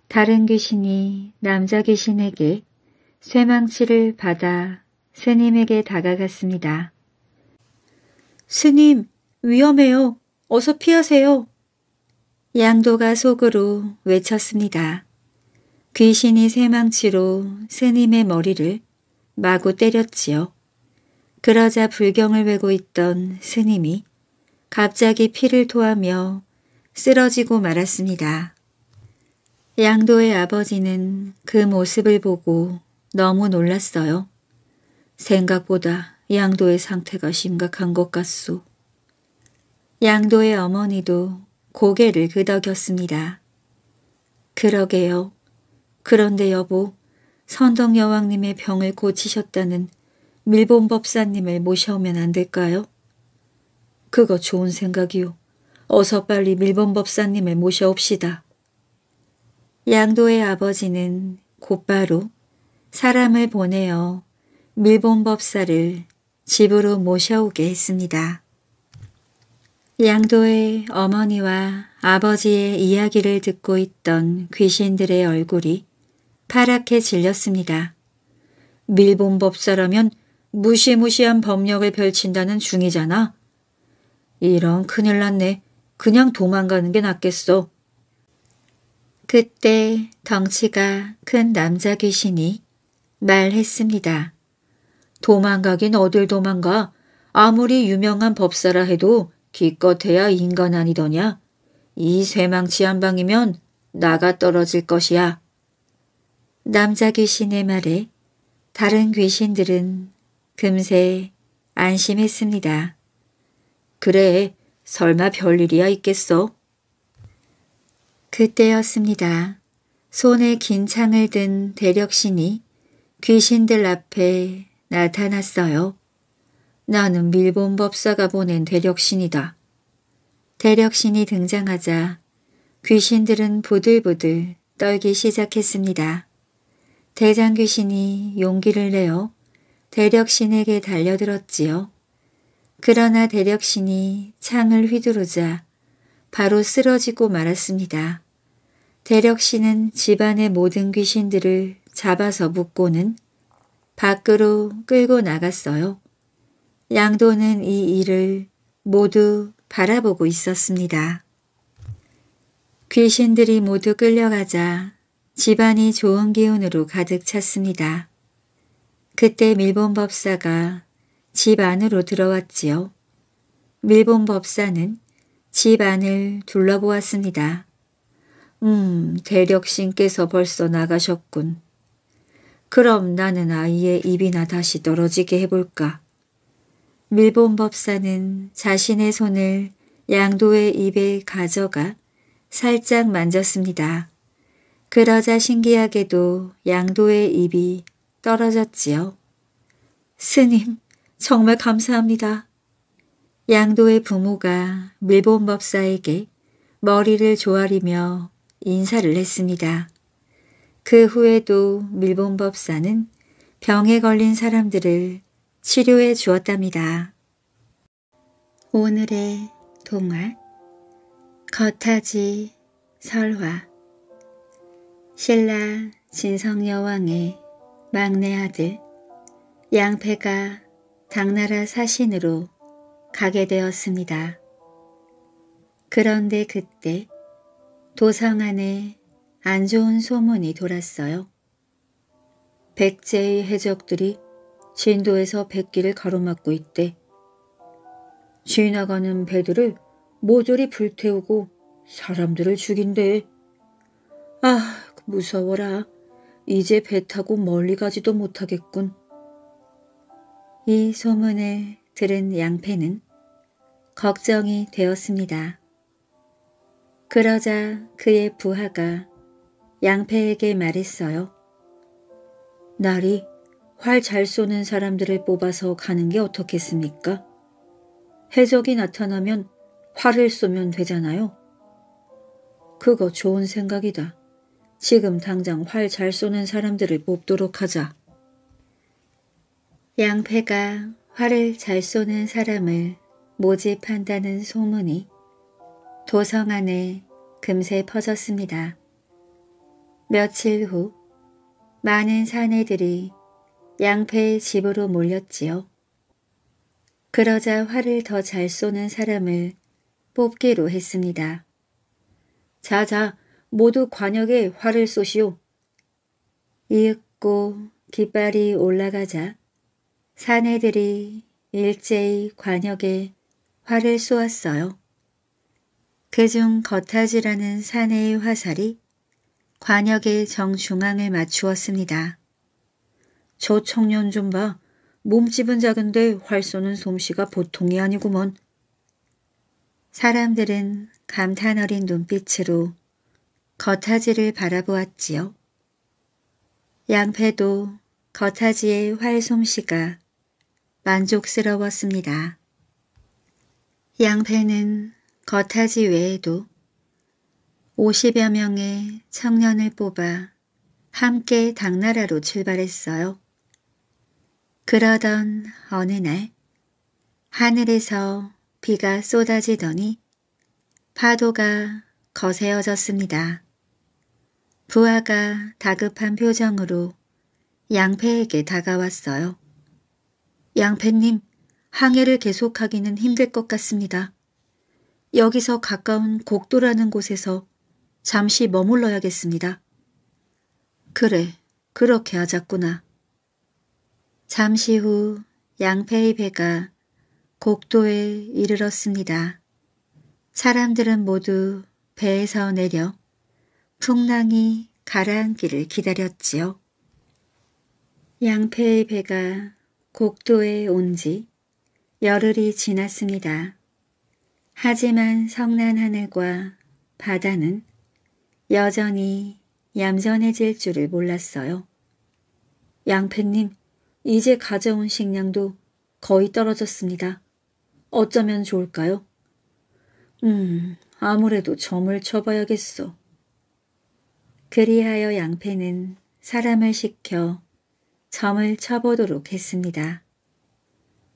다른 귀신이 남자 귀신에게 쇠망치를 받아 스님에게 다가갔습니다. 스님, 위험해요. 어서 피하세요. 양도가 속으로 외쳤습니다. 귀신이 쇠망치로 스님의 머리를 마구 때렸지요. 그러자 불경을 외고 있던 스님이 갑자기 피를 토하며 쓰러지고 말았습니다. 양도의 아버지는 그 모습을 보고 너무 놀랐어요. 생각보다 양도의 상태가 심각한 것 같소. 양도의 어머니도 고개를 그덕였습니다. 그러게요. 그런데 여보, 선덕여왕님의 병을 고치셨다는 밀본 법사님을 모셔오면 안 될까요? 그거 좋은 생각이요. 어서 빨리 밀본 법사님을 모셔옵시다. 양도의 아버지는 곧바로 사람을 보내어 밀본 법사를 집으로 모셔오게 했습니다. 양도의 어머니와 아버지의 이야기를 듣고 있던 귀신들의 얼굴이 파랗게 질렸습니다. 밀본 법사라면 무시무시한 법력을 펼친다는 중이잖아. 이런 큰일 났네. 그냥 도망가는 게 낫겠어. 그때 덩치가 큰 남자 귀신이 말했습니다. 도망가긴 어딜 도망가. 아무리 유명한 법사라 해도 기껏해야 인간 아니더냐. 이 쇠망치한 방이면 나가 떨어질 것이야. 남자 귀신의 말에 다른 귀신들은 금세 안심했습니다. 그래, 설마 별일이야 있겠어? 그때였습니다. 손에 긴 창을 든 대력신이 귀신들 앞에 나타났어요. 나는 밀본 법사가 보낸 대력신이다. 대력신이 등장하자 귀신들은 부들부들 떨기 시작했습니다. 대장 귀신이 용기를 내어 대력신에게 달려들었지요. 그러나 대력신이 창을 휘두르자 바로 쓰러지고 말았습니다. 대력신은 집안의 모든 귀신들을 잡아서 묶고는 밖으로 끌고 나갔어요. 양도는 이 일을 모두 바라보고 있었습니다. 귀신들이 모두 끌려가자 집안이 좋은 기운으로 가득 찼습니다. 그때 밀본 법사가 집 안으로 들어왔지요. 밀본 법사는 집 안을 둘러보았습니다. 음, 대력신께서 벌써 나가셨군. 그럼 나는 아이의 입이나 다시 떨어지게 해볼까. 밀본 법사는 자신의 손을 양도의 입에 가져가 살짝 만졌습니다. 그러자 신기하게도 양도의 입이 떨어졌지요. 스님, 정말 감사합니다. 양도의 부모가 밀본 법사에게 머리를 조아리며 인사를 했습니다. 그 후에도 밀본 법사는 병에 걸린 사람들을 치료해 주었답니다. 오늘의 동화 겉하지 설화 신라 진성여왕의 막내 아들 양패가 당나라 사신으로 가게 되었습니다. 그런데 그때 도성 안에 안 좋은 소문이 돌았어요. 백제의 해적들이 진도에서 백기를 가로막고 있대. 지나가는 배들을 모조리 불태우고 사람들을 죽인대. 아, 무서워라. 이제 배 타고 멀리 가지도 못하겠군. 이 소문을 들은 양패는 걱정이 되었습니다. 그러자 그의 부하가 양패에게 말했어요. 날이 활 잘 쏘는 사람들을 뽑아서 가는 게 어떻겠습니까? 해적이 나타나면 활을 쏘면 되잖아요. 그거 좋은 생각이다. 지금 당장 활 잘 쏘는 사람들을 뽑도록 하자. 양패가 활을 잘 쏘는 사람을 모집한다는 소문이 도성 안에 금세 퍼졌습니다. 며칠 후 많은 사내들이 양패의 집으로 몰렸지요. 그러자 활을 더 잘 쏘는 사람을 뽑기로 했습니다. 자자 모두 관역에 활을 쏘시오. 이윽고 깃발이 올라가자 사내들이 일제히 관역에 활을 쏘았어요. 그중 거타지라는 사내의 화살이 관역의 정중앙을 맞추었습니다. 저 청년 좀 봐. 몸집은 작은데 활 쏘는 솜씨가 보통이 아니구먼. 사람들은 감탄 어린 눈빛으로 거타지를 바라보았지요. 양패도 거타지의 활 솜씨가 만족스러웠습니다. 양패는 겉하지 외에도 50여 명의 청년을 뽑아 함께 당나라로 출발했어요. 그러던 어느 날 하늘에서 비가 쏟아지더니 파도가 거세어졌습니다. 부하가 다급한 표정으로 양패에게 다가왔어요. 양팬님, 항해를 계속하기는 힘들 것 같습니다. 여기서 가까운 곡도라는 곳에서 잠시 머물러야겠습니다. 그래, 그렇게 하자꾸나. 잠시 후 양패의 배가 곡도에 이르렀습니다. 사람들은 모두 배에서 내려 풍랑이 가라앉기를 기다렸지요. 양패의 배가 곡도에 온 지 열흘이 지났습니다. 하지만 성난 하늘과 바다는 여전히 얌전해질 줄을 몰랐어요. 양패님 이제 가져온 식량도 거의 떨어졌습니다. 어쩌면 좋을까요? 음, 아무래도 점을 쳐봐야겠어. 그리하여 양패는 사람을 시켜 점을 쳐보도록 했습니다.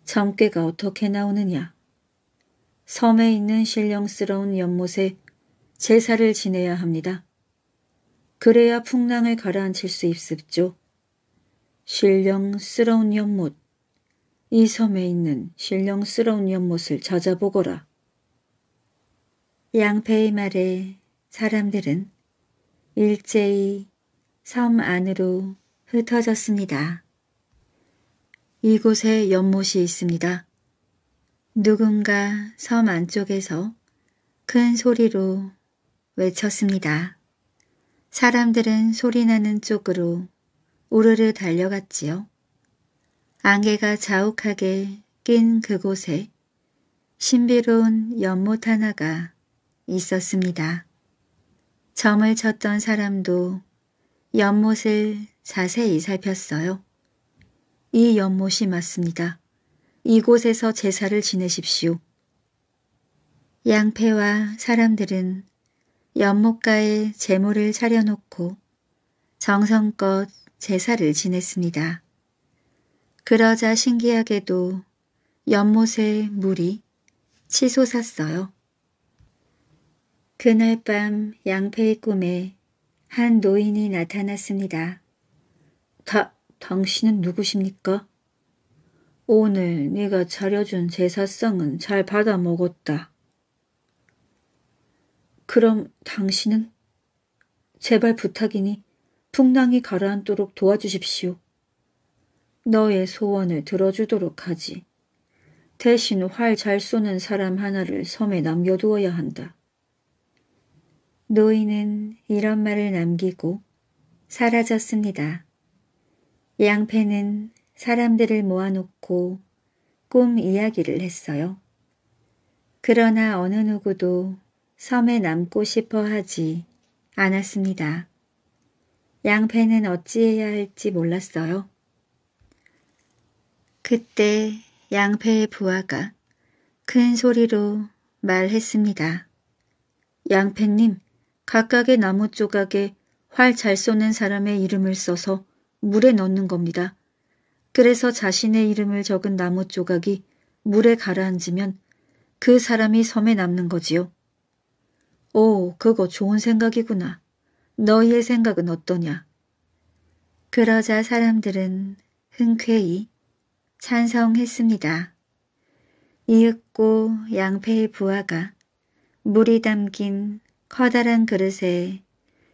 점괘가 어떻게 나오느냐. 섬에 있는 신령스러운 연못에 제사를 지내야 합니다. 그래야 풍랑을 가라앉힐 수 있습죠. 신령스러운 연못. 이 섬에 있는 신령스러운 연못을 찾아보거라. 양패의 말에 사람들은 일제히 섬 안으로 흩어졌습니다. 이곳에 연못이 있습니다. 누군가 섬 안쪽에서 큰 소리로 외쳤습니다. 사람들은 소리나는 쪽으로 우르르 달려갔지요. 안개가 자욱하게 낀 그곳에 신비로운 연못 하나가 있었습니다. 점을 쳤던 사람도 연못을 자세히 살폈어요. 이 연못이 맞습니다. 이곳에서 제사를 지내십시오. 양패와 사람들은 연못가에 재물을 차려놓고 정성껏 제사를 지냈습니다. 그러자 신기하게도 연못에 물이 치솟았어요. 그날 밤 양패의 꿈에 한 노인이 나타났습니다. 다, 당신은 누구십니까? 오늘 네가 차려준 제사상은 잘 받아 먹었다. 그럼 당신은? 제발 부탁이니 풍랑이 가라앉도록 도와주십시오. 너의 소원을 들어주도록 하지. 대신 활 잘 쏘는 사람 하나를 섬에 남겨두어야 한다. 노인은 이런 말을 남기고 사라졌습니다. 양패는 사람들을 모아놓고 꿈 이야기를 했어요. 그러나 어느 누구도 섬에 남고 싶어 하지 않았습니다. 양패는 어찌해야 할지 몰랐어요. 그때 양패의 부하가 큰 소리로 말했습니다. 양패님, 각각의 나무 조각에 활 잘 쏘는 사람의 이름을 써서 물에 넣는 겁니다. 그래서 자신의 이름을 적은 나무 조각이 물에 가라앉으면 그 사람이 섬에 남는 거지요. 오, 그거 좋은 생각이구나. 너희의 생각은 어떠냐? 그러자 사람들은 흔쾌히 찬성했습니다. 이윽고 양패의 부하가 물이 담긴 커다란 그릇에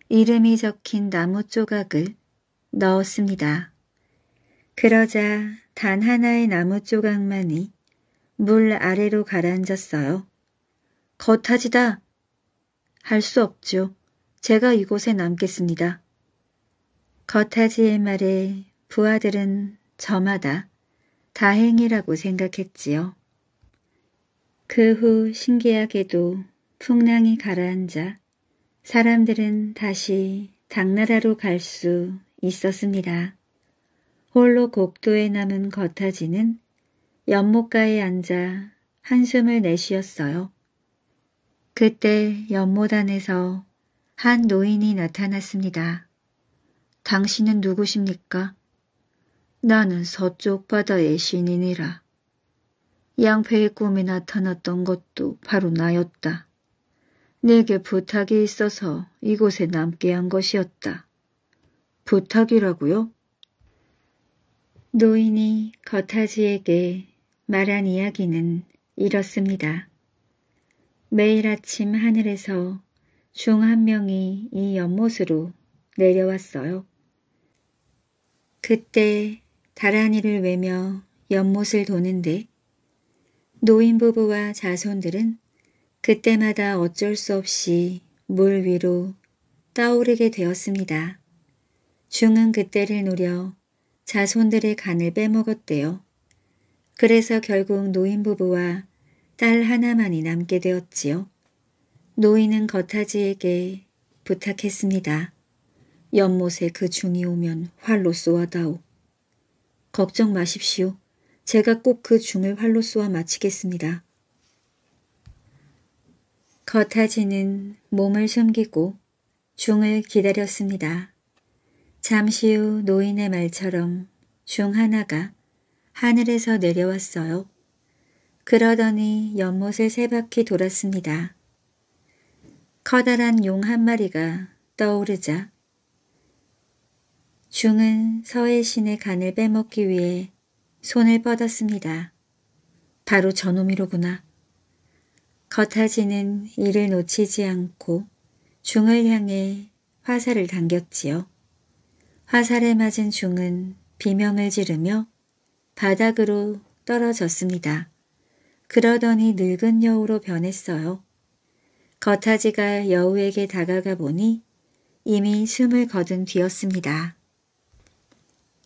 이름이 적힌 나무 조각을 넣었습니다. 그러자 단 하나의 나무 조각만이 물 아래로 가라앉았어요. 겉하지다! 할 수 없죠. 제가 이곳에 남겠습니다. 겉하지의 말에 부하들은 저마다 다행이라고 생각했지요. 그 후 신기하게도 풍랑이 가라앉아 사람들은 다시 당나라로 갈수 있었습니다. 홀로 곡도에 남은 겉타지는 연못가에 앉아 한숨을 내쉬었어요. 그때 연못 안에서 한 노인이 나타났습니다. 당신은 누구십니까? 나는 서쪽 바다의 신인이라. 양패의 꿈에 나타났던 것도 바로 나였다. 내게 부탁이 있어서 이곳에 남게 한 것이었다. 부탁이라고요? 노인이 거타지에게 말한 이야기는 이렇습니다. 매일 아침 하늘에서 중 한 명이 이 연못으로 내려왔어요. 그때 다란이를 외며 연못을 도는데 노인 부부와 자손들은 그때마다 어쩔 수 없이 물 위로 떠오르게 되었습니다. 중은 그때를 노려 자손들의 간을 빼먹었대요. 그래서 결국 노인 부부와 딸 하나만이 남게 되었지요. 노인은 거타지에게 부탁했습니다. 연못에 그 중이 오면 활로 쏘아다오. 걱정 마십시오. 제가 꼭 그 중을 활로 쏘아 마치겠습니다. 거타지는 몸을 숨기고 중을 기다렸습니다. 잠시 후 노인의 말처럼 중 하나가 하늘에서 내려왔어요. 그러더니 연못을 세 바퀴 돌았습니다. 커다란 용 한 마리가 떠오르자 중은 서해 신의 간을 빼먹기 위해 손을 뻗었습니다. 바로 저놈이로구나. 겉하지는 이를 놓치지 않고 중을 향해 화살을 당겼지요. 화살에 맞은 중은 비명을 지르며 바닥으로 떨어졌습니다. 그러더니 늙은 여우로 변했어요. 겉타지가 여우에게 다가가 보니 이미 숨을 거둔 뒤였습니다.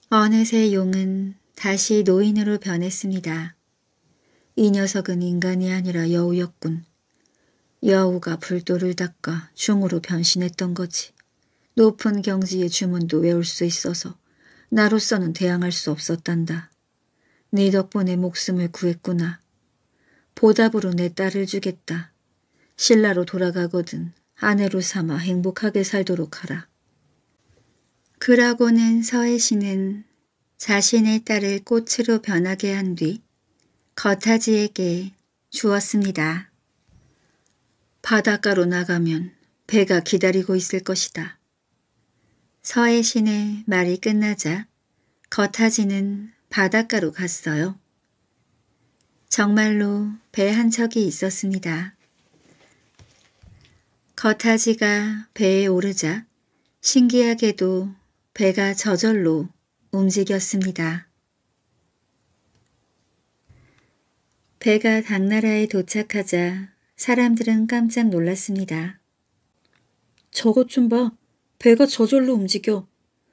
어느새 용은 다시 노인으로 변했습니다. 이 녀석은 인간이 아니라 여우였군. 여우가 불도를 닦아 중으로 변신했던 거지. 높은 경지의 주문도 외울 수 있어서 나로서는 대항할 수 없었단다. 네 덕분에 목숨을 구했구나. 보답으로 내 딸을 주겠다. 신라로 돌아가거든 아내로 삼아 행복하게 살도록 하라. 그러고는 서해 신은 자신의 딸을 꽃으로 변하게 한 뒤 거타지에게 주었습니다. 바닷가로 나가면 배가 기다리고 있을 것이다. 서해 신의 말이 끝나자 겉하지는 바닷가로 갔어요. 정말로 배 한 척이 있었습니다. 겉하지가 배에 오르자 신기하게도 배가 저절로 움직였습니다. 배가 당나라에 도착하자 사람들은 깜짝 놀랐습니다. 저것 좀 봐. 배가 저절로 움직여.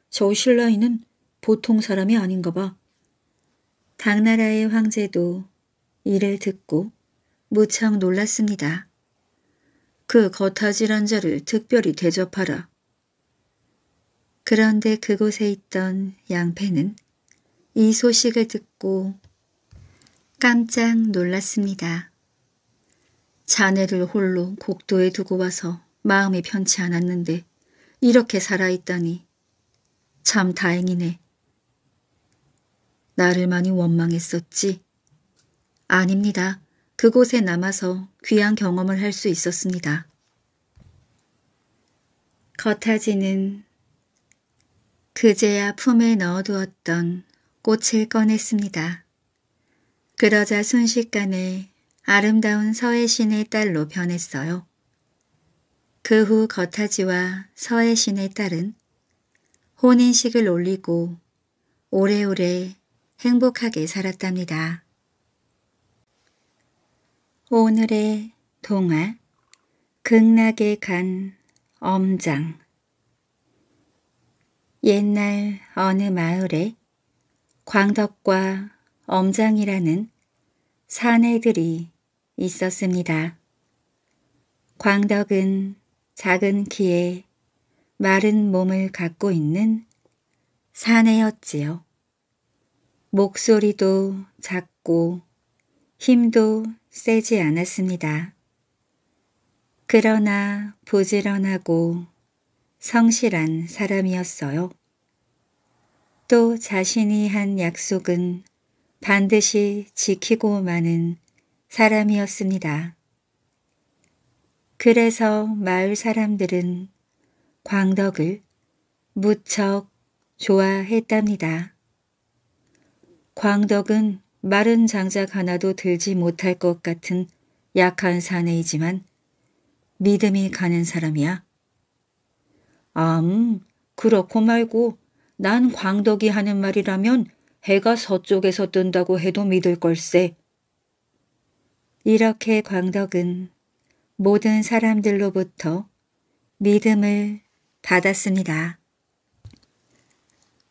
저 신라인은 보통 사람이 아닌가 봐. 당나라의 황제도 이를 듣고 무척 놀랐습니다. 그 거타질한 자를 특별히 대접하라. 그런데 그곳에 있던 양패는 이 소식을 듣고 깜짝 놀랐습니다. 자네를 홀로 곡도에 두고 와서 마음이 편치 않았는데 이렇게 살아있다니. 참 다행이네. 나를 많이 원망했었지? 아닙니다. 그곳에 남아서 귀한 경험을 할 수 있었습니다. 거타지는 그제야 품에 넣어두었던 꽃을 꺼냈습니다. 그러자 순식간에 아름다운 서해신의 딸로 변했어요. 그후 거타지와 서해신의 딸은 혼인식을 올리고 오래오래 행복하게 살았답니다. 오늘의 동화 극락에 간 엄장 옛날 어느 마을에 광덕과 엄장이라는 사내들이 있었습니다. 광덕은 작은 키에 마른 몸을 갖고 있는 사내였지요. 목소리도 작고 힘도 세지 않았습니다. 그러나 부지런하고 성실한 사람이었어요. 또 자신이 한 약속은 반드시 지키고 마는 사람이었습니다. 그래서 마을 사람들은 광덕을 무척 좋아했답니다. 광덕은 마른 장작 하나도 들지 못할 것 같은 약한 사내이지만 믿음이 가는 사람이야. 암, 음, 그렇고 말고 난 광덕이 하는 말이라면 해가 서쪽에서 뜬다고 해도 믿을 걸세. 이렇게 광덕은 모든 사람들로부터 믿음을 받았습니다.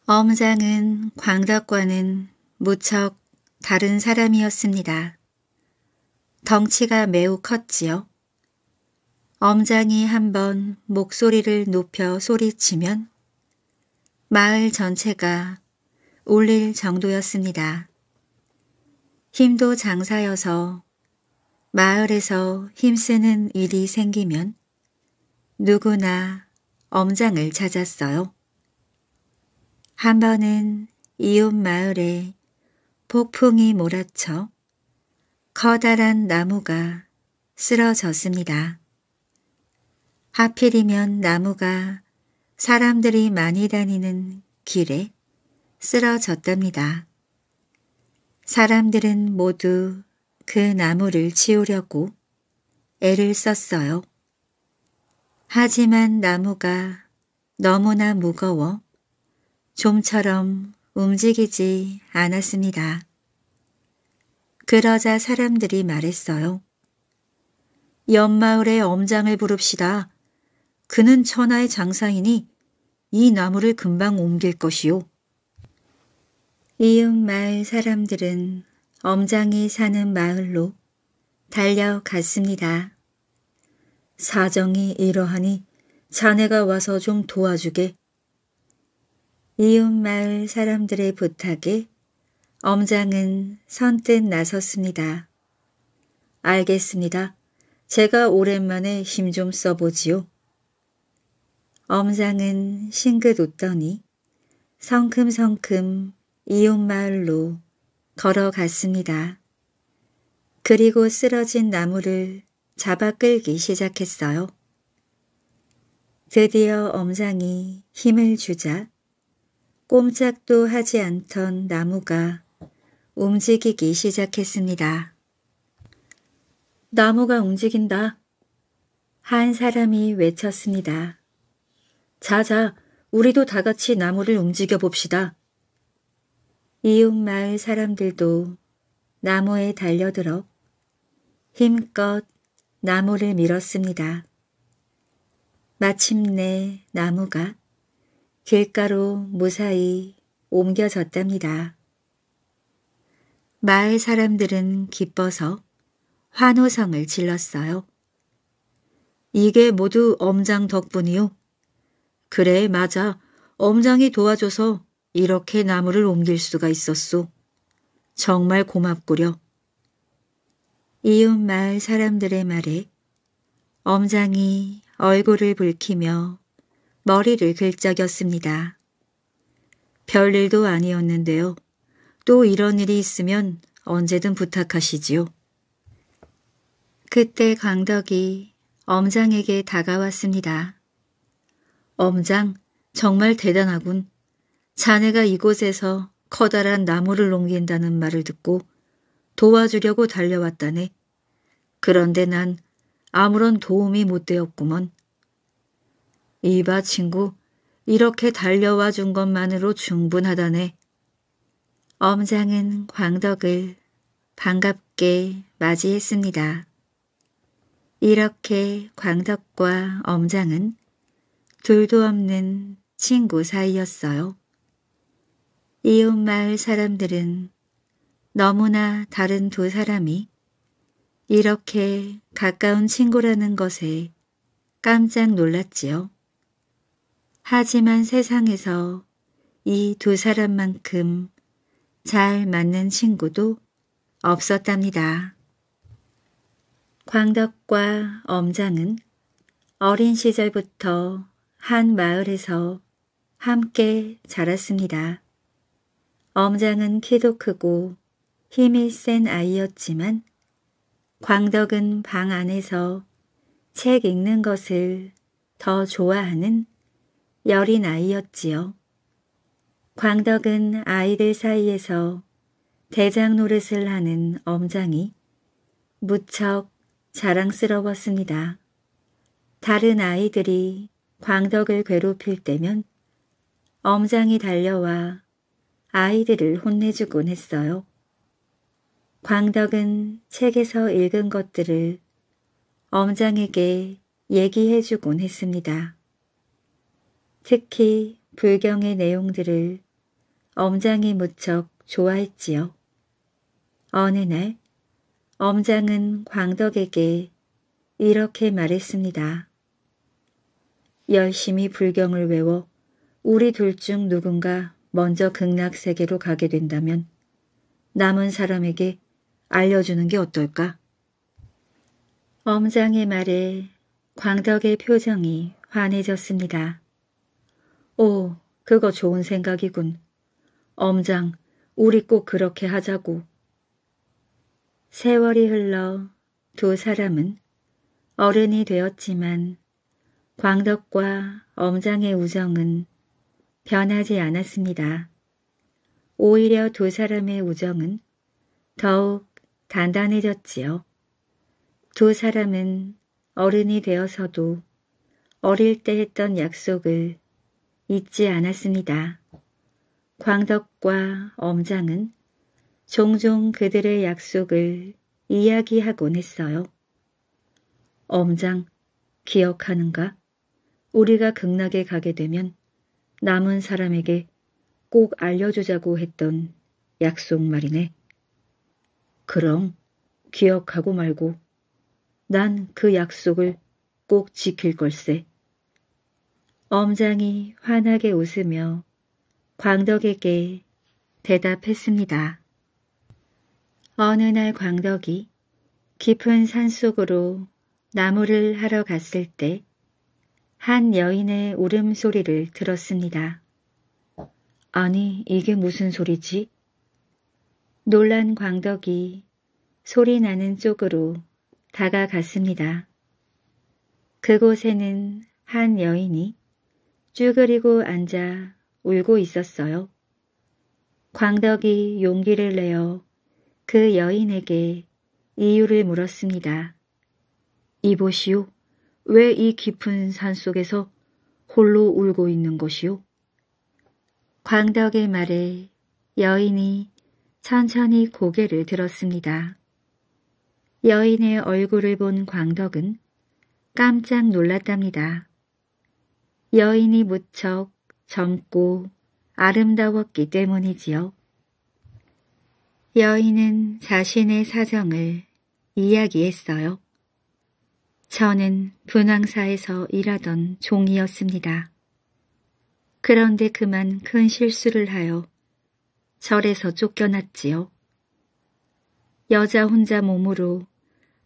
엄장은 광덕과는 무척 다른 사람이었습니다. 덩치가 매우 컸지요. 엄장이 한번 목소리를 높여 소리치면 마을 전체가 울릴 정도였습니다. 힘도 장사여서 마을에서 힘쓰는 일이 생기면 누구나 엄장을 찾았어요. 한 번은 이웃 마을에 폭풍이 몰아쳐 커다란 나무가 쓰러졌습니다. 하필이면 나무가 사람들이 많이 다니는 길에 쓰러졌답니다. 사람들은 모두 그 나무를 지우려고 애를 썼어요. 하지만 나무가 너무나 무거워 좀처럼 움직이지 않았습니다. 그러자 사람들이 말했어요. 옆마을의 엄장을 부릅시다. 그는 천하의 장사이니 이 나무를 금방 옮길 것이요. 이웃마을 사람들은 엄장이 사는 마을로 달려갔습니다. 사정이 이러하니 자네가 와서 좀 도와주게. 이웃마을 사람들의 부탁에 엄장은 선뜻 나섰습니다. 알겠습니다. 제가 오랜만에 힘 좀 써보지요. 엄장은 싱긋 웃더니 성큼성큼 이웃마을로 걸어갔습니다. 그리고 쓰러진 나무를 잡아 끌기 시작했어요. 드디어 엄상이 힘을 주자 꼼짝도 하지 않던 나무가 움직이기 시작했습니다. 나무가 움직인다. 한 사람이 외쳤습니다. 자자, 우리도 다 같이 나무를 움직여 봅시다. 이웃 마을 사람들도 나무에 달려들어 힘껏 나무를 밀었습니다. 마침내 나무가 길가로 무사히 옮겨졌답니다. 마을 사람들은 기뻐서 환호성을 질렀어요. 이게 모두 엄장 덕분이요. 그래, 맞아. 엄장이 도와줘서 이렇게 나무를 옮길 수가 있었소. 정말 고맙구려. 이웃 마을 사람들의 말에 엄장이 얼굴을 붉히며 머리를 긁적였습니다. 별일도 아니었는데요. 또 이런 일이 있으면 언제든 부탁하시지요. 그때 광덕이 엄장에게 다가왔습니다. 엄장, 정말 대단하군. 자네가 이곳에서 커다란 나무를 옮긴다는 말을 듣고 도와주려고 달려왔다네. 그런데 난 아무런 도움이 못 되었구먼. 이봐 친구, 이렇게 달려와 준 것만으로 충분하다네. 엄장은 광덕을 반갑게 맞이했습니다. 이렇게 광덕과 엄장은 둘도 없는 친구 사이였어요. 이웃마을 사람들은 너무나 다른 두 사람이 이렇게 가까운 친구라는 것에 깜짝 놀랐지요. 하지만 세상에서 이 두 사람만큼 잘 맞는 친구도 없었답니다. 광덕과 엄장은 어린 시절부터 한 마을에서 함께 자랐습니다. 엄장은 키도 크고 힘이 센 아이였지만 광덕은 방 안에서 책 읽는 것을 더 좋아하는 여린 아이였지요. 광덕은 아이들 사이에서 대장 노릇을 하는 엄장이 무척 자랑스러웠습니다. 다른 아이들이 광덕을 괴롭힐 때면 엄장이 달려와 아이들을 혼내주곤 했어요. 광덕은 책에서 읽은 것들을 엄장에게 얘기해주곤 했습니다. 특히 불경의 내용들을 엄장이 무척 좋아했지요. 어느 날 엄장은 광덕에게 이렇게 말했습니다. 열심히 불경을 외워 우리 둘 중 누군가 먼저 극락 세계로 가게 된다면 남은 사람에게 알려주는 게 어떨까? 엄장의 말에 광덕의 표정이 환해졌습니다. 오, 그거 좋은 생각이군. 엄장, 우리 꼭 그렇게 하자고. 세월이 흘러 두 사람은 어른이 되었지만 광덕과 엄장의 우정은 변하지 않았습니다. 오히려 두 사람의 우정은 더욱 단단해졌지요. 두 사람은 어른이 되어서도 어릴 때 했던 약속을 잊지 않았습니다. 광덕과 엄장은 종종 그들의 약속을 이야기하곤 했어요. 엄장, 기억하는가? 우리가 극락에 가게 되면 남은 사람에게 꼭 알려주자고 했던 약속 말이네. 그럼 기억하고 말고 난 그 약속을 꼭 지킬 걸세. 엄장이 환하게 웃으며 광덕에게 대답했습니다. 어느 날 광덕이 깊은 산속으로 나무를 하러 갔을 때한 여인의 울음소리를 들었습니다. 아니, 이게 무슨 소리지? 놀란 광덕이 소리 나는 쪽으로 다가갔습니다. 그곳에는 한 여인이 쭈그리고 앉아 울고 있었어요. 광덕이 용기를 내어 그 여인에게 이유를 물었습니다. 이보시오. 왜이 깊은 산속에서 홀로 울고 있는 것이요? 광덕의 말에 여인이 천천히 고개를 들었습니다. 여인의 얼굴을 본 광덕은 깜짝 놀랐답니다. 여인이 무척 젊고 아름다웠기 때문이지요. 여인은 자신의 사정을 이야기했어요. 저는 분황사에서 일하던 종이었습니다. 그런데 그만 큰 실수를 하여 절에서 쫓겨났지요. 여자 혼자 몸으로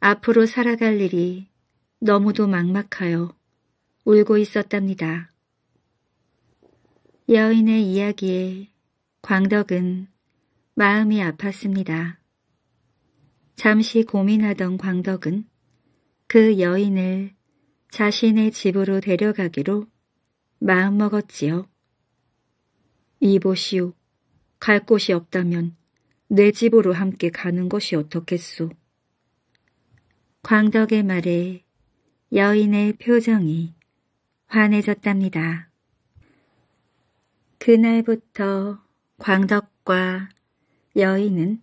앞으로 살아갈 일이 너무도 막막하여 울고 있었답니다. 여인의 이야기에 광덕은 마음이 아팠습니다. 잠시 고민하던 광덕은 그 여인을 자신의 집으로 데려가기로 마음먹었지요. 이보시오, 갈 곳이 없다면 내 집으로 함께 가는 것이 어떻겠소. 광덕의 말에 여인의 표정이 환해졌답니다. 그날부터 광덕과 여인은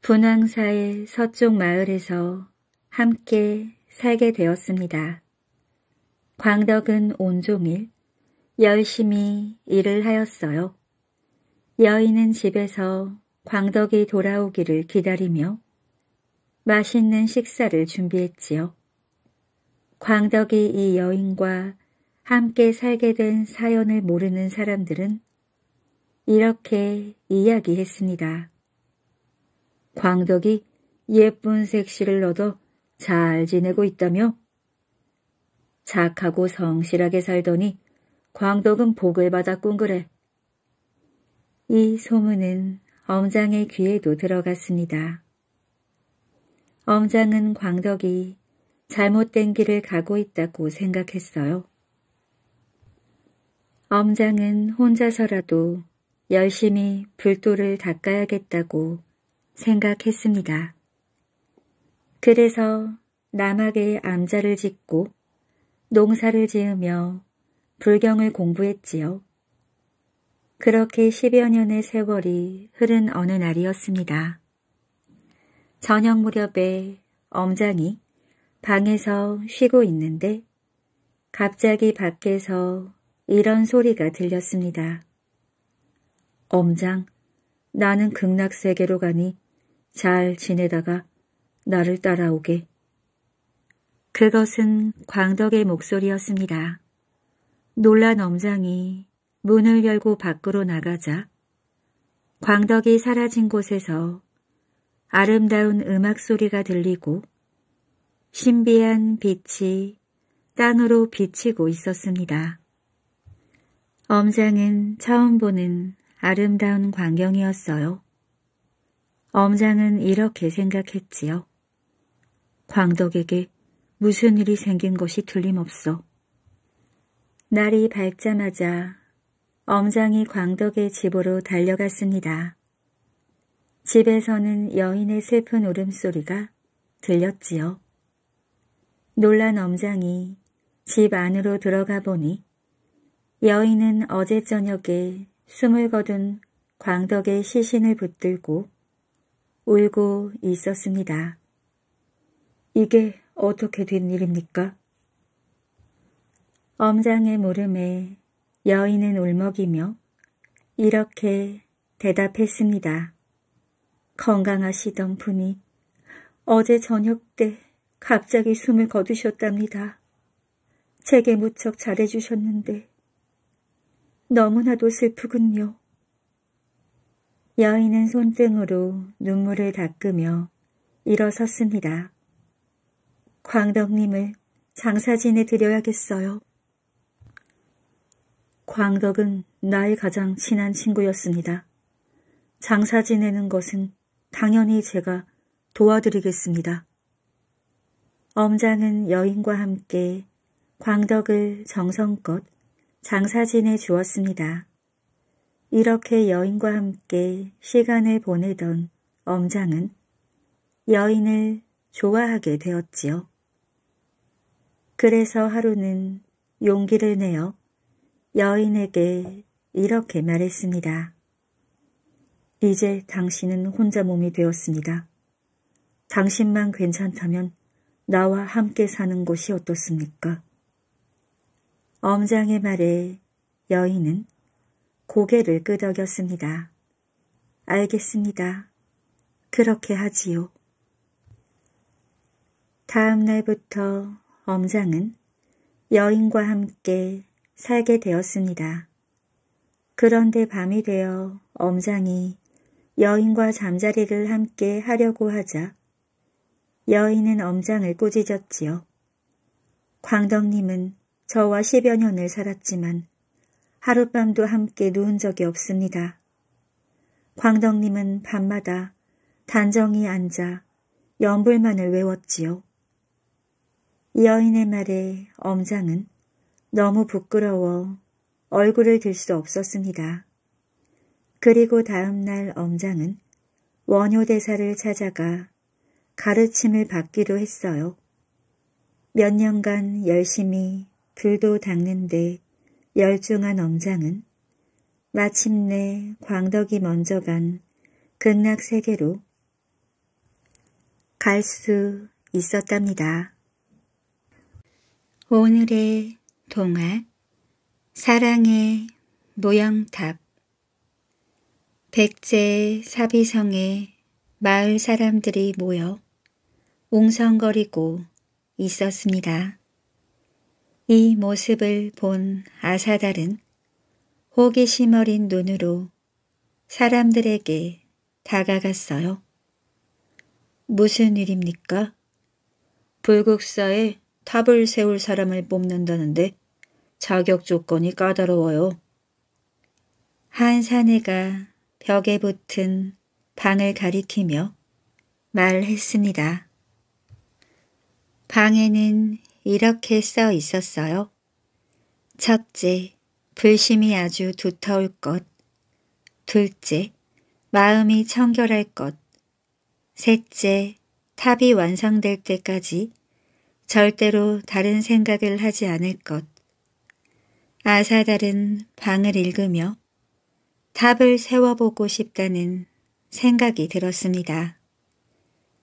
분황사의 서쪽 마을에서 함께 살게 되었습니다. 광덕은 온종일 열심히 일을 하였어요. 여인은 집에서 광덕이 돌아오기를 기다리며 맛있는 식사를 준비했지요. 광덕이 이 여인과 함께 살게 된 사연을 모르는 사람들은 이렇게 이야기했습니다. 광덕이 예쁜 색시를 얻어 잘 지내고 있다며? 착하고 성실하게 살더니 광덕은 복을 받아 꿈그래이 소문은 엄장의 귀에도 들어갔습니다. 엄장은 광덕이 잘못된 길을 가고 있다고 생각했어요. 엄장은 혼자서라도 열심히 불도를 닦아야겠다고 생각했습니다. 그래서 남학의 암자를 짓고 농사를 지으며 불경을 공부했지요. 그렇게 10여 년의 세월이 흐른 어느 날이었습니다. 저녁 무렵에 엄장이 방에서 쉬고 있는데 갑자기 밖에서 이런 소리가 들렸습니다. 엄장, 나는 극락세계로 가니 잘 지내다가 나를 따라오게. 그것은 광덕의 목소리였습니다. 놀란 엄장이 문을 열고 밖으로 나가자 광덕이 사라진 곳에서 아름다운 음악 소리가 들리고 신비한 빛이 땅으로 비치고 있었습니다. 엄장은 처음 보는 아름다운 광경이었어요. 엄장은 이렇게 생각했지요. 광덕에게 무슨 일이 생긴 것이 틀림없어. 날이 밝자마자 엄장이 광덕의 집으로 달려갔습니다. 집에서는 여인의 슬픈 울음소리가 들렸지요. 놀란 엄장이 집 안으로 들어가 보니 여인은 어제 저녁에 숨을 거둔 광덕의 시신을 붙들고 울고 있었습니다. 이게 어떻게 된 일입니까? 엄장의 물음에 여인은 울먹이며 이렇게 대답했습니다. 건강하시던 분이 어제 저녁 때 갑자기 숨을 거두셨답니다. 제게 무척 잘해주셨는데 너무나도 슬프군요. 여인은 손등으로 눈물을 닦으며 일어섰습니다. 광덕님을 장사진에 드려야겠어요. 광덕은 나의 가장 친한 친구였습니다. 장사 지내는 것은 당연히 제가 도와드리겠습니다. 엄장은 여인과 함께 광덕을 정성껏 장사 지내 주었습니다. 이렇게 여인과 함께 시간을 보내던 엄장은 여인을 좋아하게 되었지요. 그래서 하루는 용기를 내어 여인에게 이렇게 말했습니다. 이제 당신은 혼자 몸이 되었습니다. 당신만 괜찮다면 나와 함께 사는 곳이 어떻습니까? 엄장의 말에 여인은 고개를 끄덕였습니다. 알겠습니다. 그렇게 하지요. 다음 날부터 엄장은 여인과 함께 살게 되었습니다. 그런데 밤이 되어 엄장이 여인과 잠자리를 함께 하려고 하자 여인은 엄장을 꾸짖었지요. 광덕님은 저와 십여 년을 살았지만 하룻밤도 함께 누운 적이 없습니다. 광덕님은 밤마다 단정히 앉아 연불만을 외웠지요. 여인의 말에 엄장은 너무 부끄러워 얼굴을 들 수 없었습니다. 그리고 다음 날 엄장은 원효대사를 찾아가 가르침을 받기로 했어요. 몇 년간 열심히 불도 닦는데 열중한 엄장은 마침내 광덕이 먼저 간 극락세계로 갈 수 있었답니다. 오늘의 동화 사랑의 모형탑 백제 사비성에 마을 사람들이 모여 웅성거리고 있었습니다. 이 모습을 본 아사달은 호기심 어린 눈으로 사람들에게 다가갔어요. 무슨 일입니까? 불국서에 탑을 세울 사람을 뽑는다는데 자격 조건이 까다로워요. 한 사내가 벽에 붙은 방을 가리키며 말했습니다. 방에는 이렇게 써 있었어요. 첫째, 불심이 아주 두터울 것. 둘째, 마음이 청결할 것. 셋째, 탑이 완성될 때까지 절대로 다른 생각을 하지 않을 것. 아사달은 방을 읽으며 탑을 세워보고 싶다는 생각이 들었습니다.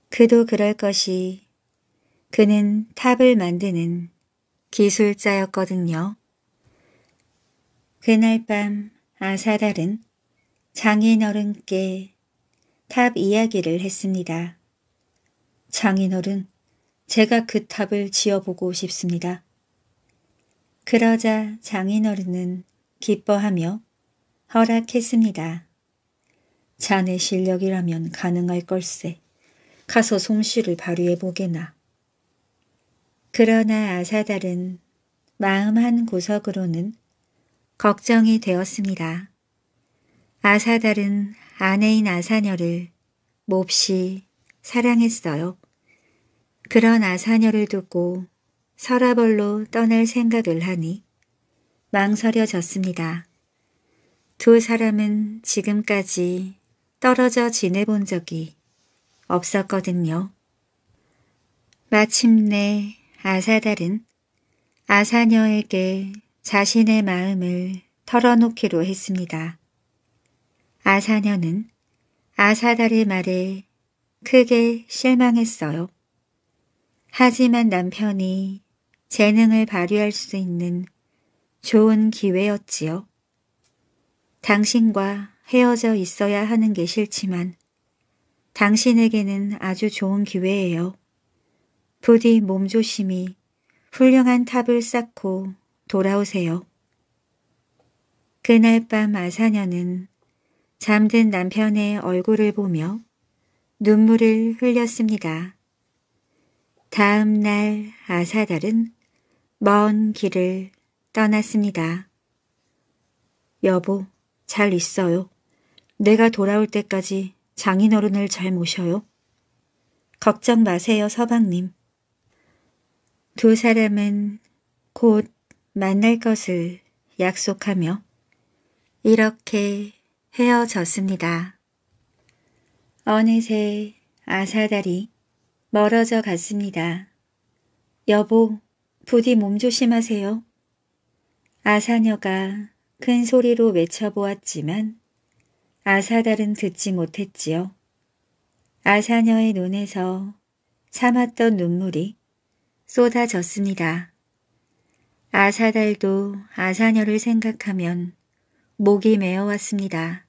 그도 그럴 것이 그는 탑을 만드는 기술자였거든요. 그날 밤 아사달은 장인어른께 탑 이야기를 했습니다. 장인어른 제가 그 탑을 지어보고 싶습니다. 그러자 장인어른은 기뻐하며 허락했습니다. 자네 실력이라면 가능할 걸세. 가서 솜씨를 발휘해보게나. 그러나 아사달은 마음 한 구석으로는 걱정이 되었습니다. 아사달은 아내인 아사녀를 몹시 사랑했어요. 그러나 사녀를 두고 서라벌로 떠날 생각을 하니 망설여졌습니다. 두 사람은 지금까지 떨어져 지내본 적이 없었거든요. 마침내 아사달은 아사녀에게 자신의 마음을 털어놓기로 했습니다. 아사녀는 아사달의 말에 크게 실망했어요. 하지만 남편이 재능을 발휘할 수 있는 좋은 기회였지요. 당신과 헤어져 있어야 하는 게 싫지만 당신에게는 아주 좋은 기회예요. 부디 몸조심히 훌륭한 탑을 쌓고 돌아오세요. 그날 밤 아사녀는 잠든 남편의 얼굴을 보며 눈물을 흘렸습니다. 다음 날 아사달은 먼 길을 떠났습니다. 여보, 잘 있어요. 내가 돌아올 때까지 장인어른을 잘 모셔요. 걱정 마세요, 서방님. 두 사람은 곧 만날 것을 약속하며 이렇게 헤어졌습니다. 어느새 아사달이 멀어져 갔습니다. 여보, 부디 몸조심하세요. 아사녀가 큰 소리로 외쳐보았지만 아사달은 듣지 못했지요. 아사녀의 눈에서 참았던 눈물이 쏟아졌습니다. 아사달도 아사녀를 생각하면 목이 메어왔습니다.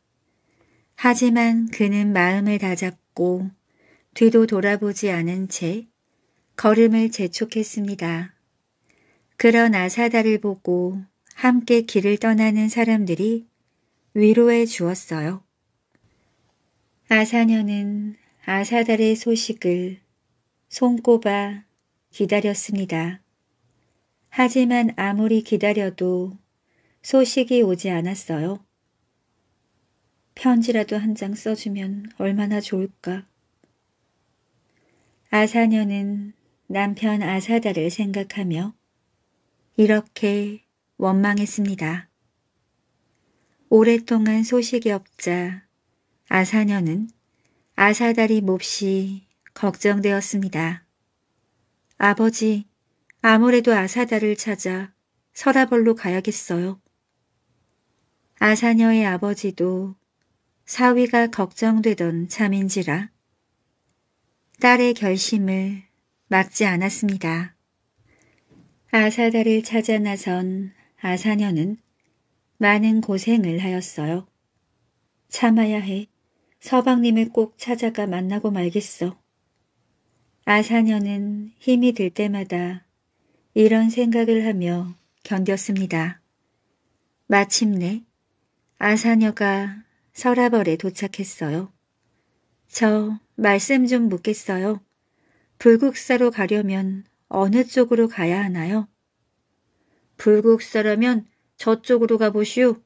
하지만 그는 마음을 다잡고 뒤도 돌아보지 않은 채 걸음을 재촉했습니다. 그런아 사다를 보고 함께 길을 떠나는 사람들이 위로해 주었어요. 아사녀는 아사달의 소식을 손꼽아 기다렸습니다. 하지만 아무리 기다려도 소식이 오지 않았어요. 편지라도 한 장 써주면 얼마나 좋을까. 아사녀는 남편 아사다를 생각하며 이렇게 원망했습니다. 오랫동안 소식이 없자 아사녀는 아사다리 몹시 걱정되었습니다. 아버지, 아무래도 아사다를 찾아 서라벌로 가야겠어요. 아사녀의 아버지도 사위가 걱정되던 참인지라 딸의 결심을 막지 않았습니다. 아사다를 찾아 나선 아사녀는 많은 고생을 하였어요. 참아야 해. 서방님을 꼭 찾아가 만나고 말겠어. 아사녀는 힘이 들 때마다 이런 생각을 하며 견뎠습니다. 마침내 아사녀가 서라벌에 도착했어요. 저 말씀 좀 묻겠어요. 불국사로 가려면 어느 쪽으로 가야 하나요? 불국사라면 저쪽으로 가보시오.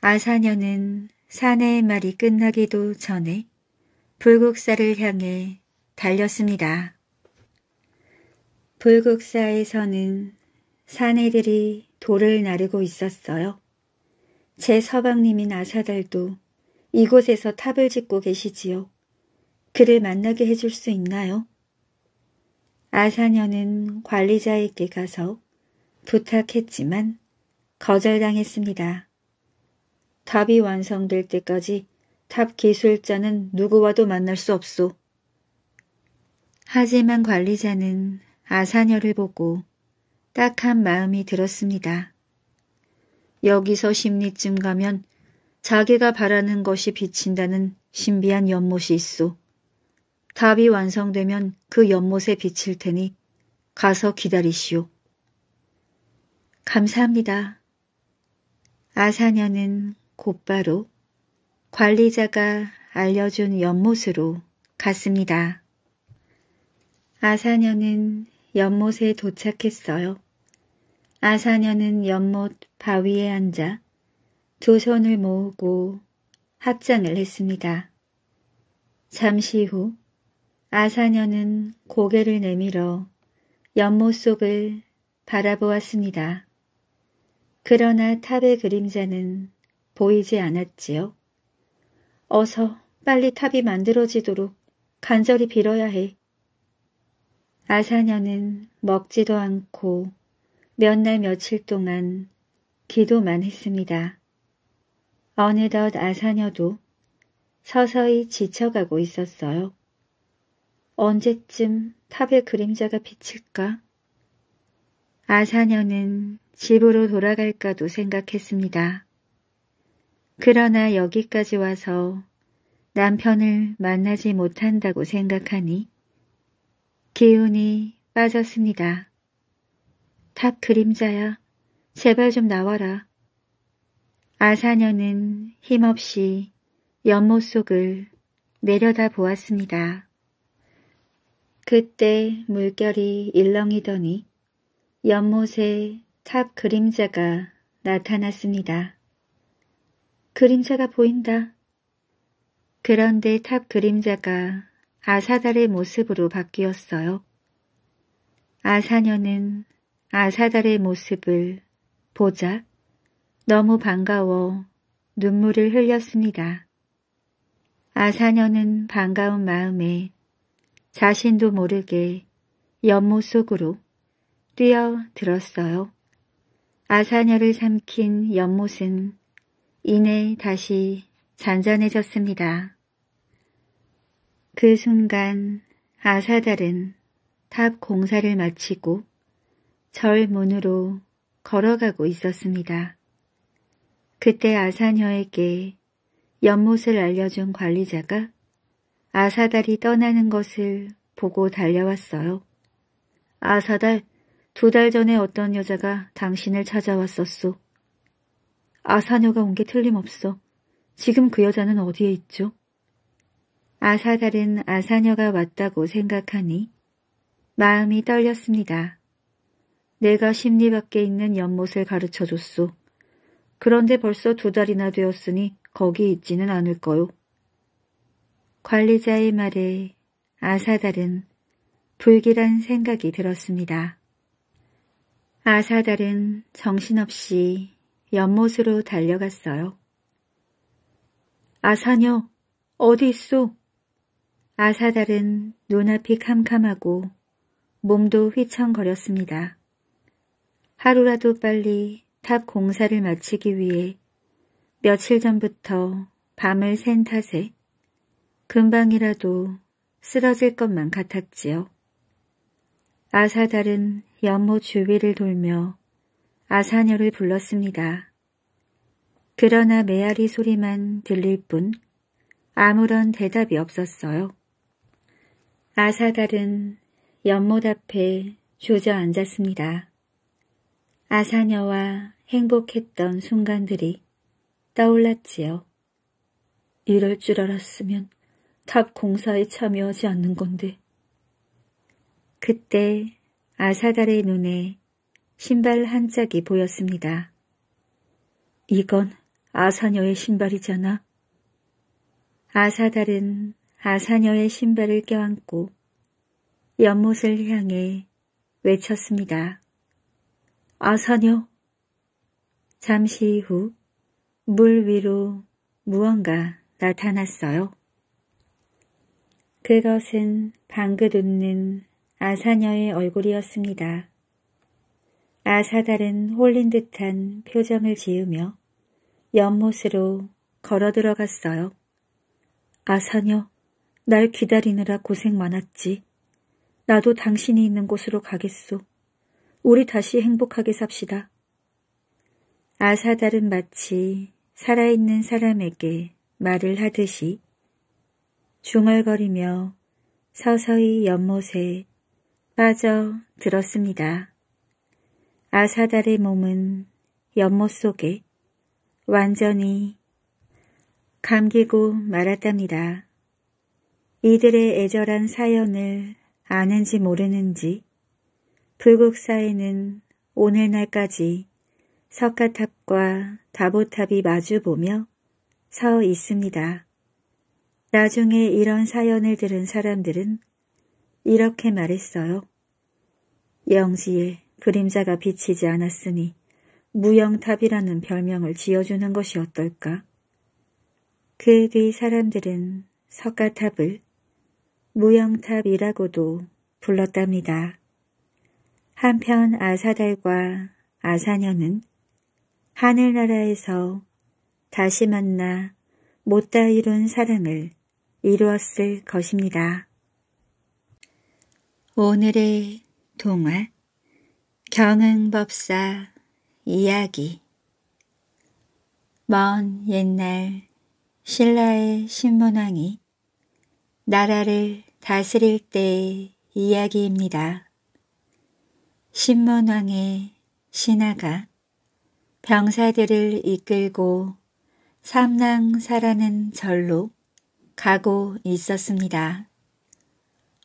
아사녀는 사내의 말이 끝나기도 전에 불국사를 향해 달렸습니다. 불국사에서는 사내들이 돌을 나르고 있었어요. 제 서방님인 아사달도 이곳에서 탑을 짓고 계시지요. 그를 만나게 해줄 수 있나요? 아사녀는 관리자에게 가서 부탁했지만 거절당했습니다. 탑이 완성될 때까지 탑 기술자는 누구와도 만날 수 없소. 하지만 관리자는 아사녀를 보고 딱한 마음이 들었습니다. 여기서 심리쯤 가면 자기가 바라는 것이 비친다는 신비한 연못이 있소. 답이 완성되면 그 연못에 비칠 테니 가서 기다리시오. 감사합니다. 아사냐는 곧바로 관리자가 알려준 연못으로 갔습니다. 아사녀는 연못에 도착했어요. 아사녀는 연못 바위에 앉아 조선을 모으고 합장을 했습니다. 잠시 후 아사녀는 고개를 내밀어 연못 속을 바라보았습니다. 그러나 탑의 그림자는 보이지 않았지요. 어서 빨리 탑이 만들어지도록 간절히 빌어야 해. 아사녀는 먹지도 않고 몇 날 며칠 동안 기도만 했습니다. 어느덧 아사녀도 서서히 지쳐가고 있었어요. 언제쯤 탑의 그림자가 비칠까? 아사녀는 집으로 돌아갈까도 생각했습니다. 그러나 여기까지 와서 남편을 만나지 못한다고 생각하니 기운이 빠졌습니다. 탑 그림자야, 제발 좀 나와라. 아사녀는 힘없이 연못 속을 내려다 보았습니다. 그때 물결이 일렁이더니 연못에 탑 그림자가 나타났습니다. 그림자가 보인다. 그런데 탑 그림자가 아사달의 모습으로 바뀌었어요. 아사녀는 아사달의 모습을 보자 너무 반가워 눈물을 흘렸습니다. 아사녀는 반가운 마음에 자신도 모르게 연못 속으로 뛰어들었어요. 아사녀를 삼킨 연못은 이내 다시 잔잔해졌습니다. 그 순간 아사달은 탑 공사를 마치고 절 문으로 걸어가고 있었습니다. 그때 아사녀에게 연못을 알려준 관리자가 아사달이 떠나는 것을 보고 달려왔어요. 아사달, 두 달 전에 어떤 여자가 당신을 찾아왔었소. 아사녀가 온 게 틀림없어. 지금 그 여자는 어디에 있죠? 아사달은 아사녀가 왔다고 생각하니 마음이 떨렸습니다. 내가 심리 밖에 있는 연못을 가르쳐줬소. 그런데 벌써 두 달이나 되었으니 거기 있지는 않을 거요. 관리자의 말에 아사달은 불길한 생각이 들었습니다. 아사달은 정신없이 연못으로 달려갔어요. 아사녀, 어디 있소? 아사달은 눈앞이 캄캄하고 몸도 휘청거렸습니다. 하루라도 빨리 탑 공사를 마치기 위해 며칠 전부터 밤을 샌 탓에 금방이라도 쓰러질 것만 같았지요. 아사달은 연못 주위를 돌며 아사녀를 불렀습니다. 그러나 메아리 소리만 들릴 뿐 아무런 대답이 없었어요. 아사달은 연못 앞에 주저앉았습니다. 아사녀와 행복했던 순간들이 떠올랐지요. 이럴 줄 알았으면 탑 공사에 참여하지 않는 건데. 그때 아사달의 눈에 신발 한 짝이 보였습니다. 이건 아사녀의 신발이잖아. 아사달은 아사녀의 신발을 껴안고 연못을 향해 외쳤습니다. 아사녀. 잠시 후 물 위로 무언가 나타났어요. 그것은 방긋 웃는 아사녀의 얼굴이었습니다. 아사달은 홀린 듯한 표정을 지으며 연못으로 걸어 들어갔어요. 아사녀, 날 기다리느라 고생 많았지. 나도 당신이 있는 곳으로 가겠소. 우리 다시 행복하게 삽시다. 아사달은 마치 살아있는 사람에게 말을 하듯이 중얼거리며 서서히 연못에 빠져 들었습니다. 아사달의 몸은 연못 속에 완전히 감기고 말았답니다. 이들의 애절한 사연을 아는지 모르는지 불국사에는 오늘날까지 석가탑과 다보탑이 마주보며 서 있습니다. 나중에 이런 사연을 들은 사람들은 이렇게 말했어요. 영지에 그림자가 비치지 않았으니 무영탑이라는 별명을 지어주는 것이 어떨까? 그 뒤 사람들은 석가탑을 무영탑이라고도 불렀답니다. 한편 아사달과 아사녀는 하늘나라에서 다시 만나 못다 이룬 사람을 이루었을 것입니다. 오늘의 동화 경흥법사 이야기 먼 옛날 신라의 신문왕이 나라를 다스릴 때의 이야기입니다. 신문왕의 신하가 병사들을 이끌고 삼랑사라는 절로 가고 있었습니다.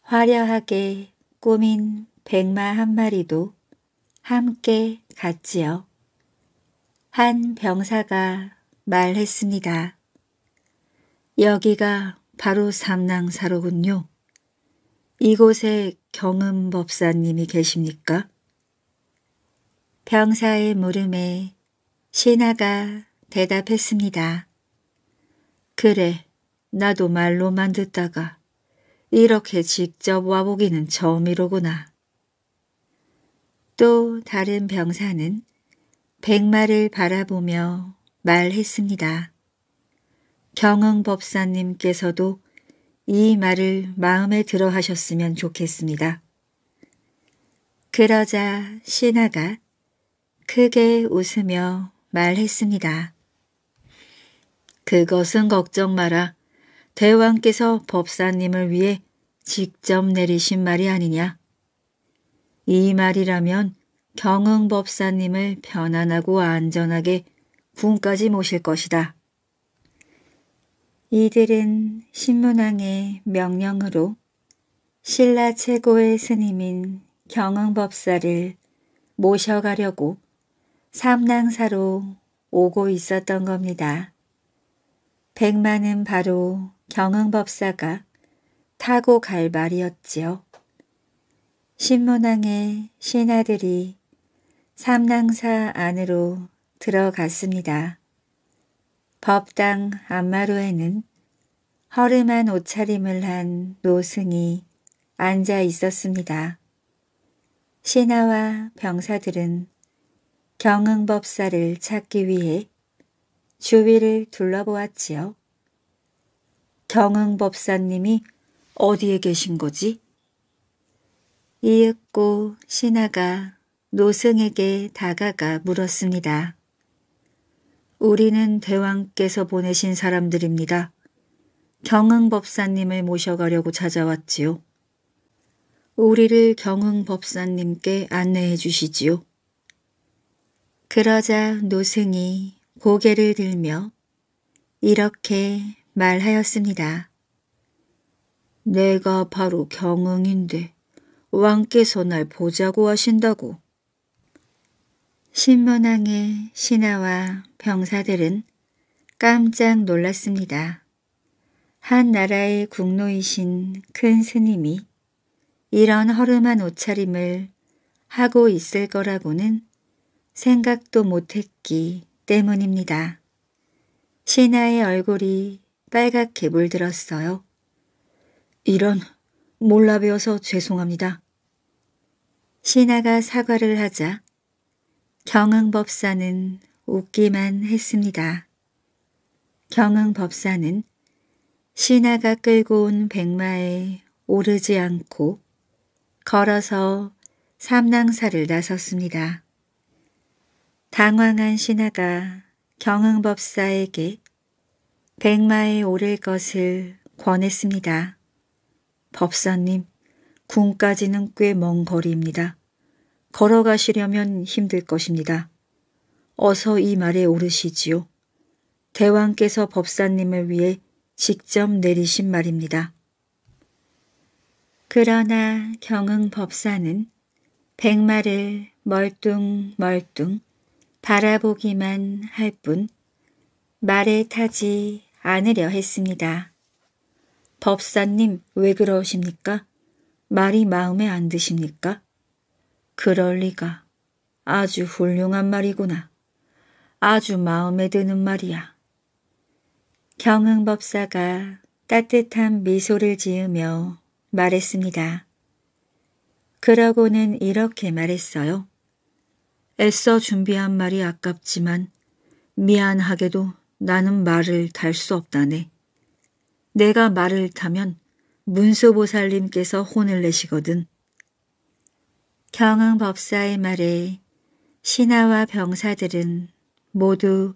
화려하게 꾸민 백마 한 마리도 함께 갔지요. 한 병사가 말했습니다. 여기가 바로 삼랑사로군요. 이곳에 경음법사님이 계십니까? 병사의 물음에 신하가 대답했습니다. 그래, 나도 말로만 듣다가 이렇게 직접 와보기는 처음이로구나. 또 다른 병사는 백마를 바라보며 말했습니다. 경흥법사님께서도 이 말을 마음에 들어 하셨으면 좋겠습니다. 그러자 신하가 크게 웃으며 말했습니다. 그것은 걱정 마라. 대왕께서 법사님을 위해 직접 내리신 말이 아니냐. 이 말이라면 경흥 법사님을 편안하고 안전하게 궁까지 모실 것이다. 이들은 신문왕의 명령으로 신라 최고의 스님인 경흥법사를 모셔가려고 삼랑사로 오고 있었던 겁니다. 백만은 바로 경흥법사가 타고 갈 말이었지요. 신문왕의 신하들이 삼랑사 안으로 들어갔습니다. 법당 앞마루에는 허름한 옷차림을 한 노승이 앉아 있었습니다. 신하와 병사들은 경흥법사를 찾기 위해 주위를 둘러보았지요. 경흥법사님이 어디에 계신 거지? 이윽고 신하가 노승에게 다가가 물었습니다. 우리는 대왕께서 보내신 사람들입니다. 경흥법사님을 모셔가려고 찾아왔지요. 우리를 경흥법사님께 안내해 주시지요. 그러자 노승이 고개를 들며 이렇게 말하였습니다. 내가 바로 경흥인데 왕께서 날 보자고 하신다고. 신문왕의 신하와 병사들은 깜짝 놀랐습니다. 한 나라의 국노이신 큰 스님이 이런 허름한 옷차림을 하고 있을 거라고는 생각도 못했기 때문입니다. 신하의 얼굴이 빨갛게 물들었어요. 이런, 몰라 배워서 죄송합니다. 신하가 사과를 하자 경흥법사는 웃기만 했습니다. 경흥법사는 신하가 끌고 온 백마에 오르지 않고 걸어서 삼랑사를 나섰습니다. 당황한 신하가 경흥법사에게 백마에 오를 것을 권했습니다. 법사님, 궁까지는 꽤 먼 거리입니다. 걸어가시려면 힘들 것입니다. 어서 이 말에 오르시지요. 대왕께서 법사님을 위해 직접 내리신 말입니다. 그러나 경흥 법사는 백마를 멀뚱멀뚱 바라보기만 할 뿐 말에 타지 않으려 했습니다. 법사님 왜 그러십니까? 말이 마음에 안 드십니까? 그럴 리가. 아주 훌륭한 말이구나. 아주 마음에 드는 말이야. 경흥법사가 따뜻한 미소를 지으며 말했습니다. 그러고는 이렇게 말했어요. 애써 준비한 말이 아깝지만 미안하게도 나는 말을 달 수 없다네. 내가 말을 타면 문소보살님께서 혼을 내시거든. 경흥 법사의 말에 신하와 병사들은 모두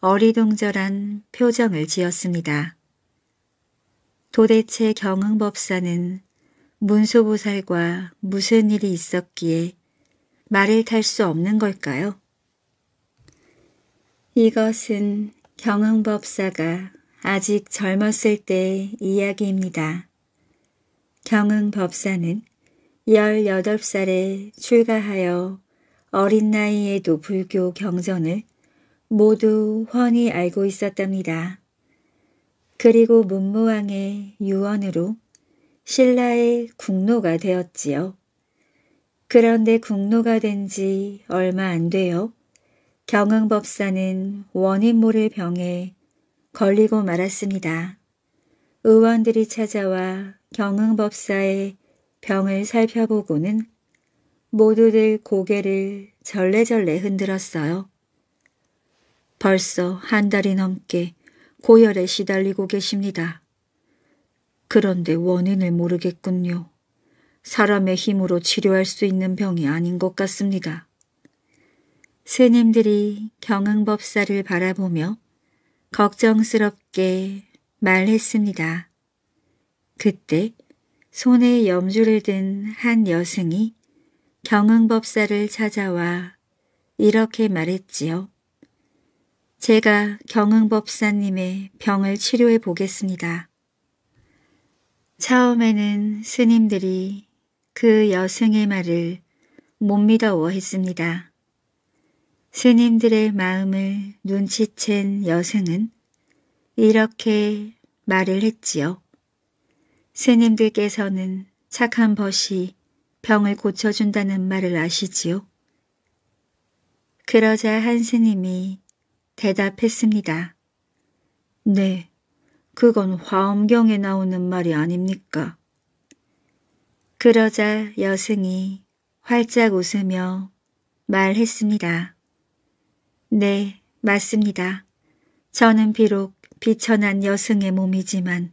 어리둥절한 표정을 지었습니다. 도대체 경흥 법사는 문소보살과 무슨 일이 있었기에 말을 탈 수 없는 걸까요? 이것은 경흥법사가 아직 젊었을 때의 이야기입니다. 경흥법사는 18살에 출가하여 어린 나이에도 불교 경전을 모두 훤히 알고 있었답니다. 그리고 문무왕의 유언으로 신라의 국노가 되었지요. 그런데 국노가 된 지 얼마 안 돼요. 경흥법사는 원인 모를 병에 걸리고 말았습니다. 의원들이 찾아와 경흥법사의 병을 살펴보고는 모두들 고개를 절레절레 흔들었어요. 벌써 한 달이 넘게 고열에 시달리고 계십니다. 그런데 원인을 모르겠군요. 사람의 힘으로 치료할 수 있는 병이 아닌 것 같습니다. 스님들이 경흥법사를 바라보며 걱정스럽게 말했습니다. 그때 손에 염주를 든 한 여승이 경흥법사를 찾아와 이렇게 말했지요. 제가 경흥법사님의 병을 치료해 보겠습니다. 처음에는 스님들이 그여성의 말을 못 믿어워했습니다. 스님들의 마음을 눈치챈 여성은 이렇게 말을 했지요. 스님들께서는 착한 벗이 병을 고쳐준다는 말을 아시지요. 그러자 한 스님이 대답했습니다. 네, 그건 화엄경에 나오는 말이 아닙니까? 그러자 여승이 활짝 웃으며 말했습니다. 네, 맞습니다. 저는 비록 비천한 여승의 몸이지만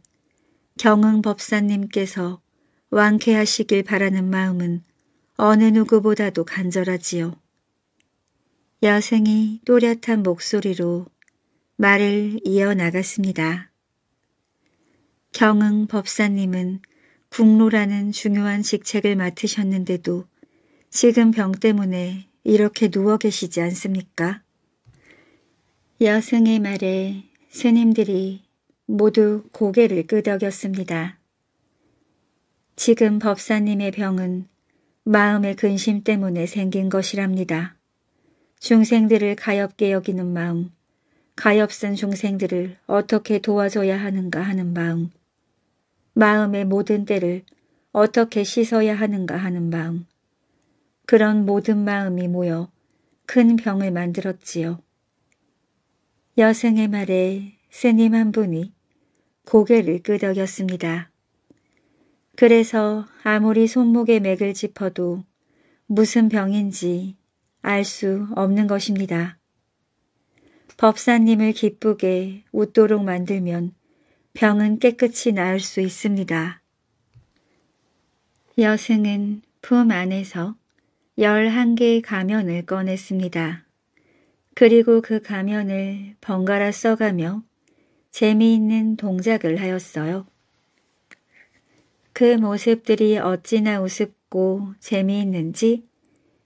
경흥 법사님께서 왕쾌하시길 바라는 마음은 어느 누구보다도 간절하지요. 여생이 또렷한 목소리로 말을 이어나갔습니다. 경흥 법사님은 국로라는 중요한 직책을 맡으셨는데도 지금 병 때문에 이렇게 누워 계시지 않습니까? 여승의 말에 스님들이 모두 고개를 끄덕였습니다. 지금 법사님의 병은 마음의 근심 때문에 생긴 것이랍니다. 중생들을 가엽게 여기는 마음, 가엾은 중생들을 어떻게 도와줘야 하는가 하는 마음, 마음의 모든 때를 어떻게 씻어야 하는가 하는 마음. 그런 모든 마음이 모여 큰 병을 만들었지요. 여생의 말에 스님 한 분이 고개를 끄덕였습니다. 그래서 아무리 손목에 맥을 짚어도 무슨 병인지 알 수 없는 것입니다. 법사님을 기쁘게 웃도록 만들면 병은 깨끗이 나을 수 있습니다. 여승은 품 안에서 11개의 가면을 꺼냈습니다. 그리고 그 가면을 번갈아 써가며 재미있는 동작을 하였어요. 그 모습들이 어찌나 우습고 재미있는지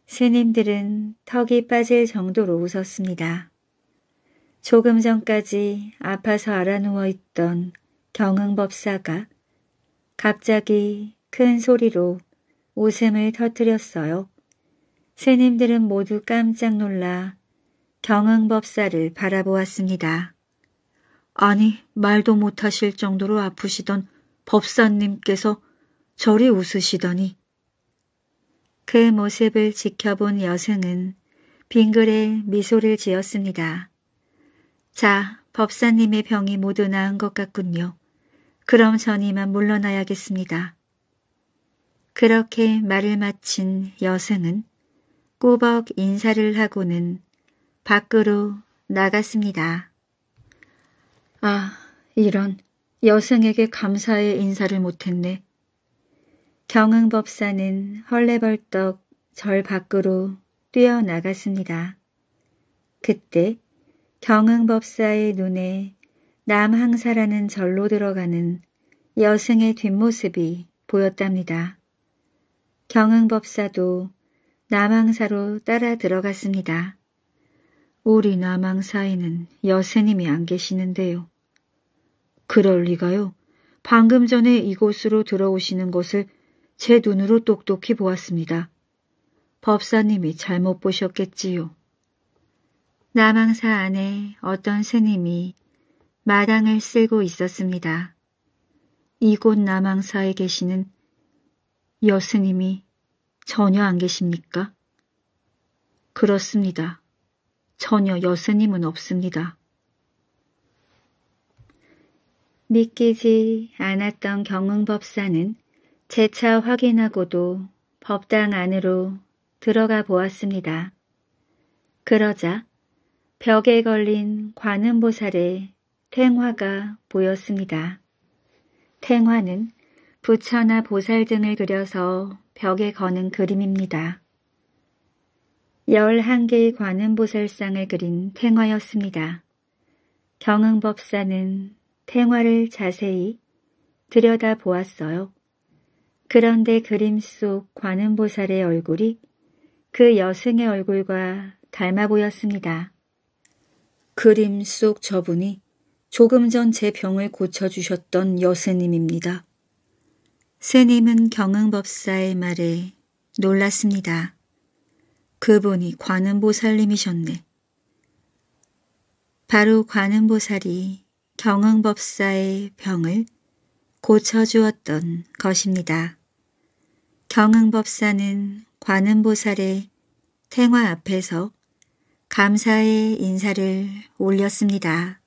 스님들은 턱이 빠질 정도로 웃었습니다. 조금 전까지 아파서 알아누워 있던 경흥법사가 갑자기 큰 소리로 웃음을 터뜨렸어요. 새님들은 모두 깜짝 놀라 경흥법사를 바라보았습니다. 아니, 말도 못하실 정도로 아프시던 법사님께서 저리 웃으시더니 그 모습을 지켜본 여승은 빙글에 미소를 지었습니다. 자, 법사님의 병이 모두 나은 것 같군요. 그럼 전 이만 물러나야겠습니다. 그렇게 말을 마친 여승은 꾸벅 인사를 하고는 밖으로 나갔습니다. 아, 이런 여승에게 감사의 인사를 못했네. 경흥법사는 헐레벌떡 절 밖으로 뛰어나갔습니다. 그때 경흥법사의 눈에 남항사라는 절로 들어가는 여승의 뒷모습이 보였답니다. 경흥법사도 남항사로 따라 들어갔습니다. 우리 남항사에는 여스님이 안 계시는데요. 그럴 리가요. 방금 전에 이곳으로 들어오시는 것을 제 눈으로 똑똑히 보았습니다. 법사님이 잘못 보셨겠지요. 남항사 안에 어떤 스님이 마당을 쓸고 있었습니다. 이곳 남항사에 계시는 여스님이 전혀 안 계십니까? 그렇습니다. 전혀 여스님은 없습니다. 믿기지 않았던 경흥법사는 재차 확인하고도 법당 안으로 들어가 보았습니다. 그러자 벽에 걸린 관음보살의 탱화가 보였습니다. 탱화는 부처나 보살 등을 그려서 벽에 거는 그림입니다. 11개의 관음보살상을 그린 탱화였습니다. 경흥법사는 탱화를 자세히 들여다보았어요. 그런데 그림 속 관음보살의 얼굴이 그 여승의 얼굴과 닮아 보였습니다. 그림 속 저분이 조금 전 제 병을 고쳐주셨던 여스님입니다. 스님은 경흥법사의 말에 놀랐습니다. 그분이 관음보살님이셨네. 바로 관음보살이 경흥법사의 병을 고쳐주었던 것입니다. 경흥법사는 관음보살의 탱화 앞에서 감사의 인사를 올렸습니다.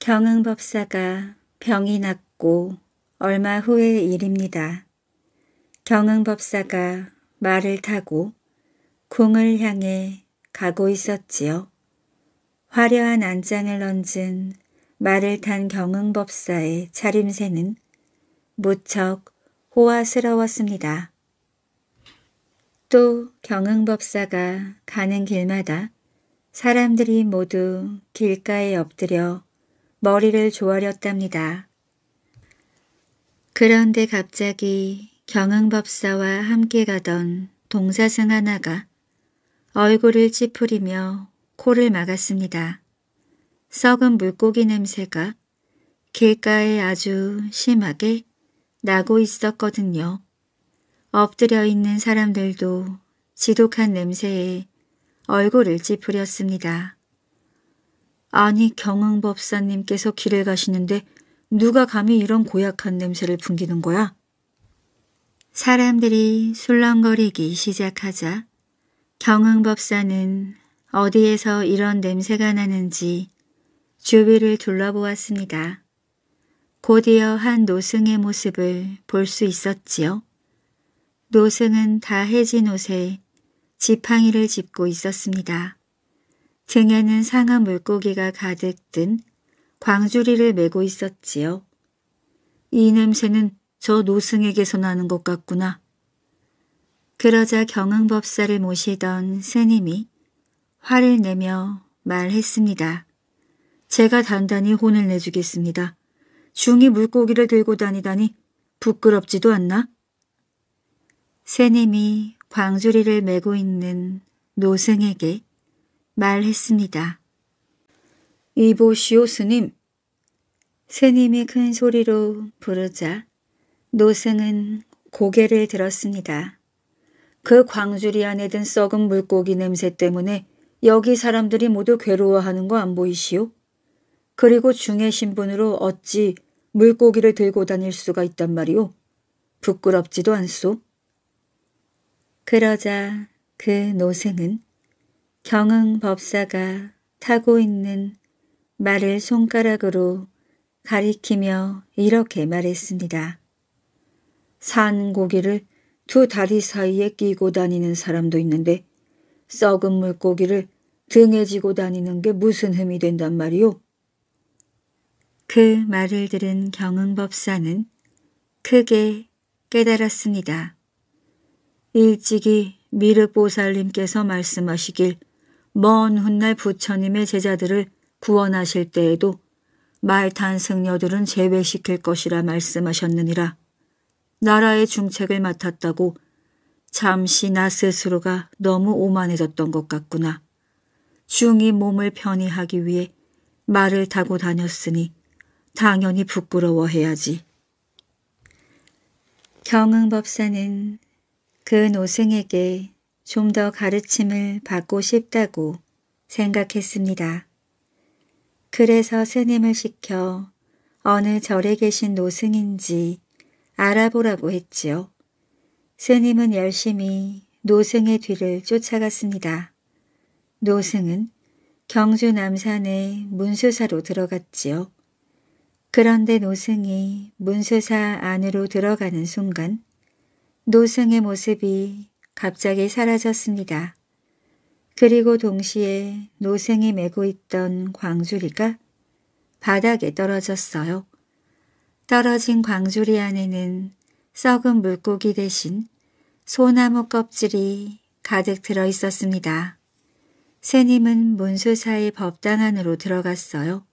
경흥법사가 병이 났고 얼마 후의 일입니다. 경흥법사가 말을 타고 궁을 향해 가고 있었지요. 화려한 안장을 얹은 말을 탄 경흥법사의 차림새는 무척 호화스러웠습니다. 또 경흥법사가 가는 길마다 사람들이 모두 길가에 엎드려 머리를 조아렸답니다. 그런데 갑자기 경흥법사와 함께 가던 동사승 하나가 얼굴을 찌푸리며 코를 막았습니다. 썩은 물고기 냄새가 길가에 아주 심하게 나고 있었거든요. 엎드려 있는 사람들도 지독한 냄새에 얼굴을 찌푸렸습니다. 아니 경흥법사님께서 길을 가시는데 누가 감히 이런 고약한 냄새를 풍기는 거야? 사람들이 술렁거리기 시작하자 경흥법사는 어디에서 이런 냄새가 나는지 주위를 둘러보았습니다. 곧이어 한 노승의 모습을 볼 수 있었지요. 노승은 다 해진 옷에 지팡이를 짚고 있었습니다. 등에는 상한 물고기가 가득 든 광주리를 메고 있었지요. 이 냄새는 저 노승에게서 나는 것 같구나. 그러자 경흥법사를 모시던 스님이 화를 내며 말했습니다. 제가 단단히 혼을 내주겠습니다. 중이 물고기를 들고 다니다니 부끄럽지도 않나? 스님이 광주리를 메고 있는 노승에게 말했습니다. 이보시오 스님. 스님이 큰 소리로 부르자 노승은 고개를 들었습니다. 그 광주리 안에 든 썩은 물고기 냄새 때문에 여기 사람들이 모두 괴로워하는 거 안 보이시오? 그리고 중의 신분으로 어찌 물고기를 들고 다닐 수가 있단 말이오? 부끄럽지도 않소? 그러자 그 노생은 경흥 법사가 타고 있는 말을 손가락으로 가리키며 이렇게 말했습니다. 산 고기를 두 다리 사이에 끼고 다니는 사람도 있는데 썩은 물고기를 등에 지고 다니는 게 무슨 흠이 된단 말이오? 그 말을 들은 경흥법사는 크게 깨달았습니다. 일찍이 미륵보살님께서 말씀하시길 먼 훗날 부처님의 제자들을 구원하실 때에도 말탄 승려들은 제외시킬 것이라 말씀하셨느니라. 나라의 중책을 맡았다고 잠시 나 스스로가 너무 오만해졌던 것 같구나. 중이 몸을 편히 하기 위해 말을 타고 다녔으니 당연히 부끄러워해야지. 경흥 법사는 그 노승에게 좀 더 가르침을 받고 싶다고 생각했습니다. 그래서 스님을 시켜 어느 절에 계신 노승인지 알아보라고 했지요. 스님은 열심히 노승의 뒤를 쫓아갔습니다. 노승은 경주 남산의 문수사로 들어갔지요. 그런데 노승이 문수사 안으로 들어가는 순간 노승의 모습이 갑자기 사라졌습니다. 그리고 동시에 노생이 메고 있던 광주리가 바닥에 떨어졌어요. 떨어진 광주리 안에는 썩은 물고기 대신 소나무 껍질이 가득 들어 있었습니다. 새님은 문수사의 법당 안으로 들어갔어요.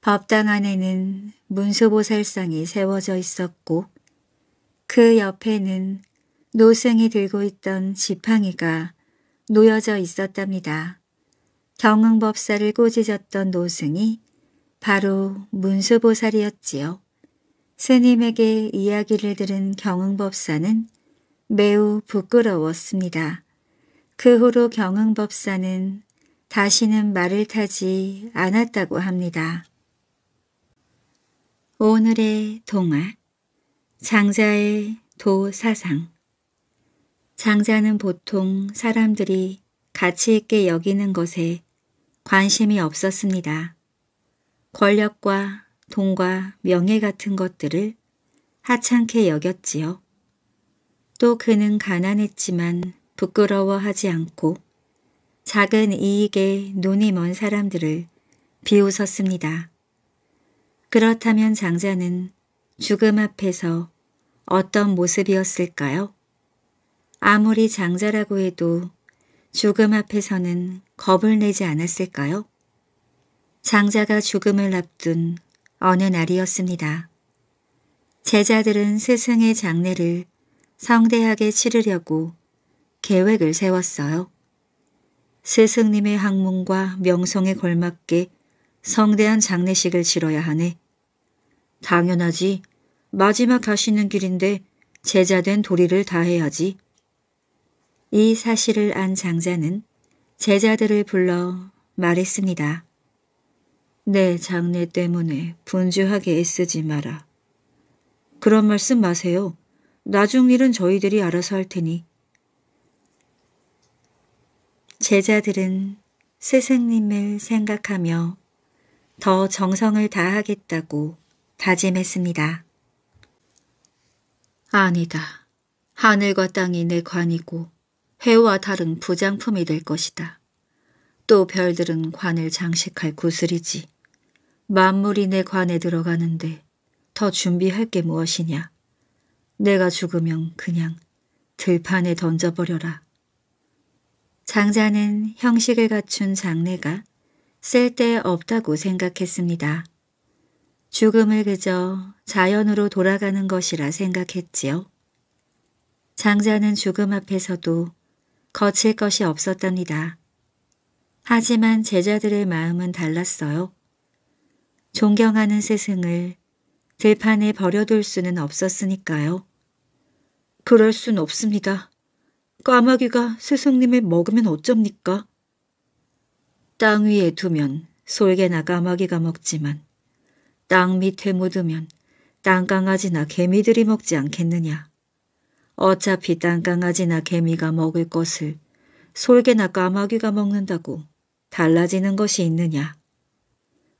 법당 안에는 문수보살상이 세워져 있었고 그 옆에는 노승이 들고 있던 지팡이가 놓여져 있었답니다. 경흥법사를 꼬지졌던 노승이 바로 문수보살이었지요. 스님에게 이야기를 들은 경흥법사는 매우 부끄러웠습니다. 그 후로 경흥법사는 다시는 말을 타지 않았다고 합니다. 오늘의 동화 장자의 도사상 장자는 보통 사람들이 가치있게 여기는 것에 관심이 없었습니다. 권력과 돈과 명예 같은 것들을 하찮게 여겼지요. 또 그는 가난했지만 부끄러워하지 않고 작은 이익에 눈이 먼 사람들을 비웃었습니다. 그렇다면 장자는 죽음 앞에서 어떤 모습이었을까요? 아무리 장자라고 해도 죽음 앞에서는 겁을 내지 않았을까요? 장자가 죽음을 앞둔 어느 날이었습니다. 제자들은 스승의 장례를 성대하게 치르려고 계획을 세웠어요. 스승님의 학문과 명성에 걸맞게 성대한 장례식을 치러야 하네. 당연하지. 마지막 가시는 길인데 제자된 도리를 다해야지. 이 사실을 안 장자는 제자들을 불러 말했습니다. 내 네, 장례 때문에 분주하게 애쓰지 마라. 그런 말씀 마세요. 나중 일은 저희들이 알아서 할 테니. 제자들은 스승님을 생각하며 더 정성을 다하겠다고 다짐했습니다. 아니다. 하늘과 땅이 내 관이고 해와 달은 부장품이 될 것이다. 또 별들은 관을 장식할 구슬이지. 만물이 내 관에 들어가는데 더 준비할 게 무엇이냐. 내가 죽으면 그냥 들판에 던져버려라. 장자는 형식을 갖춘 장례가 쓸데없다고 생각했습니다. 죽음을 그저 자연으로 돌아가는 것이라 생각했지요. 장자는 죽음 앞에서도 거칠 것이 없었답니다. 하지만 제자들의 마음은 달랐어요. 존경하는 스승을 들판에 버려둘 수는 없었으니까요. 그럴 순 없습니다. 까마귀가 스승님을 먹으면 어쩝니까? 땅 위에 두면 솔개나 까마귀가 먹지만 땅 밑에 묻으면 땅강아지나 개미들이 먹지 않겠느냐. 어차피 땅강아지나 개미가 먹을 것을 솔개나 까마귀가 먹는다고 달라지는 것이 있느냐.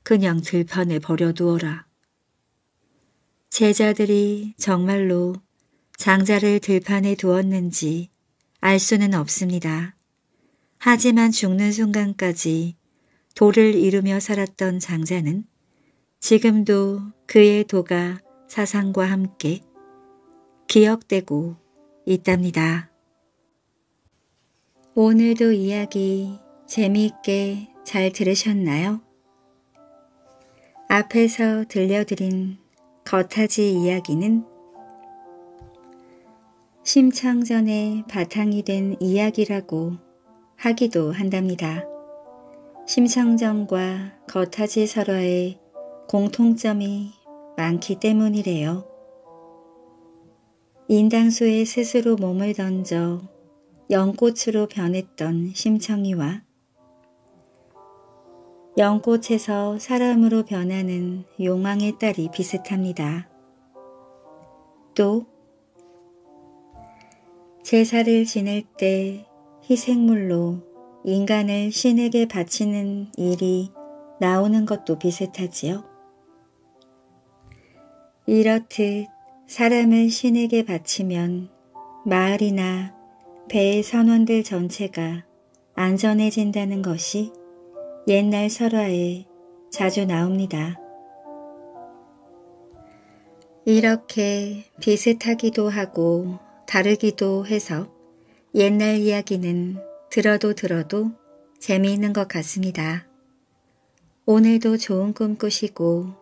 그냥 들판에 버려두어라. 제자들이 정말로 장자를 들판에 두었는지 알 수는 없습니다. 하지만 죽는 순간까지 도를 이루며 살았던 장자는 지금도 그의 도가 사상과 함께 기억되고 있답니다. 오늘도 이야기 재미있게 잘 들으셨나요? 앞에서 들려드린 겉하지 이야기는 심창전의 바탕이 된 이야기라고 하기도 한답니다. 심창전과 겉하지 설화의 공통점이 많기 때문이래요. 인당수에 스스로 몸을 던져 연꽃으로 변했던 심청이와 연꽃에서 사람으로 변하는 용왕의 딸이 비슷합니다. 또 제사를 지낼 때 희생물로 인간을 신에게 바치는 일이 나오는 것도 비슷하지요. 이렇듯 사람을 신에게 바치면 마을이나 배의 선원들 전체가 안전해진다는 것이 옛날 설화에 자주 나옵니다. 이렇게 비슷하기도 하고 다르기도 해서 옛날 이야기는 들어도 들어도 재미있는 것 같습니다. 오늘도 좋은 꿈 꾸시고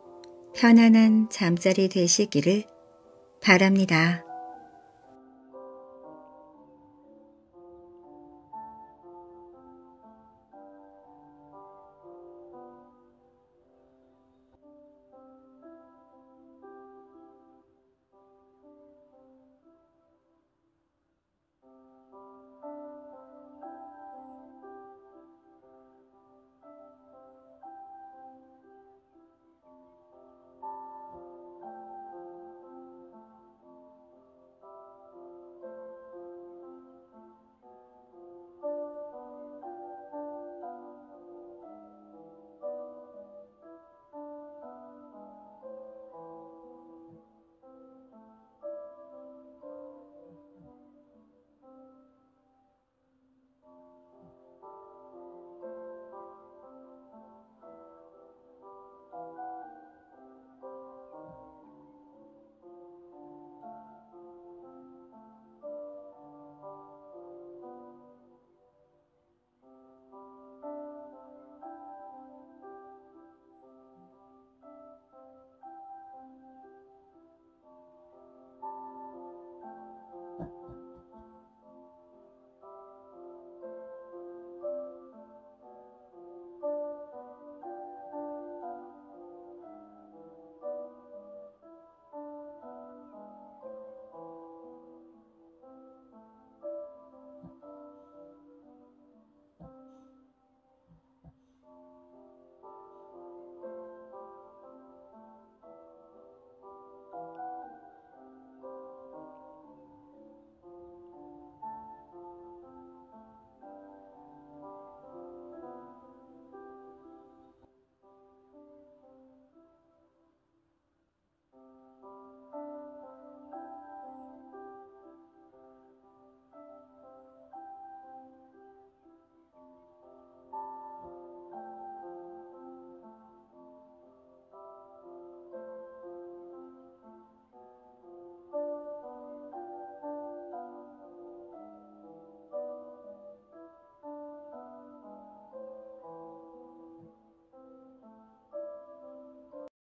편안한 잠자리 되시기를 바랍니다.